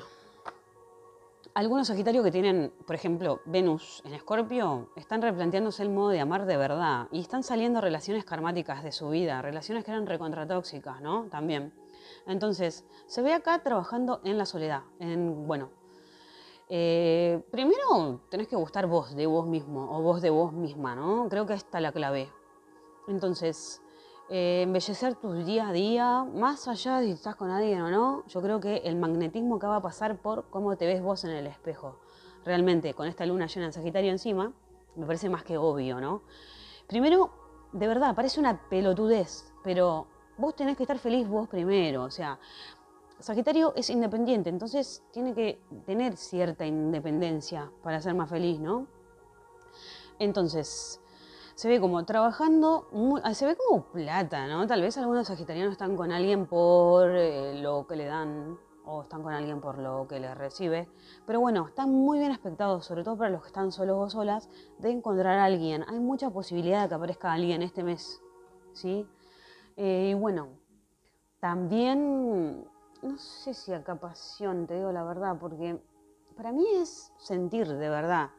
algunos Sagitarios que tienen, por ejemplo, Venus en Escorpio, están replanteándose el modo de amar de verdad y están saliendo relaciones karmáticas de su vida, relaciones que eran recontratóxicas, ¿no? También. Entonces, se ve acá trabajando en la soledad, en, bueno, eh, primero tenés que gustar vos de vos mismo o vos de vos misma, ¿no? Creo que esta es la clave. Entonces, eh, embellecer tu día a día, más allá de si estás con alguien o no, yo creo que el magnetismo acaba a pasar por cómo te ves vos en el espejo. Realmente, con esta luna llena en Sagitario encima, me parece más que obvio, ¿no? Primero, de verdad, parece una pelotudez, pero vos tenés que estar feliz vos primero, o sea, Sagitario es independiente, entonces tiene que tener cierta independencia para ser más feliz, ¿no? Entonces, se ve como trabajando, ah, se ve como plata, ¿no? Tal vez algunos sagitarianos están con alguien por eh, lo que le dan o están con alguien por lo que les recibe, pero bueno, están muy bien aspectados, sobre todo para los que están solos o solas, de encontrar a alguien. Hay mucha posibilidad de que aparezca alguien este mes, ¿sí? Eh, y bueno, también, no sé si acá pasión, te digo la verdad, porque para mí es sentir de verdad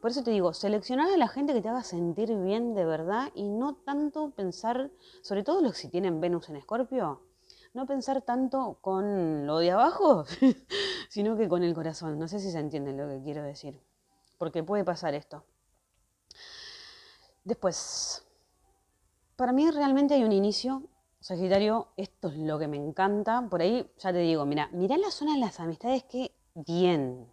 por eso te digo, seleccionar a la gente que te haga sentir bien de verdad y no tanto pensar, sobre todo los que si tienen Venus en Escorpio, no pensar tanto con lo de abajo, <laughs> sino que con el corazón. No sé si se entiende lo que quiero decir, porque puede pasar esto. Después, para mí realmente hay un inicio. Sagitario, esto es lo que me encanta. Por ahí ya te digo, mira, mirá la zona de las amistades, que bien,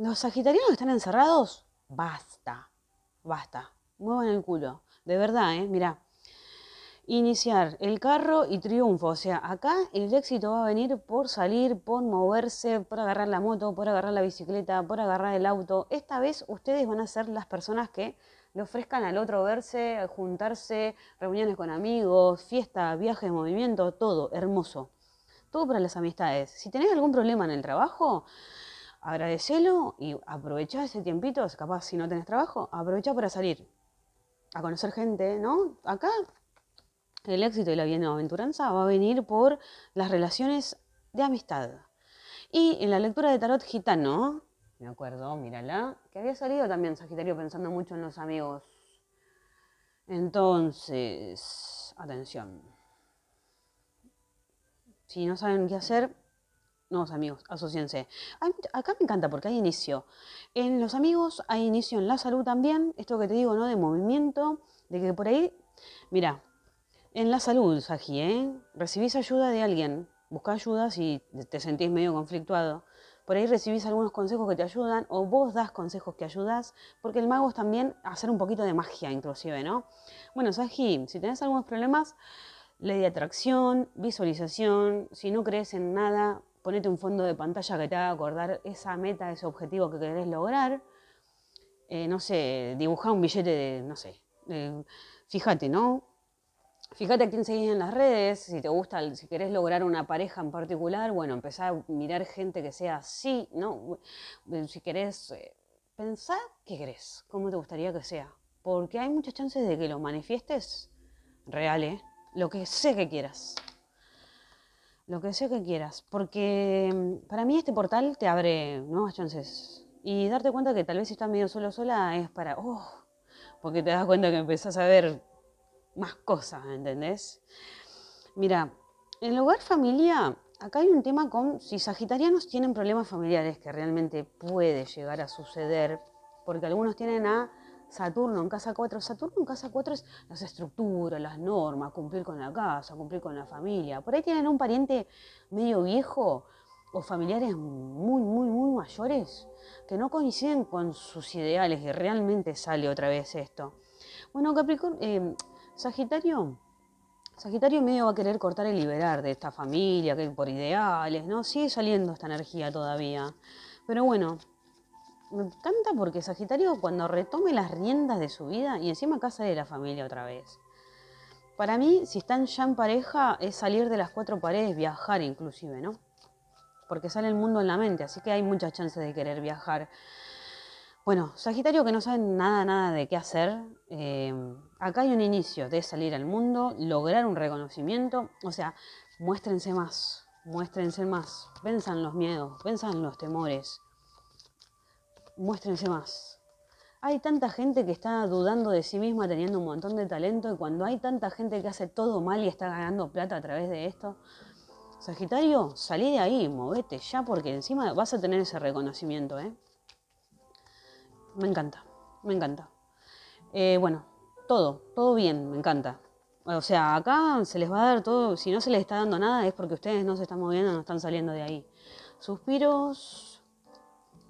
los sagitarianos que están encerrados, basta, basta, muevan el culo, de verdad, ¿eh? Mira, iniciar el carro y triunfo, o sea, acá el éxito va a venir por salir, por moverse, por agarrar la moto, por agarrar la bicicleta, por agarrar el auto. Esta vez ustedes van a ser las personas que le ofrezcan al otro verse, juntarse, reuniones con amigos, fiesta, viajes, movimiento, todo, hermoso. Todo para las amistades. Si tenés algún problema en el trabajo, agradecelo y aprovecha ese tiempito, capaz si no tenés trabajo, aprovecha para salir a conocer gente, ¿no? Acá el éxito y la bienaventuranza va a venir por las relaciones de amistad. Y en la lectura de Tarot Gitano, me acuerdo, mírala, que había salido también Sagitario pensando mucho en los amigos. Entonces, atención. Si no saben qué hacer, no, amigos, asociense. Acá me encanta porque hay inicio. En los amigos hay inicio en la salud también, esto que te digo, ¿no? De movimiento, de que por ahí, mira, en la salud, Saji, ¿eh? Recibís ayuda de alguien, buscá ayuda si te sentís medio conflictuado. Por ahí recibís algunos consejos que te ayudan o vos das consejos que ayudas, porque el mago es también hacer un poquito de magia inclusive, ¿no? Bueno, Saji, si tenés algunos problemas, ley de atracción, visualización, si no crees en nada, ponete un fondo de pantalla que te haga acordar esa meta, ese objetivo que querés lograr. Eh, no sé, dibujá un billete de, no sé, fíjate, ¿no? Fíjate a quién seguís en las redes, si te gusta, si querés lograr una pareja en particular, bueno, empezá a mirar gente que sea así, ¿no? Si querés, eh, pensar qué querés, cómo te gustaría que sea, porque hay muchas chances de que lo manifiestes real, ¿eh? Lo que sé que quieras lo que sea que quieras, porque mm, para mí este portal te abre nuevas chances y darte cuenta que tal vez si estás medio solo sola es para, oh, porque te das cuenta que empezás a ver más cosas, ¿entendés? Mira, en lugar familia, acá hay un tema con si sagitarianos tienen problemas familiares que realmente puede llegar a suceder, porque algunos tienen a Saturno en casa 4. Saturno en casa 4 es las estructuras, las normas, cumplir con la casa, cumplir con la familia. Por ahí tienen un pariente medio viejo o familiares muy, muy, muy mayores que no coinciden con sus ideales y realmente sale otra vez esto. Bueno, Capricornio, eh, Sagitario, Sagitario medio va a querer cortar y liberar de esta familia, que por ideales, ¿no? Sigue saliendo esta energía todavía. Pero bueno, me encanta porque Sagitario cuando retome las riendas de su vida y encima casa de la familia otra vez. Para mí, si están ya en pareja, es salir de las cuatro paredes, viajar inclusive, ¿no? Porque sale el mundo en la mente, así que hay muchas chances de querer viajar. Bueno, Sagitario que no sabe nada, nada de qué hacer, eh, acá hay un inicio de salir al mundo, lograr un reconocimiento, o sea, muéstrense más, muéstrense más, Pensan los miedos, pensan los temores, muéstrense más. Hay tanta gente que está dudando de sí misma, teniendo un montón de talento, y cuando hay tanta gente que hace todo mal y está ganando plata a través de esto, Sagitario, salí de ahí, movete ya, porque encima vas a tener ese reconocimiento, ¿eh? Me encanta, me encanta. Eh, bueno, todo, todo bien, me encanta. O sea, acá se les va a dar todo, si no se les está dando nada es porque ustedes no se están moviendo, no están saliendo de ahí. Suspiros,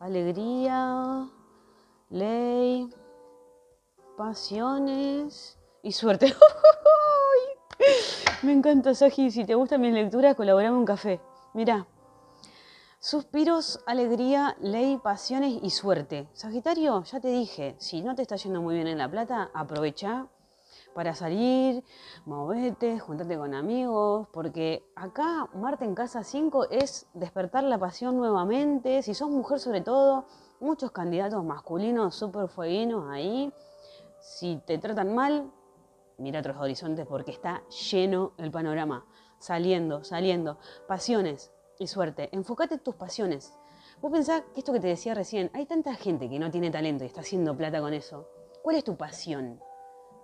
alegría, ley, pasiones y suerte. <laughs> Me encanta, Saji. Si te gustan mis lecturas, colaborame un café. Mira, Suspiros, alegría, ley, pasiones y suerte. Sagitario, ya te dije, si no te está yendo muy bien en la plata, aprovecha para salir, movete, juntate con amigos, porque acá Marte en Casa 5 es despertar la pasión nuevamente, si sos mujer sobre todo, muchos candidatos masculinos súper fueguinos ahí, si te tratan mal, mira otros horizontes porque está lleno el panorama, saliendo, saliendo, pasiones y suerte, enfocate tus pasiones. Vos pensás que esto que te decía recién, hay tanta gente que no tiene talento y está haciendo plata con eso. ¿Cuál es tu pasión?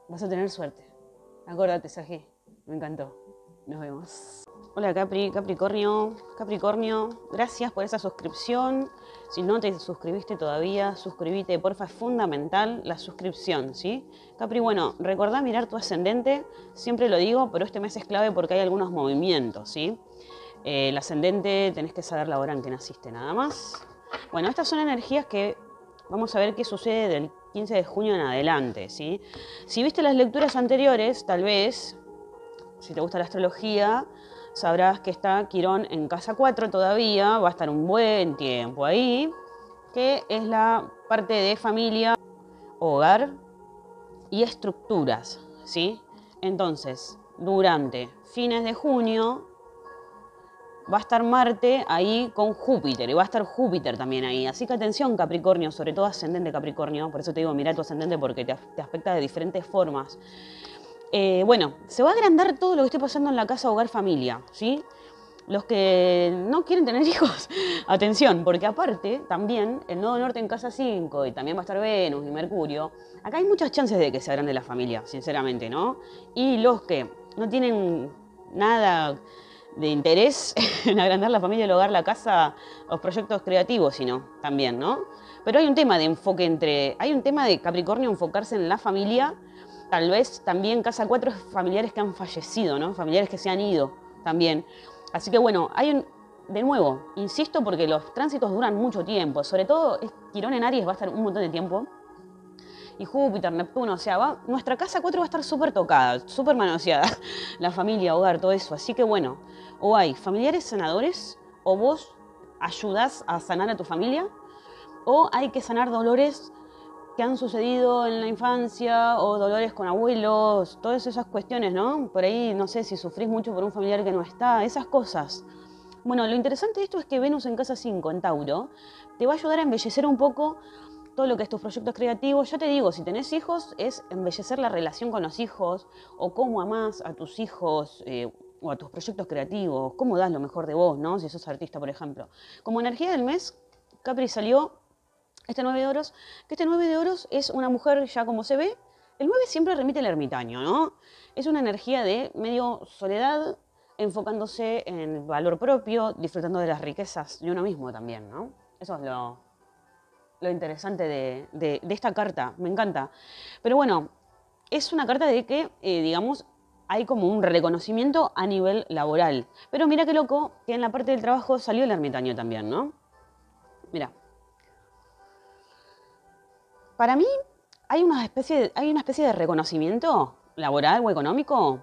Vas a tener suerte. Acuérdate, Saji. Me encantó. Nos vemos. Hola Capri, Capricornio. Capricornio, gracias por esa suscripción. Si no te suscribiste todavía, suscríbete, porfa, es fundamental la suscripción, ¿sí? Capri, bueno, recordá mirar tu ascendente, siempre lo digo, pero este mes es clave porque hay algunos movimientos, ¿sí? Eh, el ascendente tenés que saber la hora en que naciste, nada más. Bueno, estas son energías que vamos a ver qué sucede del 15 de junio en adelante. Si viste las lecturas anteriores, tal vez, si te gusta la astrología, sabrás que está Quirón en casa 4 todavía, va a estar un buen tiempo ahí, que es la parte de familia, hogar y estructuras. ¿sí? Entonces, durante fines de junio va a estar Marte ahí con Júpiter y va a estar Júpiter también ahí. Así que atención Capricornio, sobre todo ascendente Capricornio, por eso te digo, mira tu ascendente porque te, afecta de diferentes formas. Eh, bueno, se va a agrandar todo lo que esté pasando en la casa, hogar, familia, ¿sí? Los que no quieren tener <laughs> hijos, atención, porque aparte también el nodo norte en casa 5 y también va a estar Venus y Mercurio, acá hay muchas chances de que se agrande la familia, sinceramente, ¿no? Y los que no tienen nada de interés <laughs> en agrandar la familia, el hogar, la casa, los proyectos creativos, sino también, ¿no? Pero hay un tema de enfoque entre, hay un tema de Capricornio enfocarse en la familia, tal vez también casa 4 es familiares que han fallecido, ¿no? Familiares que se han ido también. Así que bueno, hay un, de nuevo, insisto porque los tránsitos duran mucho tiempo, sobre todo Quirón en Aries va a estar un montón de tiempo. Y Júpiter, Neptuno, o sea, va, nuestra casa 4 va a estar súper tocada, súper manoseada, <laughs> la familia, hogar, todo eso. Así que bueno, o hay familiares sanadores, o vos ayudas a sanar a tu familia, o hay que sanar dolores que han sucedido en la infancia o dolores con abuelos, todas esas cuestiones, ¿no? Por ahí, no sé, si sufrís mucho por un familiar que no está, esas cosas. Bueno, lo interesante de esto es que Venus en casa 5, en Tauro, te va a ayudar a embellecer un poco todo lo que es tus proyectos creativos. Ya te digo, si tenés hijos, es embellecer la relación con los hijos o cómo amás a tus hijos, eh, o a tus proyectos creativos, cómo das lo mejor de vos, ¿no? Si sos artista, por ejemplo. Como energía del mes, Capri salió este 9 de oros, que este 9 de oros es una mujer ya como se ve, el 9 siempre remite al ermitaño, ¿no? Es una energía de medio soledad, enfocándose en el valor propio, disfrutando de las riquezas de uno mismo también, ¿no? Eso es lo, interesante de, esta carta, me encanta. Pero bueno, es una carta de que, eh, digamos, hay como un reconocimiento a nivel laboral. Pero mira qué loco que en la parte del trabajo salió el ermitaño también, ¿no? Mira. Para mí hay una especie de, hay una especie de reconocimiento laboral o económico,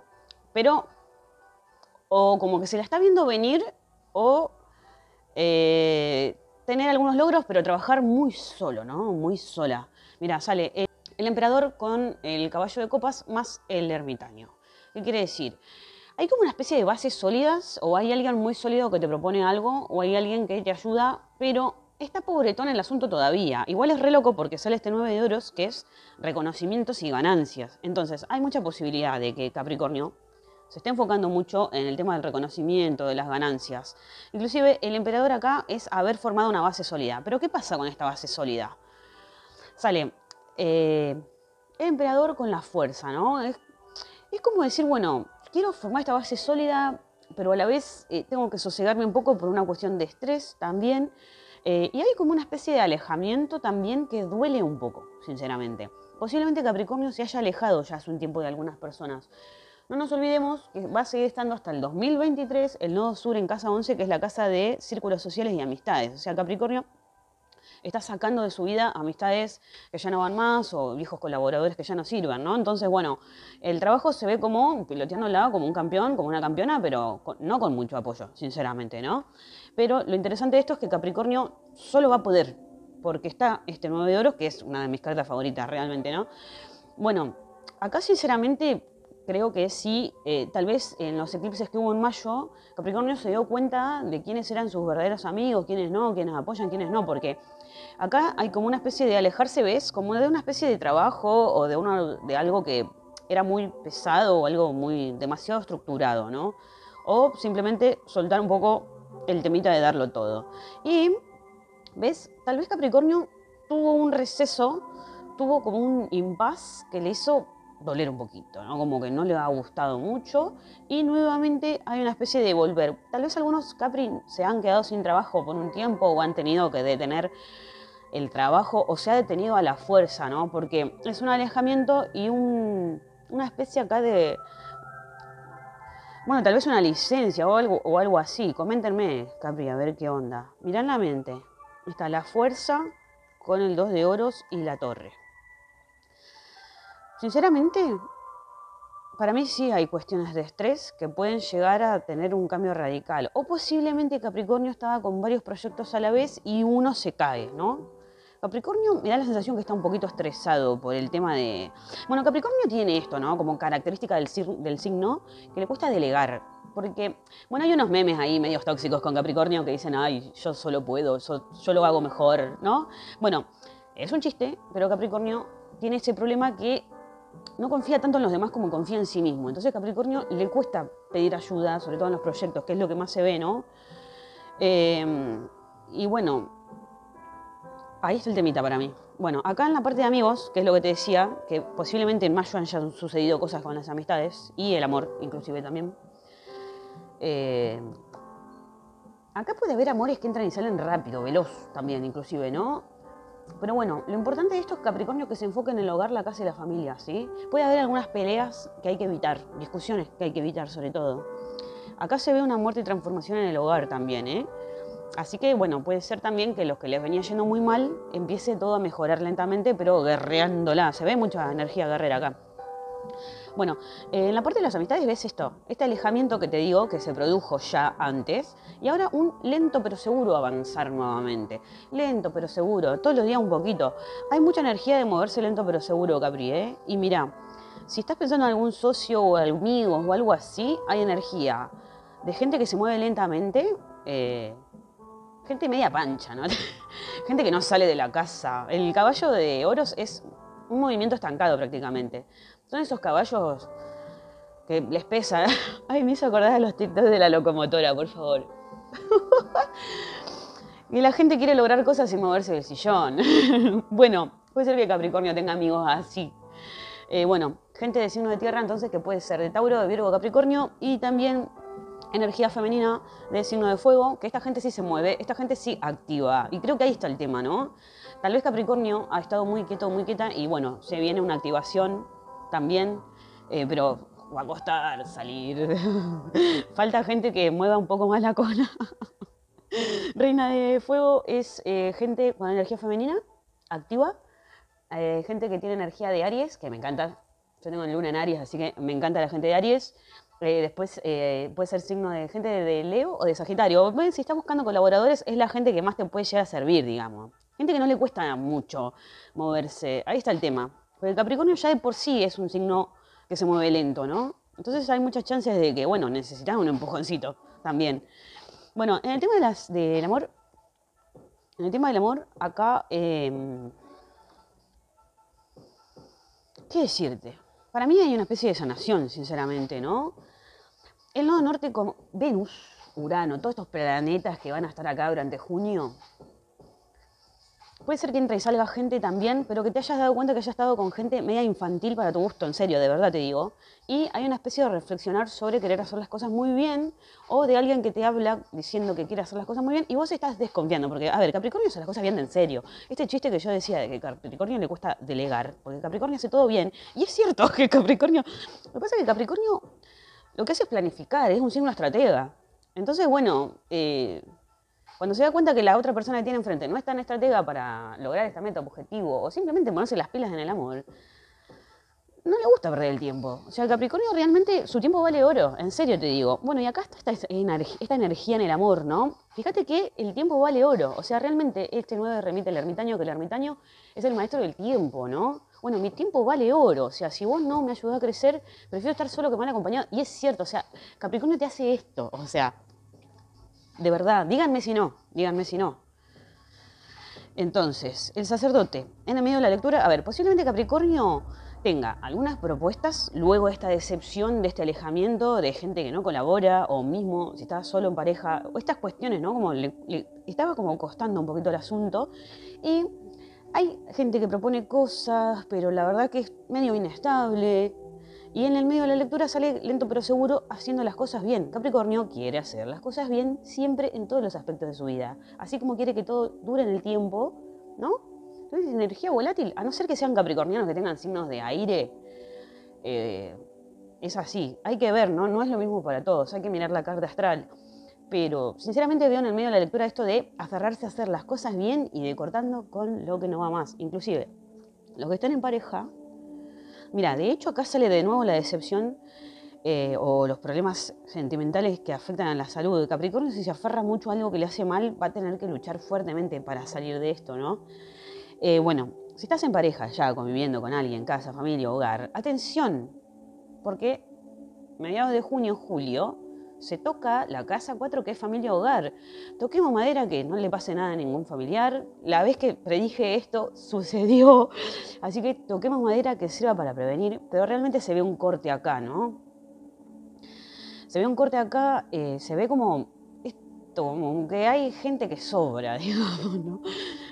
pero o como que se la está viendo venir o eh, tener algunos logros, pero trabajar muy solo, ¿no? Muy sola. Mira, sale el emperador con el caballo de copas más el ermitaño. ¿Qué quiere decir? Hay como una especie de bases sólidas, o hay alguien muy sólido que te propone algo, o hay alguien que te ayuda, pero está pobretón el asunto todavía. Igual es re loco porque sale este 9 de oros que es reconocimientos y ganancias. Entonces, hay mucha posibilidad de que Capricornio se esté enfocando mucho en el tema del reconocimiento, de las ganancias. Inclusive el emperador acá es haber formado una base sólida. Pero ¿qué pasa con esta base sólida? Sale eh, el emperador con la fuerza, ¿no? es como decir, bueno, quiero formar esta base sólida, pero a la vez eh, tengo que sosegarme un poco por una cuestión de estrés también. Eh, y hay como una especie de alejamiento también que duele un poco, sinceramente. Posiblemente Capricornio se haya alejado ya hace un tiempo de algunas personas. No nos olvidemos que va a seguir estando hasta el 2023 el nodo sur en casa 11, que es la casa de círculos sociales y amistades. O sea, Capricornio está sacando de su vida amistades que ya no van más o viejos colaboradores que ya no sirvan, ¿no? Entonces, bueno, el trabajo se ve como, piloteando al lado, como un campeón, como una campeona, pero no con mucho apoyo, sinceramente, ¿no? Pero lo interesante de esto es que Capricornio solo va a poder, porque está este 9 de oro, que es una de mis cartas favoritas realmente, ¿no? Bueno, acá sinceramente creo que sí, eh, tal vez en los eclipses que hubo en mayo, Capricornio se dio cuenta de quiénes eran sus verdaderos amigos, quiénes no, quiénes apoyan, quiénes no, porque Acá hay como una especie de alejarse, ¿ves? Como de una especie de trabajo o de, uno, de algo que era muy pesado o algo muy demasiado estructurado, ¿no? O simplemente soltar un poco el temita de darlo todo. Y, ¿ves? Tal vez Capricornio tuvo un receso, tuvo como un impas que le hizo doler un poquito, ¿no? Como que no le ha gustado mucho. Y nuevamente hay una especie de volver. Tal vez algunos Capri se han quedado sin trabajo por un tiempo o han tenido que detener el trabajo o se ha detenido a la fuerza, ¿no? Porque es un alejamiento y un, una especie acá de... Bueno, tal vez una licencia o algo, o algo así. Coméntenme, Capri, a ver qué onda. Mirá la mente. Está la fuerza con el 2 de oros y la torre. Sinceramente, para mí sí hay cuestiones de estrés que pueden llegar a tener un cambio radical. O posiblemente Capricornio estaba con varios proyectos a la vez y uno se cae, ¿no? Capricornio me da la sensación que está un poquito estresado por el tema de... Bueno, Capricornio tiene esto, ¿no? Como característica del, signo, que le cuesta delegar. Porque, bueno, hay unos memes ahí medios tóxicos con Capricornio que dicen, ay, yo solo puedo, yo lo hago mejor, ¿no? Bueno, es un chiste, pero Capricornio tiene ese problema que no confía tanto en los demás como confía en sí mismo. Entonces Capricornio le cuesta pedir ayuda, sobre todo en los proyectos, que es lo que más se ve, ¿no? Em, y bueno, ahí está el temita para mí. Bueno, acá en la parte de amigos, que es lo que te decía, que posiblemente en mayo hayan sucedido cosas con las amistades y el amor, inclusive también. Em, acá puede haber amores que entran y salen rápido, veloz también, inclusive, ¿no? Pero bueno, lo importante de esto es Capricornio que se enfoque en el hogar, la casa y la familia, ¿sí? Puede haber algunas peleas que hay que evitar, discusiones que hay que evitar sobre todo. Acá se ve una muerte y transformación en el hogar también, ¿eh? Así que bueno, puede ser también que los que les venía yendo muy mal empiece todo a mejorar lentamente, pero guerreándola. Se ve mucha energía guerrera acá. Bueno, eh, en la parte de las amistades ves esto, este alejamiento que te digo que se produjo ya antes y ahora un lento pero seguro avanzar nuevamente. Lento pero seguro, todos los días un poquito. Hay mucha energía de moverse lento pero seguro, Capri, ¿eh? Y mira, si estás pensando en algún socio o amigos o algo así, hay energía de gente que se mueve lentamente, eh, gente media pancha, ¿no? <laughs> gente que no sale de la casa. El caballo de oros es un movimiento estancado prácticamente. Son esos caballos que les pesa. ¿eh? <laughs> Ay, me hizo acordar a los TikToks de la locomotora, por favor. <laughs> y la gente quiere lograr cosas sin moverse del sillón. <laughs> bueno, puede ser que Capricornio tenga amigos así. Eh, bueno, gente de signo de tierra, entonces, que puede ser de Tauro, de Virgo, Capricornio y también energía femenina de signo de fuego, que esta gente sí se mueve, esta gente sí activa. Y creo que ahí está el tema, ¿no? Tal vez Capricornio ha estado muy quieto, muy quieta y bueno, se viene una activación también, eh, pero va a costar salir. <laughs> Falta gente que mueva un poco más la cola. <laughs> Reina de Fuego es eh, gente con energía femenina, activa, eh, gente que tiene energía de Aries, que me encanta. Yo tengo luna en Aries, así que me encanta la gente de Aries. después puede ser signo de gente de Leo o de Sagitario. Si estás buscando colaboradores, es la gente que más te puede llegar a servir, digamos. Gente que no le cuesta mucho moverse. Ahí está el tema. Porque el Capricornio ya de por sí es un signo que se mueve lento, ¿no? Entonces hay muchas chances de que, bueno, necesitas un empujoncito también. Bueno, en el tema de las, del amor, en el tema del amor, acá, em, ¿qué decirte? Para mí hay una especie de sanación, sinceramente, ¿no? El nodo norte como Venus, Urano, todos estos planetas que van a estar acá durante junio, Puede ser que entre y salga gente también, pero que te hayas dado cuenta que hayas estado con gente media infantil para tu gusto, en serio, de verdad te digo. Y hay una especie de reflexionar sobre querer hacer las cosas muy bien o de alguien que te habla diciendo que quiere hacer las cosas muy bien y vos estás desconfiando, porque, a ver, Capricornio hace las cosas bien en serio. Este chiste que yo decía de que Capricornio le cuesta delegar, porque Capricornio hace todo bien, y es cierto que Capricornio... Lo que pasa es que Capricornio lo que hace es planificar, es un signo estratega. Entonces, bueno... Eh, cuando se da cuenta que la otra persona que tiene enfrente no es tan estratega para lograr esta meta, objetivo, o simplemente ponerse las pilas en el amor, no le gusta perder el tiempo. O sea, Capricornio realmente su tiempo vale oro, en serio te digo. Bueno, y acá está esta, energía en el amor, ¿no? Fíjate que el tiempo vale oro. O sea, realmente este 9 remite el ermitaño, que el ermitaño es el maestro del tiempo, ¿no? Bueno, mi tiempo vale oro. O sea, si vos no me ayudás a crecer, prefiero estar solo que mal acompañado. Y es cierto, o sea, Capricornio te hace esto. O sea, de verdad, díganme si no, díganme si no. Entonces, el sacerdote, en el medio de la lectura, a ver, posiblemente Capricornio tenga algunas propuestas luego esta decepción, de este alejamiento, de gente que no colabora, o mismo si estaba solo en pareja, o estas cuestiones, ¿no? Como le, estaba como costando un poquito el asunto. Y hay gente que propone cosas, pero la verdad que es medio inestable, y en el medio de la lectura sale lento pero seguro haciendo las cosas bien. Capricornio quiere hacer las cosas bien siempre en todos los aspectos de su vida. Así como quiere que todo dure en el tiempo, ¿no? Entonces, energía volátil, a no ser que sean capricornianos que tengan signos de aire, eh, es así. Hay que ver, ¿no? No es lo mismo para todos. Hay que mirar la carta astral. Pero sinceramente veo en el medio de la lectura esto de aferrarse a hacer las cosas bien y de cortando con lo que no va más. Inclusive, los que están en pareja Mira, de hecho acá sale de nuevo la decepción eh, o los problemas sentimentales que afectan a la salud. Capricornio, si se aferra mucho a algo que le hace mal, va a tener que luchar fuertemente para salir de esto, ¿no? Eh, bueno, si estás en pareja ya, conviviendo con alguien, casa, familia, hogar, atención, porque mediados de junio, julio, se toca la casa 4 que es familia hogar. Toquemos madera que no le pase nada a ningún familiar. La vez que predije esto <laughs> sucedió. Así que toquemos madera que sirva para prevenir. Pero realmente se ve un corte acá, ¿no? Se ve un corte acá, eh, se ve como esto, como que hay gente que sobra, <laughs> digamos, ¿no?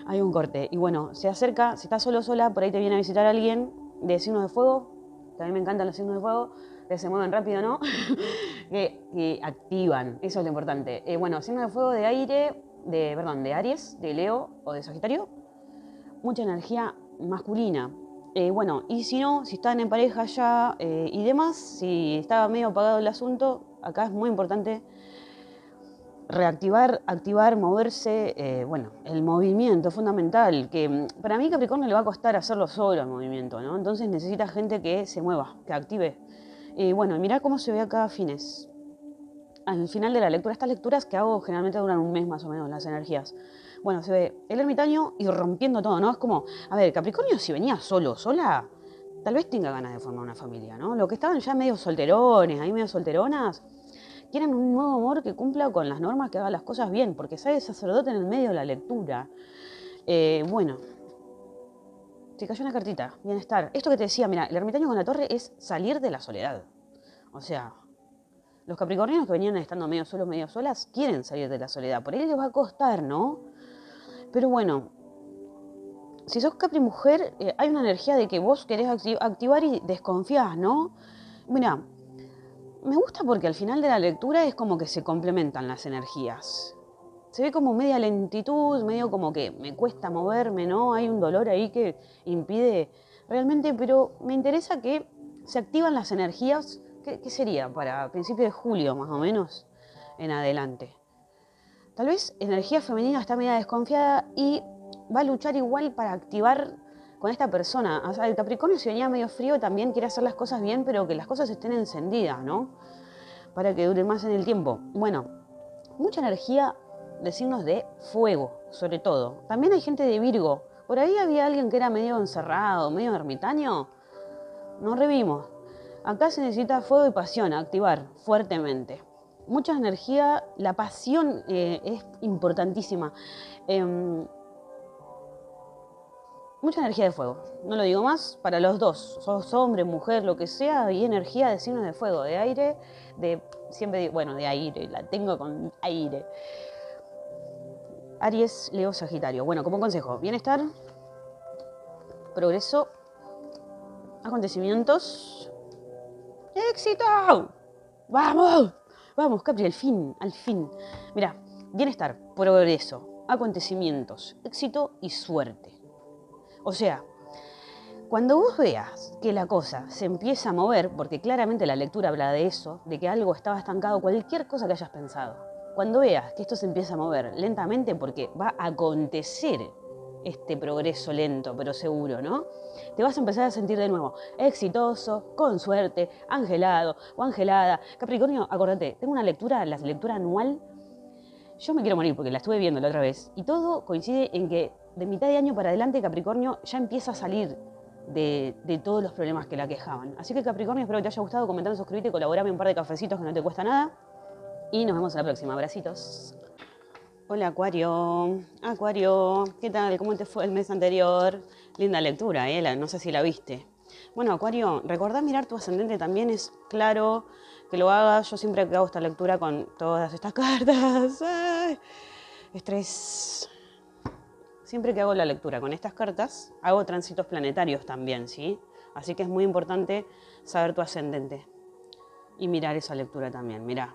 Hay un corte. Y bueno, se acerca, si está solo sola, por ahí te viene a visitar alguien de signos de fuego. También me encantan los signos de fuego que se mueven rápido, ¿no? <laughs> que, activan, eso es lo importante. Eh, bueno, haciendo de fuego de aire, de, perdón, de Aries, de Leo o de Sagitario, mucha energía masculina. Eh, bueno, y si no, si están en pareja ya eh, y demás, si estaba medio apagado el asunto, acá es muy importante reactivar, activar, moverse, bueno, el movimiento es fundamental, que mm, para mí Capricornio le va a costar hacerlo solo el movimiento, ¿no? Entonces necesita gente que se mueva, que active, y bueno, mira cómo se ve acá fines. Al final de la lectura, estas lecturas que hago generalmente duran un mes más o menos, las energías. Bueno, se ve el ermitaño y rompiendo todo, ¿no? Es como, a ver, Capricornio si venía solo, sola, tal vez tenga ganas de formar una familia, ¿no? Los que estaban ya medio solterones, ahí medio solteronas, quieren un nuevo amor que cumpla con las normas, que haga las cosas bien, porque sale sacerdote en el medio de la lectura. Eh, bueno, te cayó una cartita, bienestar. Esto que te decía, mira, el ermitaño con la torre es salir de la soledad. O sea, los capricornios que venían estando medio solos, medio solas, quieren salir de la soledad. Por ahí les va a costar, ¿no? Pero bueno, si sos Capri mujer, eh, hay una energía de que vos querés activar y desconfías, ¿no? Mira, me gusta porque al final de la lectura es como que se complementan las energías se ve como media lentitud, medio como que me cuesta moverme, ¿no? Hay un dolor ahí que impide realmente, pero me interesa que se activan las energías, ¿qué, sería? Para principios de julio más o menos en adelante. Tal vez energía femenina está media desconfiada y va a luchar igual para activar con esta persona. O sea, el Capricornio si venía medio frío también quiere hacer las cosas bien, pero que las cosas estén encendidas, ¿no? Para que dure más en el tiempo. Bueno, mucha energía de signos de fuego, sobre todo. También hay gente de Virgo. Por ahí había alguien que era medio encerrado, medio ermitaño. Nos revimos. Acá se necesita fuego y pasión, activar fuertemente. Mucha energía, la pasión eh, es importantísima. Em, mucha energía de fuego. No lo digo más, para los dos, sos hombre, mujer, lo que sea, y energía de signos de fuego, de aire, de siempre digo, bueno, de aire, la tengo con aire. Aries, Leo, Sagitario. Bueno, como consejo, bienestar, progreso, acontecimientos, éxito. Vamos, vamos, Capri, al fin, al fin. Mira, bienestar, progreso, acontecimientos, éxito y suerte. O sea, cuando vos veas que la cosa se empieza a mover, porque claramente la lectura habla de eso, de que algo estaba estancado, cualquier cosa que hayas pensado cuando veas que esto se empieza a mover lentamente, porque va a acontecer este progreso lento, pero seguro, ¿no? Te vas a empezar a sentir de nuevo exitoso, con suerte, angelado o angelada. Capricornio, acordate, tengo una lectura, la lectura anual. Yo me quiero morir porque la estuve viendo la otra vez y todo coincide en que de mitad de año para adelante Capricornio ya empieza a salir de, todos los problemas que la quejaban. Así que Capricornio, espero que te haya gustado. Comentame, suscríbete, colaborame un par de cafecitos que no te cuesta nada y nos vemos en la próxima. Abracitos. Hola Acuario, Acuario, ¿qué tal? ¿Cómo te fue el mes anterior? Linda lectura, ¿eh? no sé si la viste. Bueno Acuario, recordá mirar tu ascendente también, es claro que lo hagas. Yo siempre hago esta lectura con todas estas <laughs> cartas. Estrés. Siempre que hago la lectura con estas cartas, hago tránsitos planetarios también, ¿sí? Así que es muy importante saber tu ascendente y mirar esa lectura también, mirá.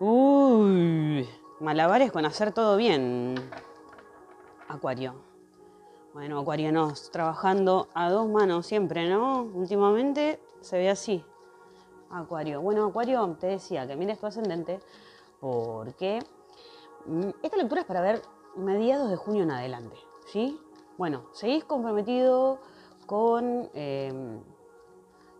Uy, malabares con hacer todo bien. Acuario. Bueno, acuarianos, trabajando a dos manos siempre, ¿no? Últimamente se ve así. Acuario. Bueno, Acuario, te decía que mires tu ascendente porque mm, esta lectura es para ver mediados de junio en adelante, ¿sí? Bueno, seguís comprometido con... Em,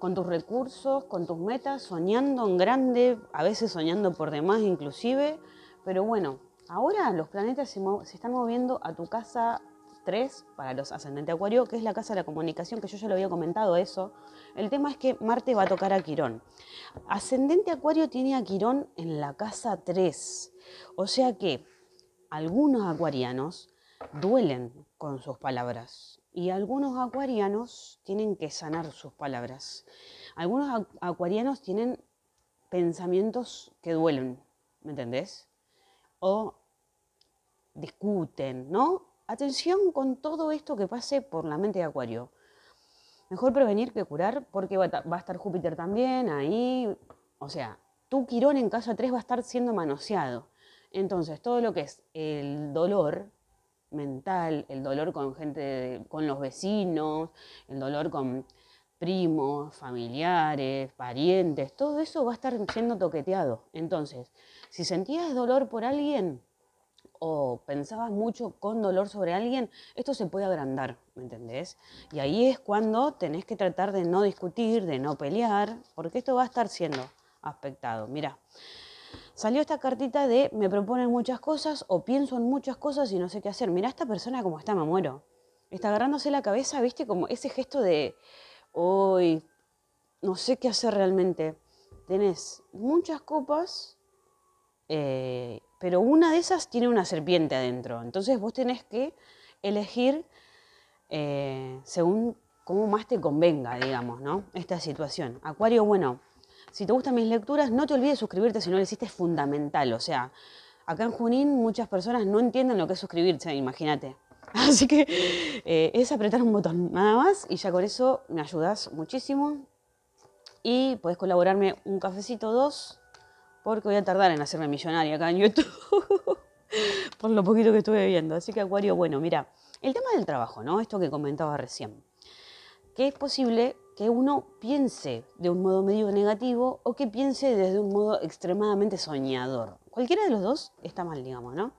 con tus recursos, con tus metas, soñando en grande, a veces soñando por demás inclusive, pero bueno, ahora los planetas se, están moviendo a tu casa 3 para los ascendente acuario, que es la casa de la comunicación, que yo ya lo había comentado eso. El tema es que Marte va a tocar a Quirón. Ascendente acuario tiene a Quirón en la casa 3, o sea que algunos acuarianos duelen con sus palabras, y algunos acuarianos tienen que sanar sus palabras. Algunos acuarianos tienen pensamientos que duelen, ¿me entendés? O discuten, ¿no? Atención con todo esto que pase por la mente de Acuario. Mejor prevenir que curar, porque va a estar Júpiter también ahí. O sea, tu Quirón en casa 3 va a estar siendo manoseado. Entonces, todo lo que es el dolor mental, el dolor con gente, con los vecinos, el dolor con primos, familiares, parientes, todo eso va a estar siendo toqueteado. Entonces, si sentías dolor por alguien o pensabas mucho con dolor sobre alguien, esto se puede agrandar, ¿me entendés? Y ahí es cuando tenés que tratar de no discutir, de no pelear, porque esto va a estar siendo afectado. Mira, salió esta cartita de me proponen muchas cosas o pienso en muchas cosas y no sé qué hacer. mira esta persona como está, me muero. Está agarrándose la cabeza, viste, como ese gesto de hoy no sé qué hacer realmente. Tenés muchas copas, eh, pero una de esas tiene una serpiente adentro. Entonces vos tenés que elegir eh, según cómo más te convenga, digamos, ¿no? Esta situación. Acuario, bueno, si te gustan mis lecturas, no te olvides suscribirte si no lo hiciste, es fundamental. O sea, acá en Junín muchas personas no entienden lo que es suscribirse, imagínate. <laughs> Así que eh, es apretar un botón, nada más, y ya con eso me ayudas muchísimo. Y podés colaborarme un cafecito dos, porque voy a tardar en hacerme millonaria acá en YouTube, <laughs> por lo poquito que estuve viendo. Así que Acuario, bueno, mira, el tema del trabajo, ¿no? Esto que comentaba recién, que es posible que uno piense de un modo medio negativo o que piense desde un modo extremadamente soñador. Cualquiera de los dos está mal, digamos, ¿no?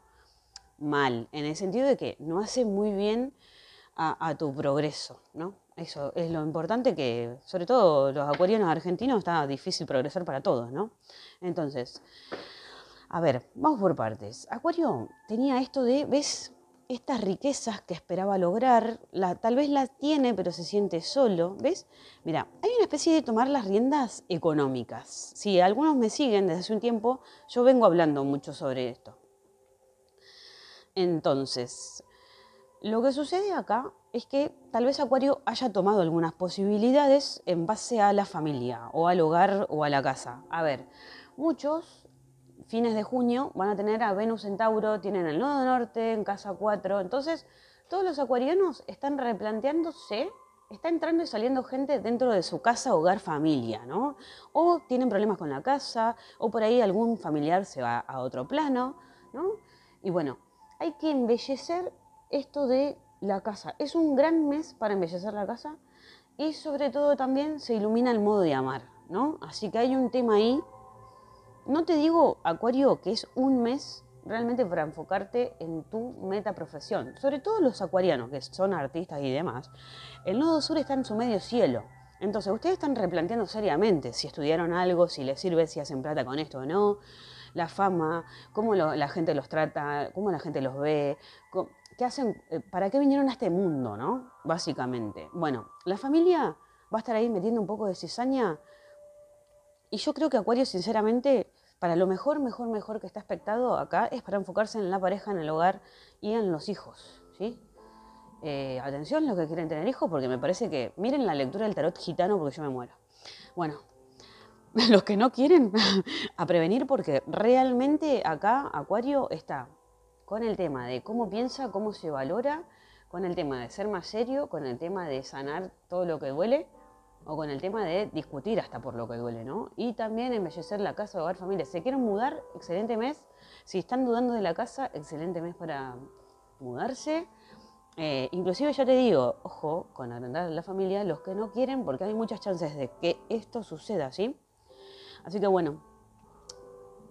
Mal, en el sentido de que no hace muy bien a, tu progreso, ¿no? Eso es lo importante que, sobre todo los acuarianos argentinos, está difícil progresar para todos, ¿no? Entonces, a ver, vamos por partes. Acuario tenía esto de, ¿ves? estas riquezas que esperaba lograr, la, tal vez las tiene, pero se siente solo, ¿ves? Mira, hay una especie de tomar las riendas económicas. Si algunos me siguen desde hace un tiempo, yo vengo hablando mucho sobre esto. Entonces, lo que sucede acá es que tal vez Acuario haya tomado algunas posibilidades en base a la familia, o al hogar, o a la casa. A ver, muchos fines de junio van a tener a Venus en Tauro, tienen el Nodo Norte en Casa 4. Entonces, todos los acuarianos están replanteándose, está entrando y saliendo gente dentro de su casa, hogar, familia, ¿no? O tienen problemas con la casa, o por ahí algún familiar se va a otro plano, ¿no? Y bueno, hay que embellecer esto de la casa. Es un gran mes para embellecer la casa y sobre todo también se ilumina el modo de amar, ¿no? Así que hay un tema ahí no te digo, Acuario, que es un mes realmente para enfocarte en tu meta profesión. Sobre todo los acuarianos, que son artistas y demás. El nodo sur está en su medio cielo. Entonces, ustedes están replanteando seriamente si estudiaron algo, si les sirve, si hacen plata con esto o no, la fama, cómo la gente los trata, cómo la gente los ve, hacen, eh, para qué vinieron a este mundo, ¿no? Básicamente. Bueno, la familia va a estar ahí metiendo un poco de cizaña y yo creo que Acuario, sinceramente, para lo mejor, mejor, mejor que está expectado acá es para enfocarse en la pareja, en el hogar y en los hijos, ¿sí? Eh, atención los que quieren tener hijos, porque me parece que miren la lectura del tarot gitano porque yo me muero. Bueno, <laughs> los que no quieren, <laughs> a prevenir porque realmente acá Acuario está con el tema de cómo piensa, cómo se valora, con el tema de ser más serio, con el tema de sanar todo lo que duele, o con el tema de discutir hasta por lo que duele, ¿no? Y también embellecer la casa, hogar, familia. ¿Se quieren mudar? Excelente mes. Si están dudando de la casa, excelente mes para mudarse. Eh, inclusive ya te digo, ojo con agrandar la familia, los que no quieren, porque hay muchas chances de que esto suceda, ¿sí? Así que bueno,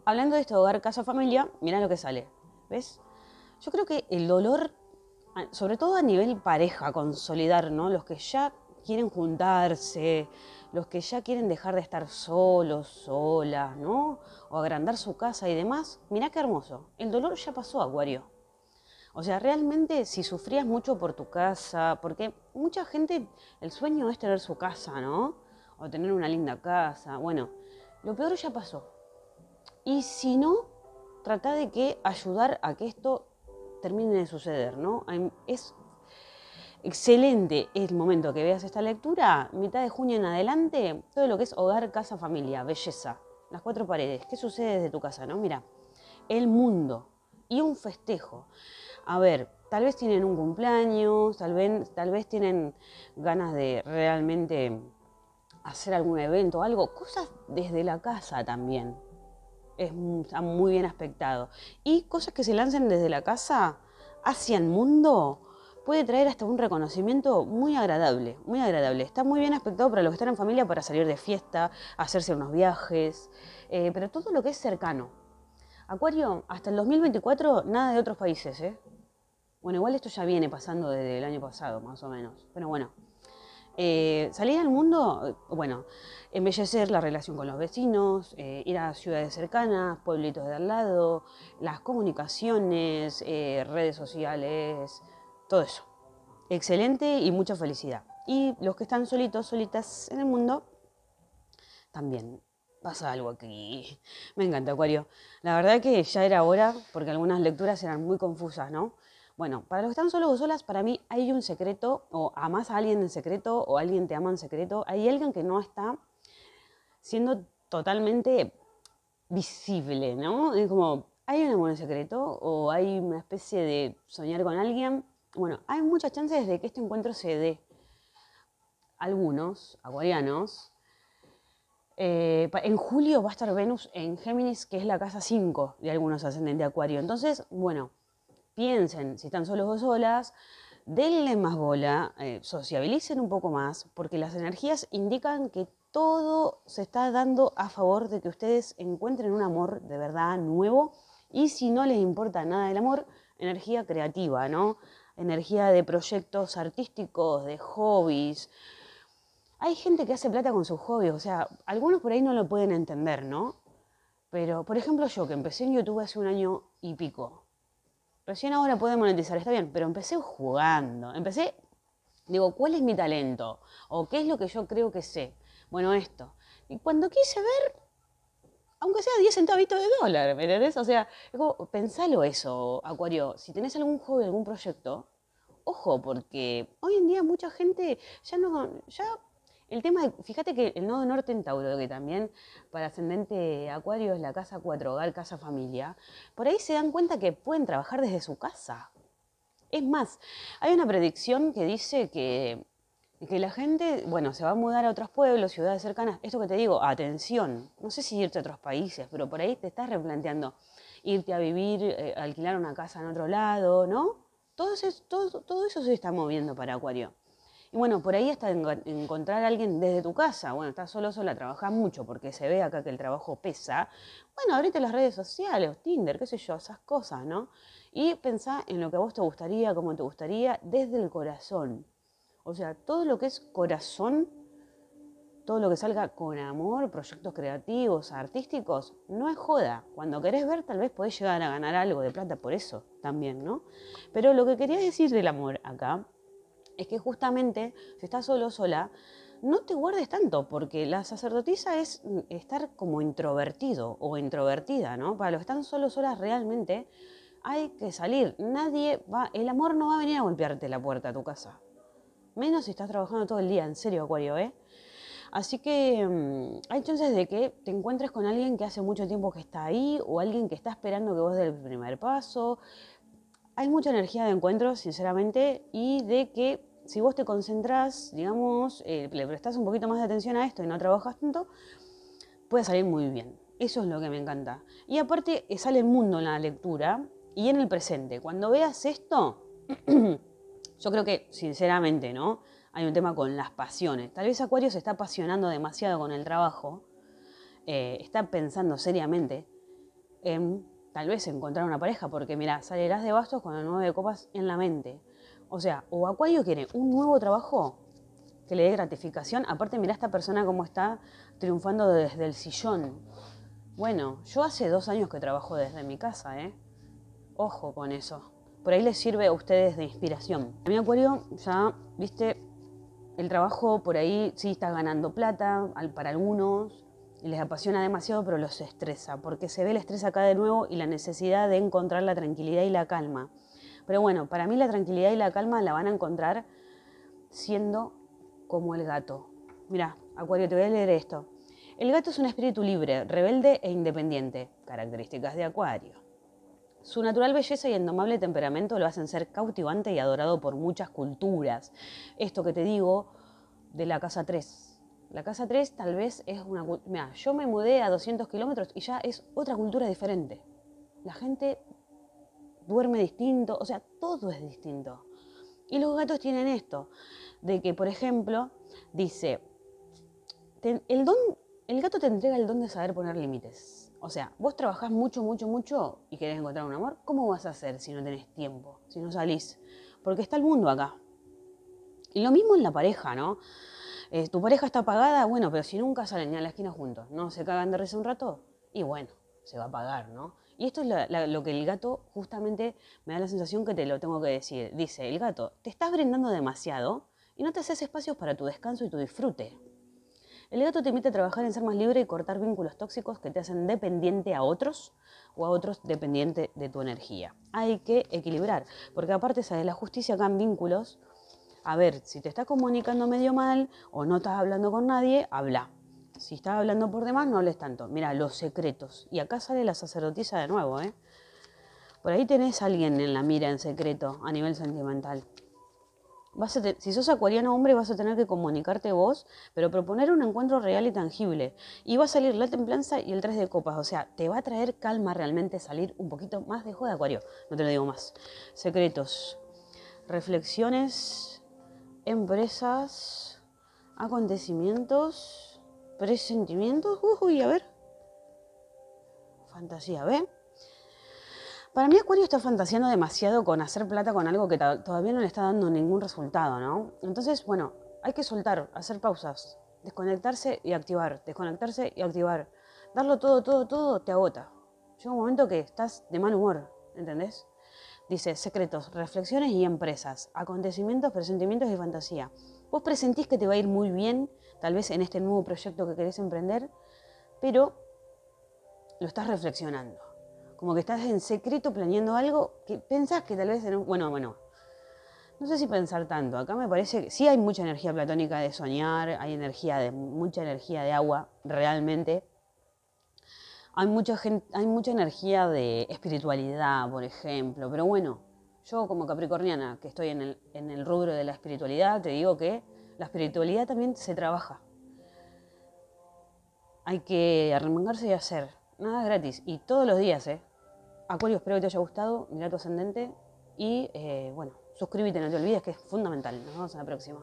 hablando de esto, hogar, casa, familia, mirá lo que sale, ¿ves? Yo creo que el dolor, sobre todo a nivel pareja, consolidar, ¿no? Los que ya quieren juntarse, los que ya quieren dejar de estar solos, solas, ¿no? O agrandar su casa y demás. Mirá qué hermoso. El dolor ya pasó, Acuario. O sea, realmente si sufrías mucho por tu casa, porque mucha gente, el sueño es tener su casa, ¿no? O tener una linda casa. Bueno, lo peor ya pasó. Y si no, trata de que ayudar a que esto termine de suceder, ¿no? Es excelente es el momento que veas esta lectura, mitad de junio en adelante, todo lo que es hogar, casa, familia, belleza, las cuatro paredes, qué sucede desde tu casa, ¿no? Mira, el mundo y un festejo. A ver, tal vez tienen un cumpleaños, tal vez, tal vez tienen ganas de realmente hacer algún evento, o algo, cosas desde la casa también. Es, está muy bien aspectado. Y cosas que se lancen desde la casa hacia el mundo, puede traer hasta un reconocimiento muy agradable, muy agradable. Está muy bien aspectado para los que están en familia para salir de fiesta, hacerse unos viajes, eh, pero todo lo que es cercano. Acuario, hasta el 2024 nada de otros países, ¿eh? Bueno, igual esto ya viene pasando desde el año pasado, más o menos. Pero bueno, eh, salir al mundo, bueno, embellecer la relación con los vecinos, eh, ir a ciudades cercanas, pueblitos de al lado, las comunicaciones, redes sociales, todo eso. Excelente y mucha felicidad. Y los que están solitos, solitas en el mundo, también pasa algo aquí. Me encanta, Acuario. La verdad que ya era hora, porque algunas lecturas eran muy confusas, ¿no? Bueno, para los que están solos o solas, para mí hay un secreto, o amas a alguien en secreto, o alguien te ama en secreto. Hay alguien que no está siendo totalmente visible, ¿no? Es como, hay un amor en secreto, o hay una especie de soñar con alguien bueno, hay muchas chances de que este encuentro se dé. Algunos acuarianos. Eh, en julio va a estar Venus en Géminis, que es la casa 5 de algunos ascendentes de acuario. Entonces, bueno, piensen, si están solos o solas, denle más bola, eh, sociabilicen un poco más, porque las energías indican que todo se está dando a favor de que ustedes encuentren un amor de verdad nuevo y si no les importa nada del amor, energía creativa, ¿no? energía de proyectos artísticos, de hobbies. Hay gente que hace plata con sus hobbies, o sea, algunos por ahí no lo pueden entender, ¿no? Pero, por ejemplo, yo que empecé en YouTube hace un año y pico. Recién ahora puedo monetizar, está bien, pero empecé jugando. Empecé, digo, ¿cuál es mi talento? ¿O qué es lo que yo creo que sé? Bueno, esto. Y cuando quise ver, aunque sea 10 centavitos de dólar, ¿me entendés? O sea, pensalo eso, Acuario. Si tenés algún hobby, algún proyecto, ojo, porque hoy en día mucha gente ya no. Ya el tema Fíjate que el nodo norte en Tauro, que también para ascendente Acuario es la casa 4, hogar, casa, familia, por ahí se dan cuenta que pueden trabajar desde su casa. Es más, hay una predicción que dice que que la gente, bueno, se va a mudar a otros pueblos, ciudades cercanas. Esto que te digo, atención, no sé si irte a otros países, pero por ahí te estás replanteando irte a vivir, eh, alquilar una casa en otro lado, ¿no? Todo, todo, eso se está moviendo para Acuario. Y bueno, por ahí hasta encontrar a alguien desde tu casa. Bueno, estás solo, sola, trabajas mucho porque se ve acá que el trabajo pesa. Bueno, abrite las redes sociales, Tinder, qué sé yo, esas cosas, ¿no? Y pensá en lo que a vos te gustaría, cómo te gustaría, desde el corazón o sea, todo lo que es corazón, todo lo que salga con amor, proyectos creativos, artísticos, no es joda. Cuando querés ver, tal vez podés llegar a ganar algo de plata por eso también, ¿no? Pero lo que quería decir del amor acá es que justamente si estás solo sola, no te guardes tanto, porque la sacerdotisa es mm, estar como introvertido o introvertida, ¿no? Para los que están solos solas realmente hay que salir. Nadie va, el amor no va a venir a golpearte la puerta a tu casa. Menos si estás trabajando todo el día, en serio, Acuario, ¿eh? Así que mm, hay chances de que te encuentres con alguien que hace mucho tiempo que está ahí o alguien que está esperando que vos dé el primer paso. Hay mucha energía de encuentro, sinceramente, y de que si vos te concentrás, digamos, eh, le prestás un poquito más de atención a esto y no trabajas tanto, puede salir muy bien. Eso es lo que me encanta. Y aparte eh, sale el mundo en la lectura y en el presente. Cuando veas esto... <clears throat> Yo creo que, sinceramente, ¿no? Hay un tema con las pasiones. Tal vez Acuario se está apasionando demasiado con el trabajo, eh, está pensando seriamente en tal vez encontrar una pareja, porque mira, salirás de bastos con el nueve de copas en la mente. O sea, o Acuario quiere un nuevo trabajo que le dé gratificación. Aparte, mira esta persona cómo está triunfando desde el sillón. Bueno, yo hace dos años que trabajo desde mi casa, ¿eh? Ojo con eso por ahí les sirve a ustedes de inspiración. A mi Acuario, ya, viste, el trabajo por ahí sí está ganando plata para algunos y les apasiona demasiado, pero los estresa, porque se ve el estrés acá de nuevo y la necesidad de encontrar la tranquilidad y la calma. Pero bueno, para mí la tranquilidad y la calma la van a encontrar siendo como el gato. Mira, Acuario, te voy a leer esto. El gato es un espíritu libre, rebelde e independiente, características de Acuario. Su natural belleza y indomable temperamento lo hacen ser cautivante y adorado por muchas culturas. Esto que te digo de la Casa 3. La Casa 3 tal vez es una... Mira, yo me mudé a 200 kilómetros y ya es otra cultura diferente. La gente duerme distinto, o sea, todo es distinto. Y los gatos tienen esto, de que, por ejemplo, dice, el, don, el gato te entrega el don de saber poner límites o sea, vos trabajás mucho, mucho, mucho y querés encontrar un amor, ¿cómo vas a hacer si no tenés tiempo, si no salís? Porque está el mundo acá. Y lo mismo en la pareja, ¿no? Eh, tu pareja está pagada, bueno, pero si nunca salen ni a la esquina juntos, ¿no? Se cagan de risa un rato y bueno, se va a pagar, ¿no? Y esto es lo que el gato justamente me da la sensación que te lo tengo que decir. Dice, el gato, te estás brindando demasiado y no te haces espacios para tu descanso y tu disfrute. El gato te invita a trabajar en ser más libre y cortar vínculos tóxicos que te hacen dependiente a otros o a otros dependiente de tu energía. Hay que equilibrar, porque aparte de la justicia acá en vínculos, a ver, si te estás comunicando medio mal o no estás hablando con nadie, habla. Si estás hablando por demás, no hables tanto. Mira, los secretos. Y acá sale la sacerdotisa de nuevo, ¿eh? Por ahí tenés a alguien en la mira en secreto a nivel sentimental si sos acuariano hombre vas a tener que comunicarte vos, pero proponer un encuentro real y tangible. Y va a salir la templanza y el 3 de copas, o sea, te va a traer calma realmente salir un poquito más de juego de acuario, no te lo digo más. Secretos, reflexiones, empresas, acontecimientos, presentimientos, uy, a ver. Fantasía, ¿ves? Para mí Acuario está fantaseando demasiado con hacer plata con algo que todavía no le está dando ningún resultado, ¿no? Entonces, bueno, hay que soltar, hacer pausas, desconectarse y activar, desconectarse y activar. Darlo todo, todo, todo te agota. Llega un momento que estás de mal humor, ¿entendés? Dice, secretos, reflexiones y empresas, acontecimientos, presentimientos y fantasía. Vos presentís que te va a ir muy bien, tal vez en este nuevo proyecto que querés emprender, pero lo estás reflexionando como que estás en secreto planeando algo que pensás que tal vez en bueno, bueno, no sé si pensar tanto, acá me parece que sí hay mucha energía platónica de soñar, hay energía de mucha energía de agua realmente. Hay mucha hay mucha energía de espiritualidad, por ejemplo, pero bueno, yo como capricorniana que estoy en el, en el rubro de la espiritualidad, te digo que la espiritualidad también se trabaja. Hay que arremangarse y hacer. Nada es gratis. Y todos los días, ¿eh? Acuario, espero que te haya gustado. Mira tu ascendente. Y eh, bueno, suscríbete, no te olvides que es fundamental. Nos vemos en la próxima.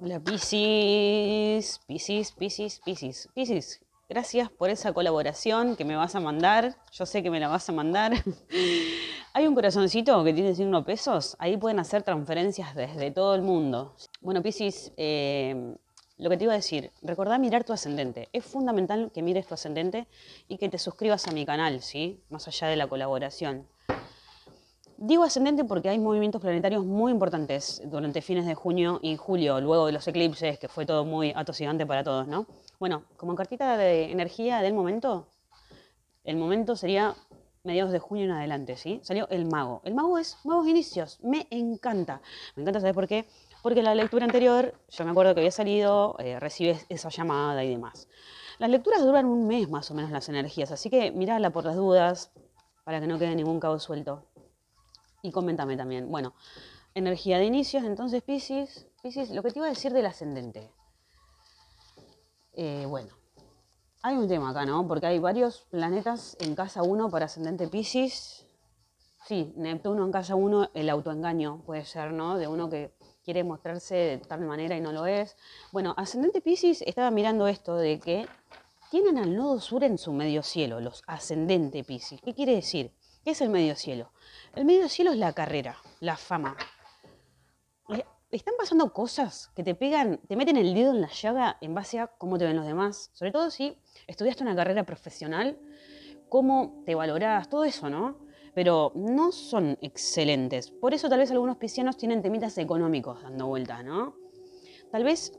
Hola, Pisis. Pisis, Pisis, Pisis. Piscis, gracias por esa colaboración que me vas a mandar. Yo sé que me la vas a mandar. <laughs> Hay un corazoncito que tiene signo pesos. Ahí pueden hacer transferencias desde todo el mundo. Bueno, Pisis. Eh, lo que te iba a decir, recordá mirar tu ascendente. Es fundamental que mires tu ascendente y que te suscribas a mi canal, ¿sí? Más allá de la colaboración. Digo ascendente porque hay movimientos planetarios muy importantes durante fines de junio y julio, luego de los eclipses, que fue todo muy atosigante para todos, ¿no? Bueno, como cartita de energía del momento, el momento sería mediados de junio en adelante, ¿sí? Salió el mago. El mago es nuevos inicios. Me encanta. Me encanta saber por qué porque la lectura anterior yo me acuerdo que había salido, eh, recibes esa llamada y demás. Las lecturas duran un mes más o menos las energías, así que mirala por las dudas para que no quede ningún cabo suelto. Y coméntame también. Bueno, energía de inicios, entonces Pisces, Pisces, lo que te iba a decir del ascendente. Eh, bueno, hay un tema acá, ¿no? Porque hay varios planetas en casa 1 para ascendente Pisces. Sí, Neptuno en casa 1, el autoengaño puede ser, ¿no? De uno que quiere mostrarse de tal manera y no lo es. Bueno, ascendente Pisces estaba mirando esto de que tienen al nodo sur en su medio cielo, los ascendente Pisces. ¿Qué quiere decir? ¿Qué es el medio cielo? El medio cielo es la carrera, la fama. Están pasando cosas que te pegan, te meten el dedo en la llaga en base a cómo te ven los demás, sobre todo si estudiaste una carrera profesional, cómo te valorás, todo eso, ¿no? pero no son excelentes. Por eso tal vez algunos piscianos tienen temitas económicos dando vueltas, ¿no? Tal vez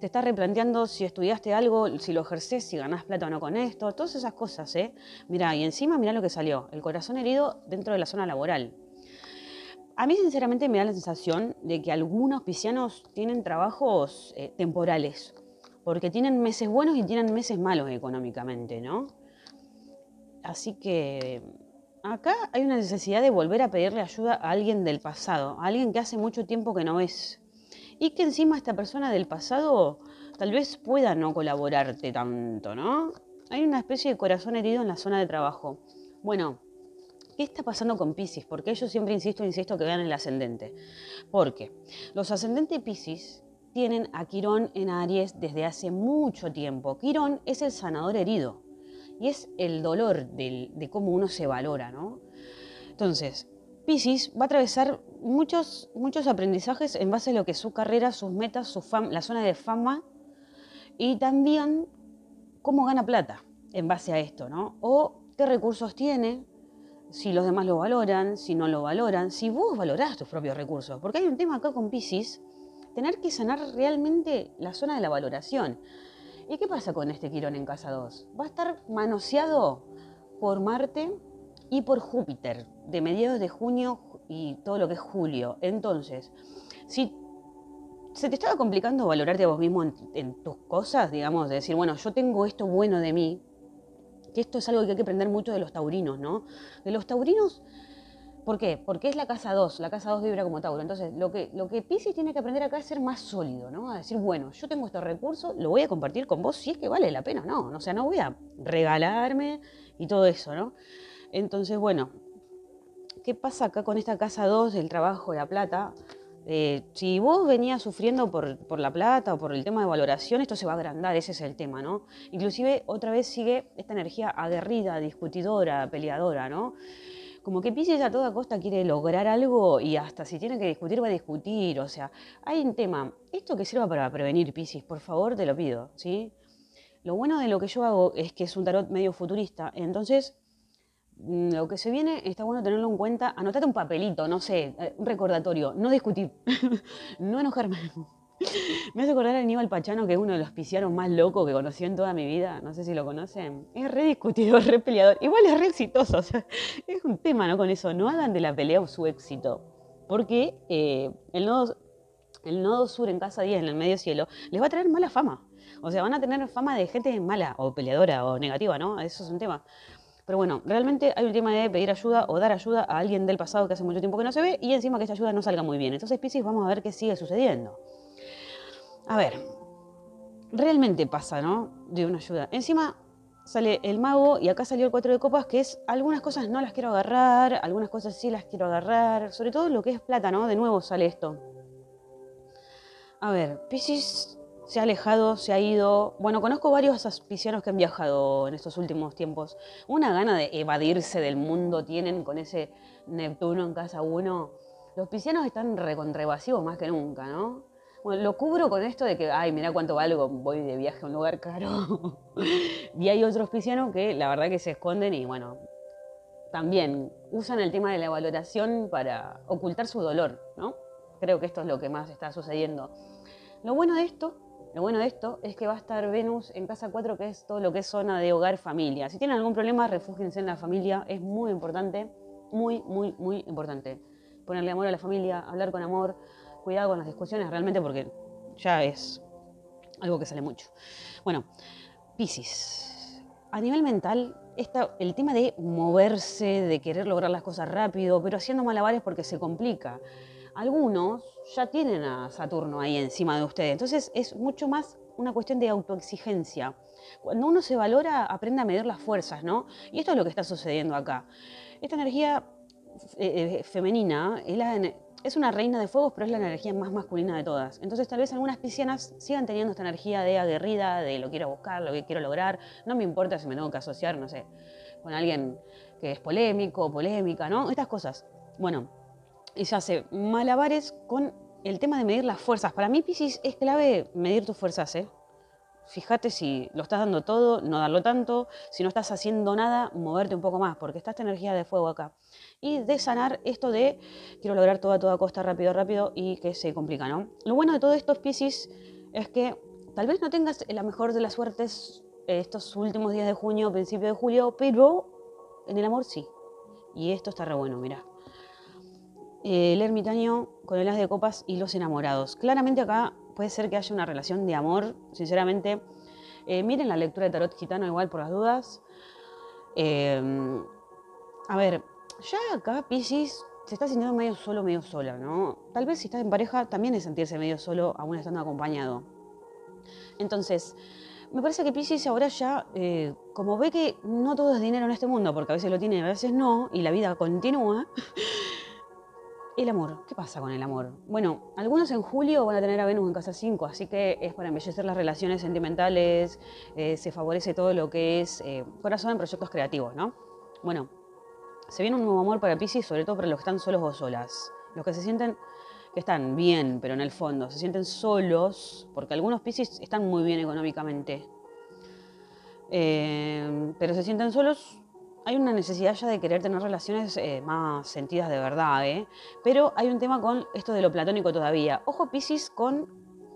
te estás replanteando si estudiaste algo, si lo ejerces, si ganás plata o no con esto, todas esas cosas, ¿eh? mira y encima mira lo que salió, el corazón herido dentro de la zona laboral. A mí sinceramente me da la sensación de que algunos piscianos tienen trabajos eh, temporales, porque tienen meses buenos y tienen meses malos económicamente, ¿no? Así que acá hay una necesidad de volver a pedirle ayuda a alguien del pasado, a alguien que hace mucho tiempo que no es. Y que encima esta persona del pasado tal vez pueda no colaborarte tanto, ¿no? Hay una especie de corazón herido en la zona de trabajo. Bueno, ¿qué está pasando con Pisces? Porque yo siempre insisto, insisto que vean el ascendente. Porque los ascendentes Pisces tienen a Quirón en Aries desde hace mucho tiempo. Quirón es el sanador herido y es el dolor de cómo uno se valora, ¿no? Entonces, Pisces va a atravesar muchos, muchos aprendizajes en base a lo que es su carrera, sus metas, su la zona de fama y también cómo gana plata en base a esto, ¿no? O qué recursos tiene, si los demás lo valoran, si no lo valoran, si vos valorás tus propios recursos. Porque hay un tema acá con Pisces, tener que sanar realmente la zona de la valoración. ¿Y qué pasa con este Quirón en casa 2? Va a estar manoseado por Marte y por Júpiter de mediados de junio y todo lo que es julio. Entonces, si se te estaba complicando valorarte a vos mismo en, en tus cosas, digamos, de decir, bueno, yo tengo esto bueno de mí, que esto es algo que hay que aprender mucho de los taurinos, ¿no? De los taurinos ¿Por qué? Porque es la casa 2, la casa 2 vibra como Tauro. Entonces, lo que, lo que Pisces tiene que aprender acá es ser más sólido, ¿no? A decir, bueno, yo tengo estos recursos, lo voy a compartir con vos si es que vale la pena no. O sea, no voy a regalarme y todo eso, ¿no? Entonces, bueno, ¿qué pasa acá con esta casa 2 del trabajo, y la plata? Eh, si vos venías sufriendo por, por, la plata o por el tema de valoración, esto se va a agrandar, ese es el tema, ¿no? Inclusive otra vez sigue esta energía aguerrida, discutidora, peleadora, ¿no? como que Pisces a toda costa quiere lograr algo y hasta si tiene que discutir va a discutir, o sea, hay un tema, esto que sirva para prevenir Pisces, por favor te lo pido, ¿sí? Lo bueno de lo que yo hago es que es un tarot medio futurista, entonces mm, lo que se viene está bueno tenerlo en cuenta, anotate un papelito, no sé, eh, un recordatorio, no discutir, <laughs> no enojarme. <laughs> Me hace acordar a Aníbal Pachano, que es uno de los pisianos más locos que conocí en toda mi vida. No sé si lo conocen. Es rediscutido discutido, re <laughs> Igual es re exitoso. <laughs> es un tema, ¿no? Con eso. No hagan de la pelea su éxito. Porque eh, el, nodo, sur en Casa 10, en el medio cielo, les va a traer mala fama. O sea, van a tener fama de gente mala, o peleadora, o negativa, ¿no? Eso es un tema. Pero bueno, realmente hay un tema de pedir ayuda o dar ayuda a alguien del pasado que hace mucho tiempo que no se ve y encima que esa ayuda no salga muy bien. Entonces, Pisces, vamos a ver qué sigue sucediendo a ver, realmente pasa, ¿no? De una ayuda. Encima sale el mago y acá salió el cuatro de copas, que es algunas cosas no las quiero agarrar, algunas cosas sí las quiero agarrar, sobre todo lo que es plata, ¿no? De nuevo sale esto. A ver, Pisces se ha alejado, se ha ido. Bueno, conozco varios piscianos que han viajado en estos últimos tiempos. Una gana de evadirse del mundo tienen con ese Neptuno en casa uno. Los piscianos están recontraevasivos más que nunca, ¿no? Pues, lo cubro con esto de que, ay, mira cuánto valgo, voy de viaje a un lugar caro. <laughs> y hay otros piscianos que la verdad que se esconden y bueno, también usan el tema de la valoración para ocultar su dolor, ¿no? Creo que esto es lo que más está sucediendo. Lo bueno de esto, lo bueno de esto es que va a estar Venus en casa 4, que es todo lo que es zona de hogar, familia. Si tienen algún problema, refúgense en la familia, es muy importante, muy, muy, muy importante. Ponerle amor a la familia, hablar con amor, cuidado con las discusiones realmente porque ya es algo que sale mucho. Bueno, Pisces. A nivel mental, el tema de moverse, de querer lograr las cosas rápido, pero haciendo malabares porque se complica. Algunos ya tienen a Saturno ahí encima de ustedes, entonces es mucho más una cuestión de autoexigencia. Cuando uno se valora, aprende a medir las fuerzas, ¿no? Y esto es lo que está sucediendo acá. Esta energía eh, eh, femenina es la es una reina de fuegos, pero es la energía más masculina de todas. Entonces tal vez algunas piscianas sigan teniendo esta energía de aguerrida, de lo quiero buscar, lo que quiero lograr, no me importa si me tengo que asociar, no sé, con alguien que es polémico, polémica, ¿no? Estas cosas. Bueno, y se hace malabares con el tema de medir las fuerzas. Para mí, Piscis, es clave medir tus fuerzas, ¿eh? Fíjate si lo estás dando todo, no darlo tanto, si no estás haciendo nada, moverte un poco más, porque está esta energía de fuego acá y de sanar esto de quiero lograr todo a toda costa, rápido, rápido y que se complica, ¿no? Lo bueno de todo esto, Pisces, es que tal vez no tengas la mejor de las suertes estos últimos días de junio, principio de julio, pero en el amor sí. Y esto está re bueno, mirá. El ermitaño con el as de copas y los enamorados. Claramente acá puede ser que haya una relación de amor, sinceramente. Eh, miren la lectura de Tarot Gitano igual por las dudas. Eh, a ver, ya acá Pisces se está sintiendo medio solo, medio sola, ¿no? Tal vez si estás en pareja también es sentirse medio solo, aún estando acompañado. Entonces, me parece que Pisces ahora ya, eh, como ve que no todo es dinero en este mundo, porque a veces lo tiene a veces no, y la vida continúa, <laughs> el amor, ¿qué pasa con el amor? Bueno, algunos en julio van a tener a Venus en casa 5, así que es para embellecer las relaciones sentimentales, eh, se favorece todo lo que es eh, corazón en proyectos creativos, ¿no? Bueno, se viene un nuevo amor para Pisces, sobre todo para los que están solos o solas. Los que se sienten que están bien, pero en el fondo se sienten solos, porque algunos Pisces están muy bien económicamente. Eh, pero se sienten solos hay una necesidad ya de querer tener relaciones eh, más sentidas de verdad, ¿eh? Pero hay un tema con esto de lo platónico todavía. Ojo, Pisces con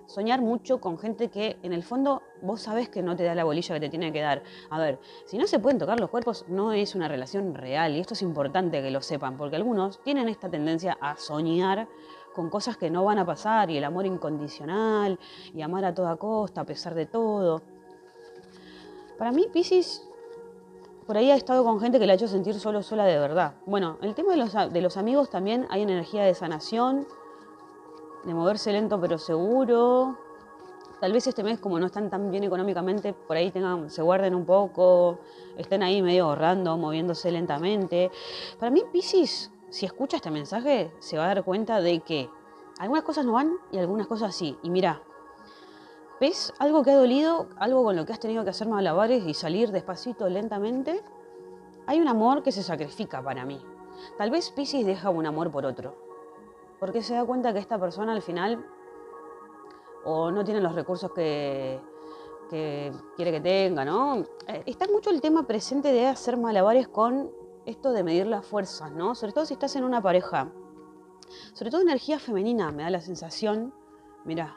soñar mucho con gente que en el fondo vos sabés que no te da la bolilla que te tiene que dar. A ver, si no se pueden tocar los cuerpos, no es una relación real y esto es importante que lo sepan, porque algunos tienen esta tendencia a soñar con cosas que no van a pasar y el amor incondicional y amar a toda costa, a pesar de todo. Para mí, Pisces, por ahí ha estado con gente que la ha hecho sentir solo, sola de verdad. Bueno, el tema de los, de los amigos también hay energía de sanación de moverse lento pero seguro. Tal vez este mes, como no están tan bien económicamente, por ahí tengan, se guarden un poco, estén ahí medio ahorrando, moviéndose lentamente. Para mí, Pisces, si escucha este mensaje, se va a dar cuenta de que algunas cosas no van y algunas cosas sí. Y mira, ¿ves algo que ha dolido, algo con lo que has tenido que hacer malabares y salir despacito, lentamente? Hay un amor que se sacrifica para mí. Tal vez Pisces deja un amor por otro porque se da cuenta que esta persona al final o no tiene los recursos que, quiere que tenga, ¿no? Eh, está mucho el tema presente de hacer malabares con esto de medir las fuerzas, ¿no? Sobre todo si estás en una pareja, sobre todo energía femenina, me da la sensación, mira,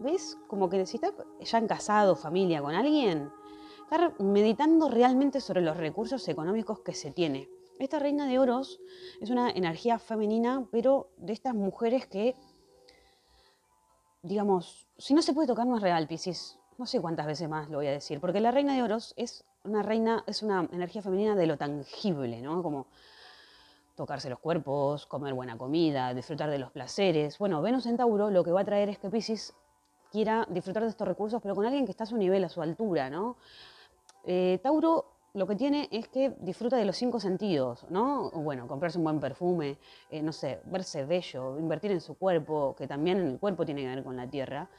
¿ves? Como que si estás ya en casado, familia, con alguien, estar meditando realmente sobre los recursos económicos que se tiene esta reina de oros es una energía femenina, pero de estas mujeres que, digamos, si no se puede tocar más real, Piscis. No sé cuántas veces más lo voy a decir, porque la reina de oros es una reina, es una energía femenina de lo tangible, ¿no? Como tocarse los cuerpos, comer buena comida, disfrutar de los placeres. Bueno, Venus en Tauro lo que va a traer es que Pisces quiera disfrutar de estos recursos, pero con alguien que está a su nivel, a su altura, ¿no? Eh, Tauro lo que tiene es que disfruta de los cinco sentidos, ¿no? Bueno, comprarse un buen perfume, eh, no sé, verse bello, invertir en su cuerpo, que también el cuerpo tiene que ver con la tierra,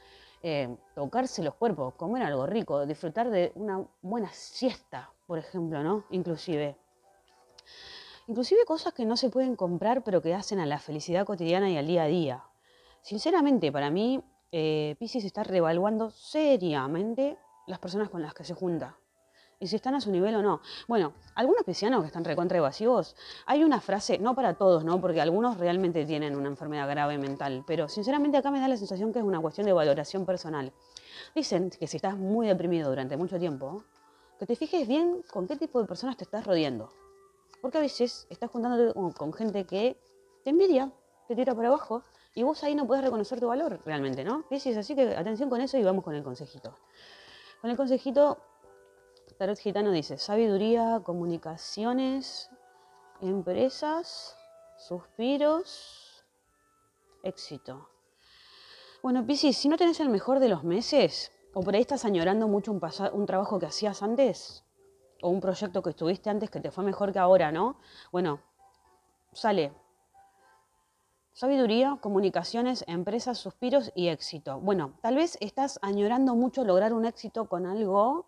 eh, tocarse los cuerpos, comer algo rico, disfrutar de una buena siesta, por ejemplo, ¿no? Inclusive. Inclusive cosas que no se pueden comprar, pero que hacen a la felicidad cotidiana y al día a día. Sinceramente, para mí, eh, Pisces está revaluando seriamente las personas con las que se junta y si están a su nivel o no. Bueno, algunos piscianos que están recontra evasivos, hay una frase, no para todos, ¿no? Porque algunos realmente tienen una enfermedad grave mental, pero sinceramente acá me da la sensación que es una cuestión de valoración personal. Dicen que si estás muy deprimido durante mucho tiempo, que te fijes bien con qué tipo de personas te estás rodeando. Porque a veces estás juntándote con, gente que te envidia, te tira para abajo, y vos ahí no puedes reconocer tu valor realmente, ¿no? así que atención con eso y vamos con el consejito. Con el consejito Tarot Gitano dice, sabiduría, comunicaciones, empresas, suspiros, éxito. Bueno, Piscis, si no tenés el mejor de los meses, o por ahí estás añorando mucho un, un trabajo que hacías antes, o un proyecto que estuviste antes que te fue mejor que ahora, ¿no? Bueno, sale. Sabiduría, comunicaciones, empresas, suspiros y éxito. Bueno, tal vez estás añorando mucho lograr un éxito con algo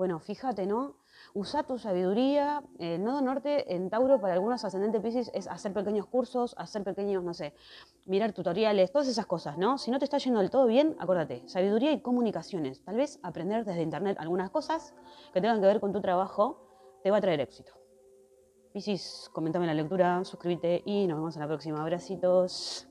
bueno, fíjate, ¿no? Usa tu sabiduría. El eh, nodo norte en Tauro para algunos ascendentes Pisces es hacer pequeños cursos, hacer pequeños, no sé, mirar tutoriales, todas esas cosas, ¿no? Si no te está yendo del todo bien, acuérdate, sabiduría y comunicaciones. Tal vez aprender desde internet algunas cosas que tengan que ver con tu trabajo te va a traer éxito. Pisces, comentame la lectura, suscríbete y nos vemos en la próxima. Abracitos.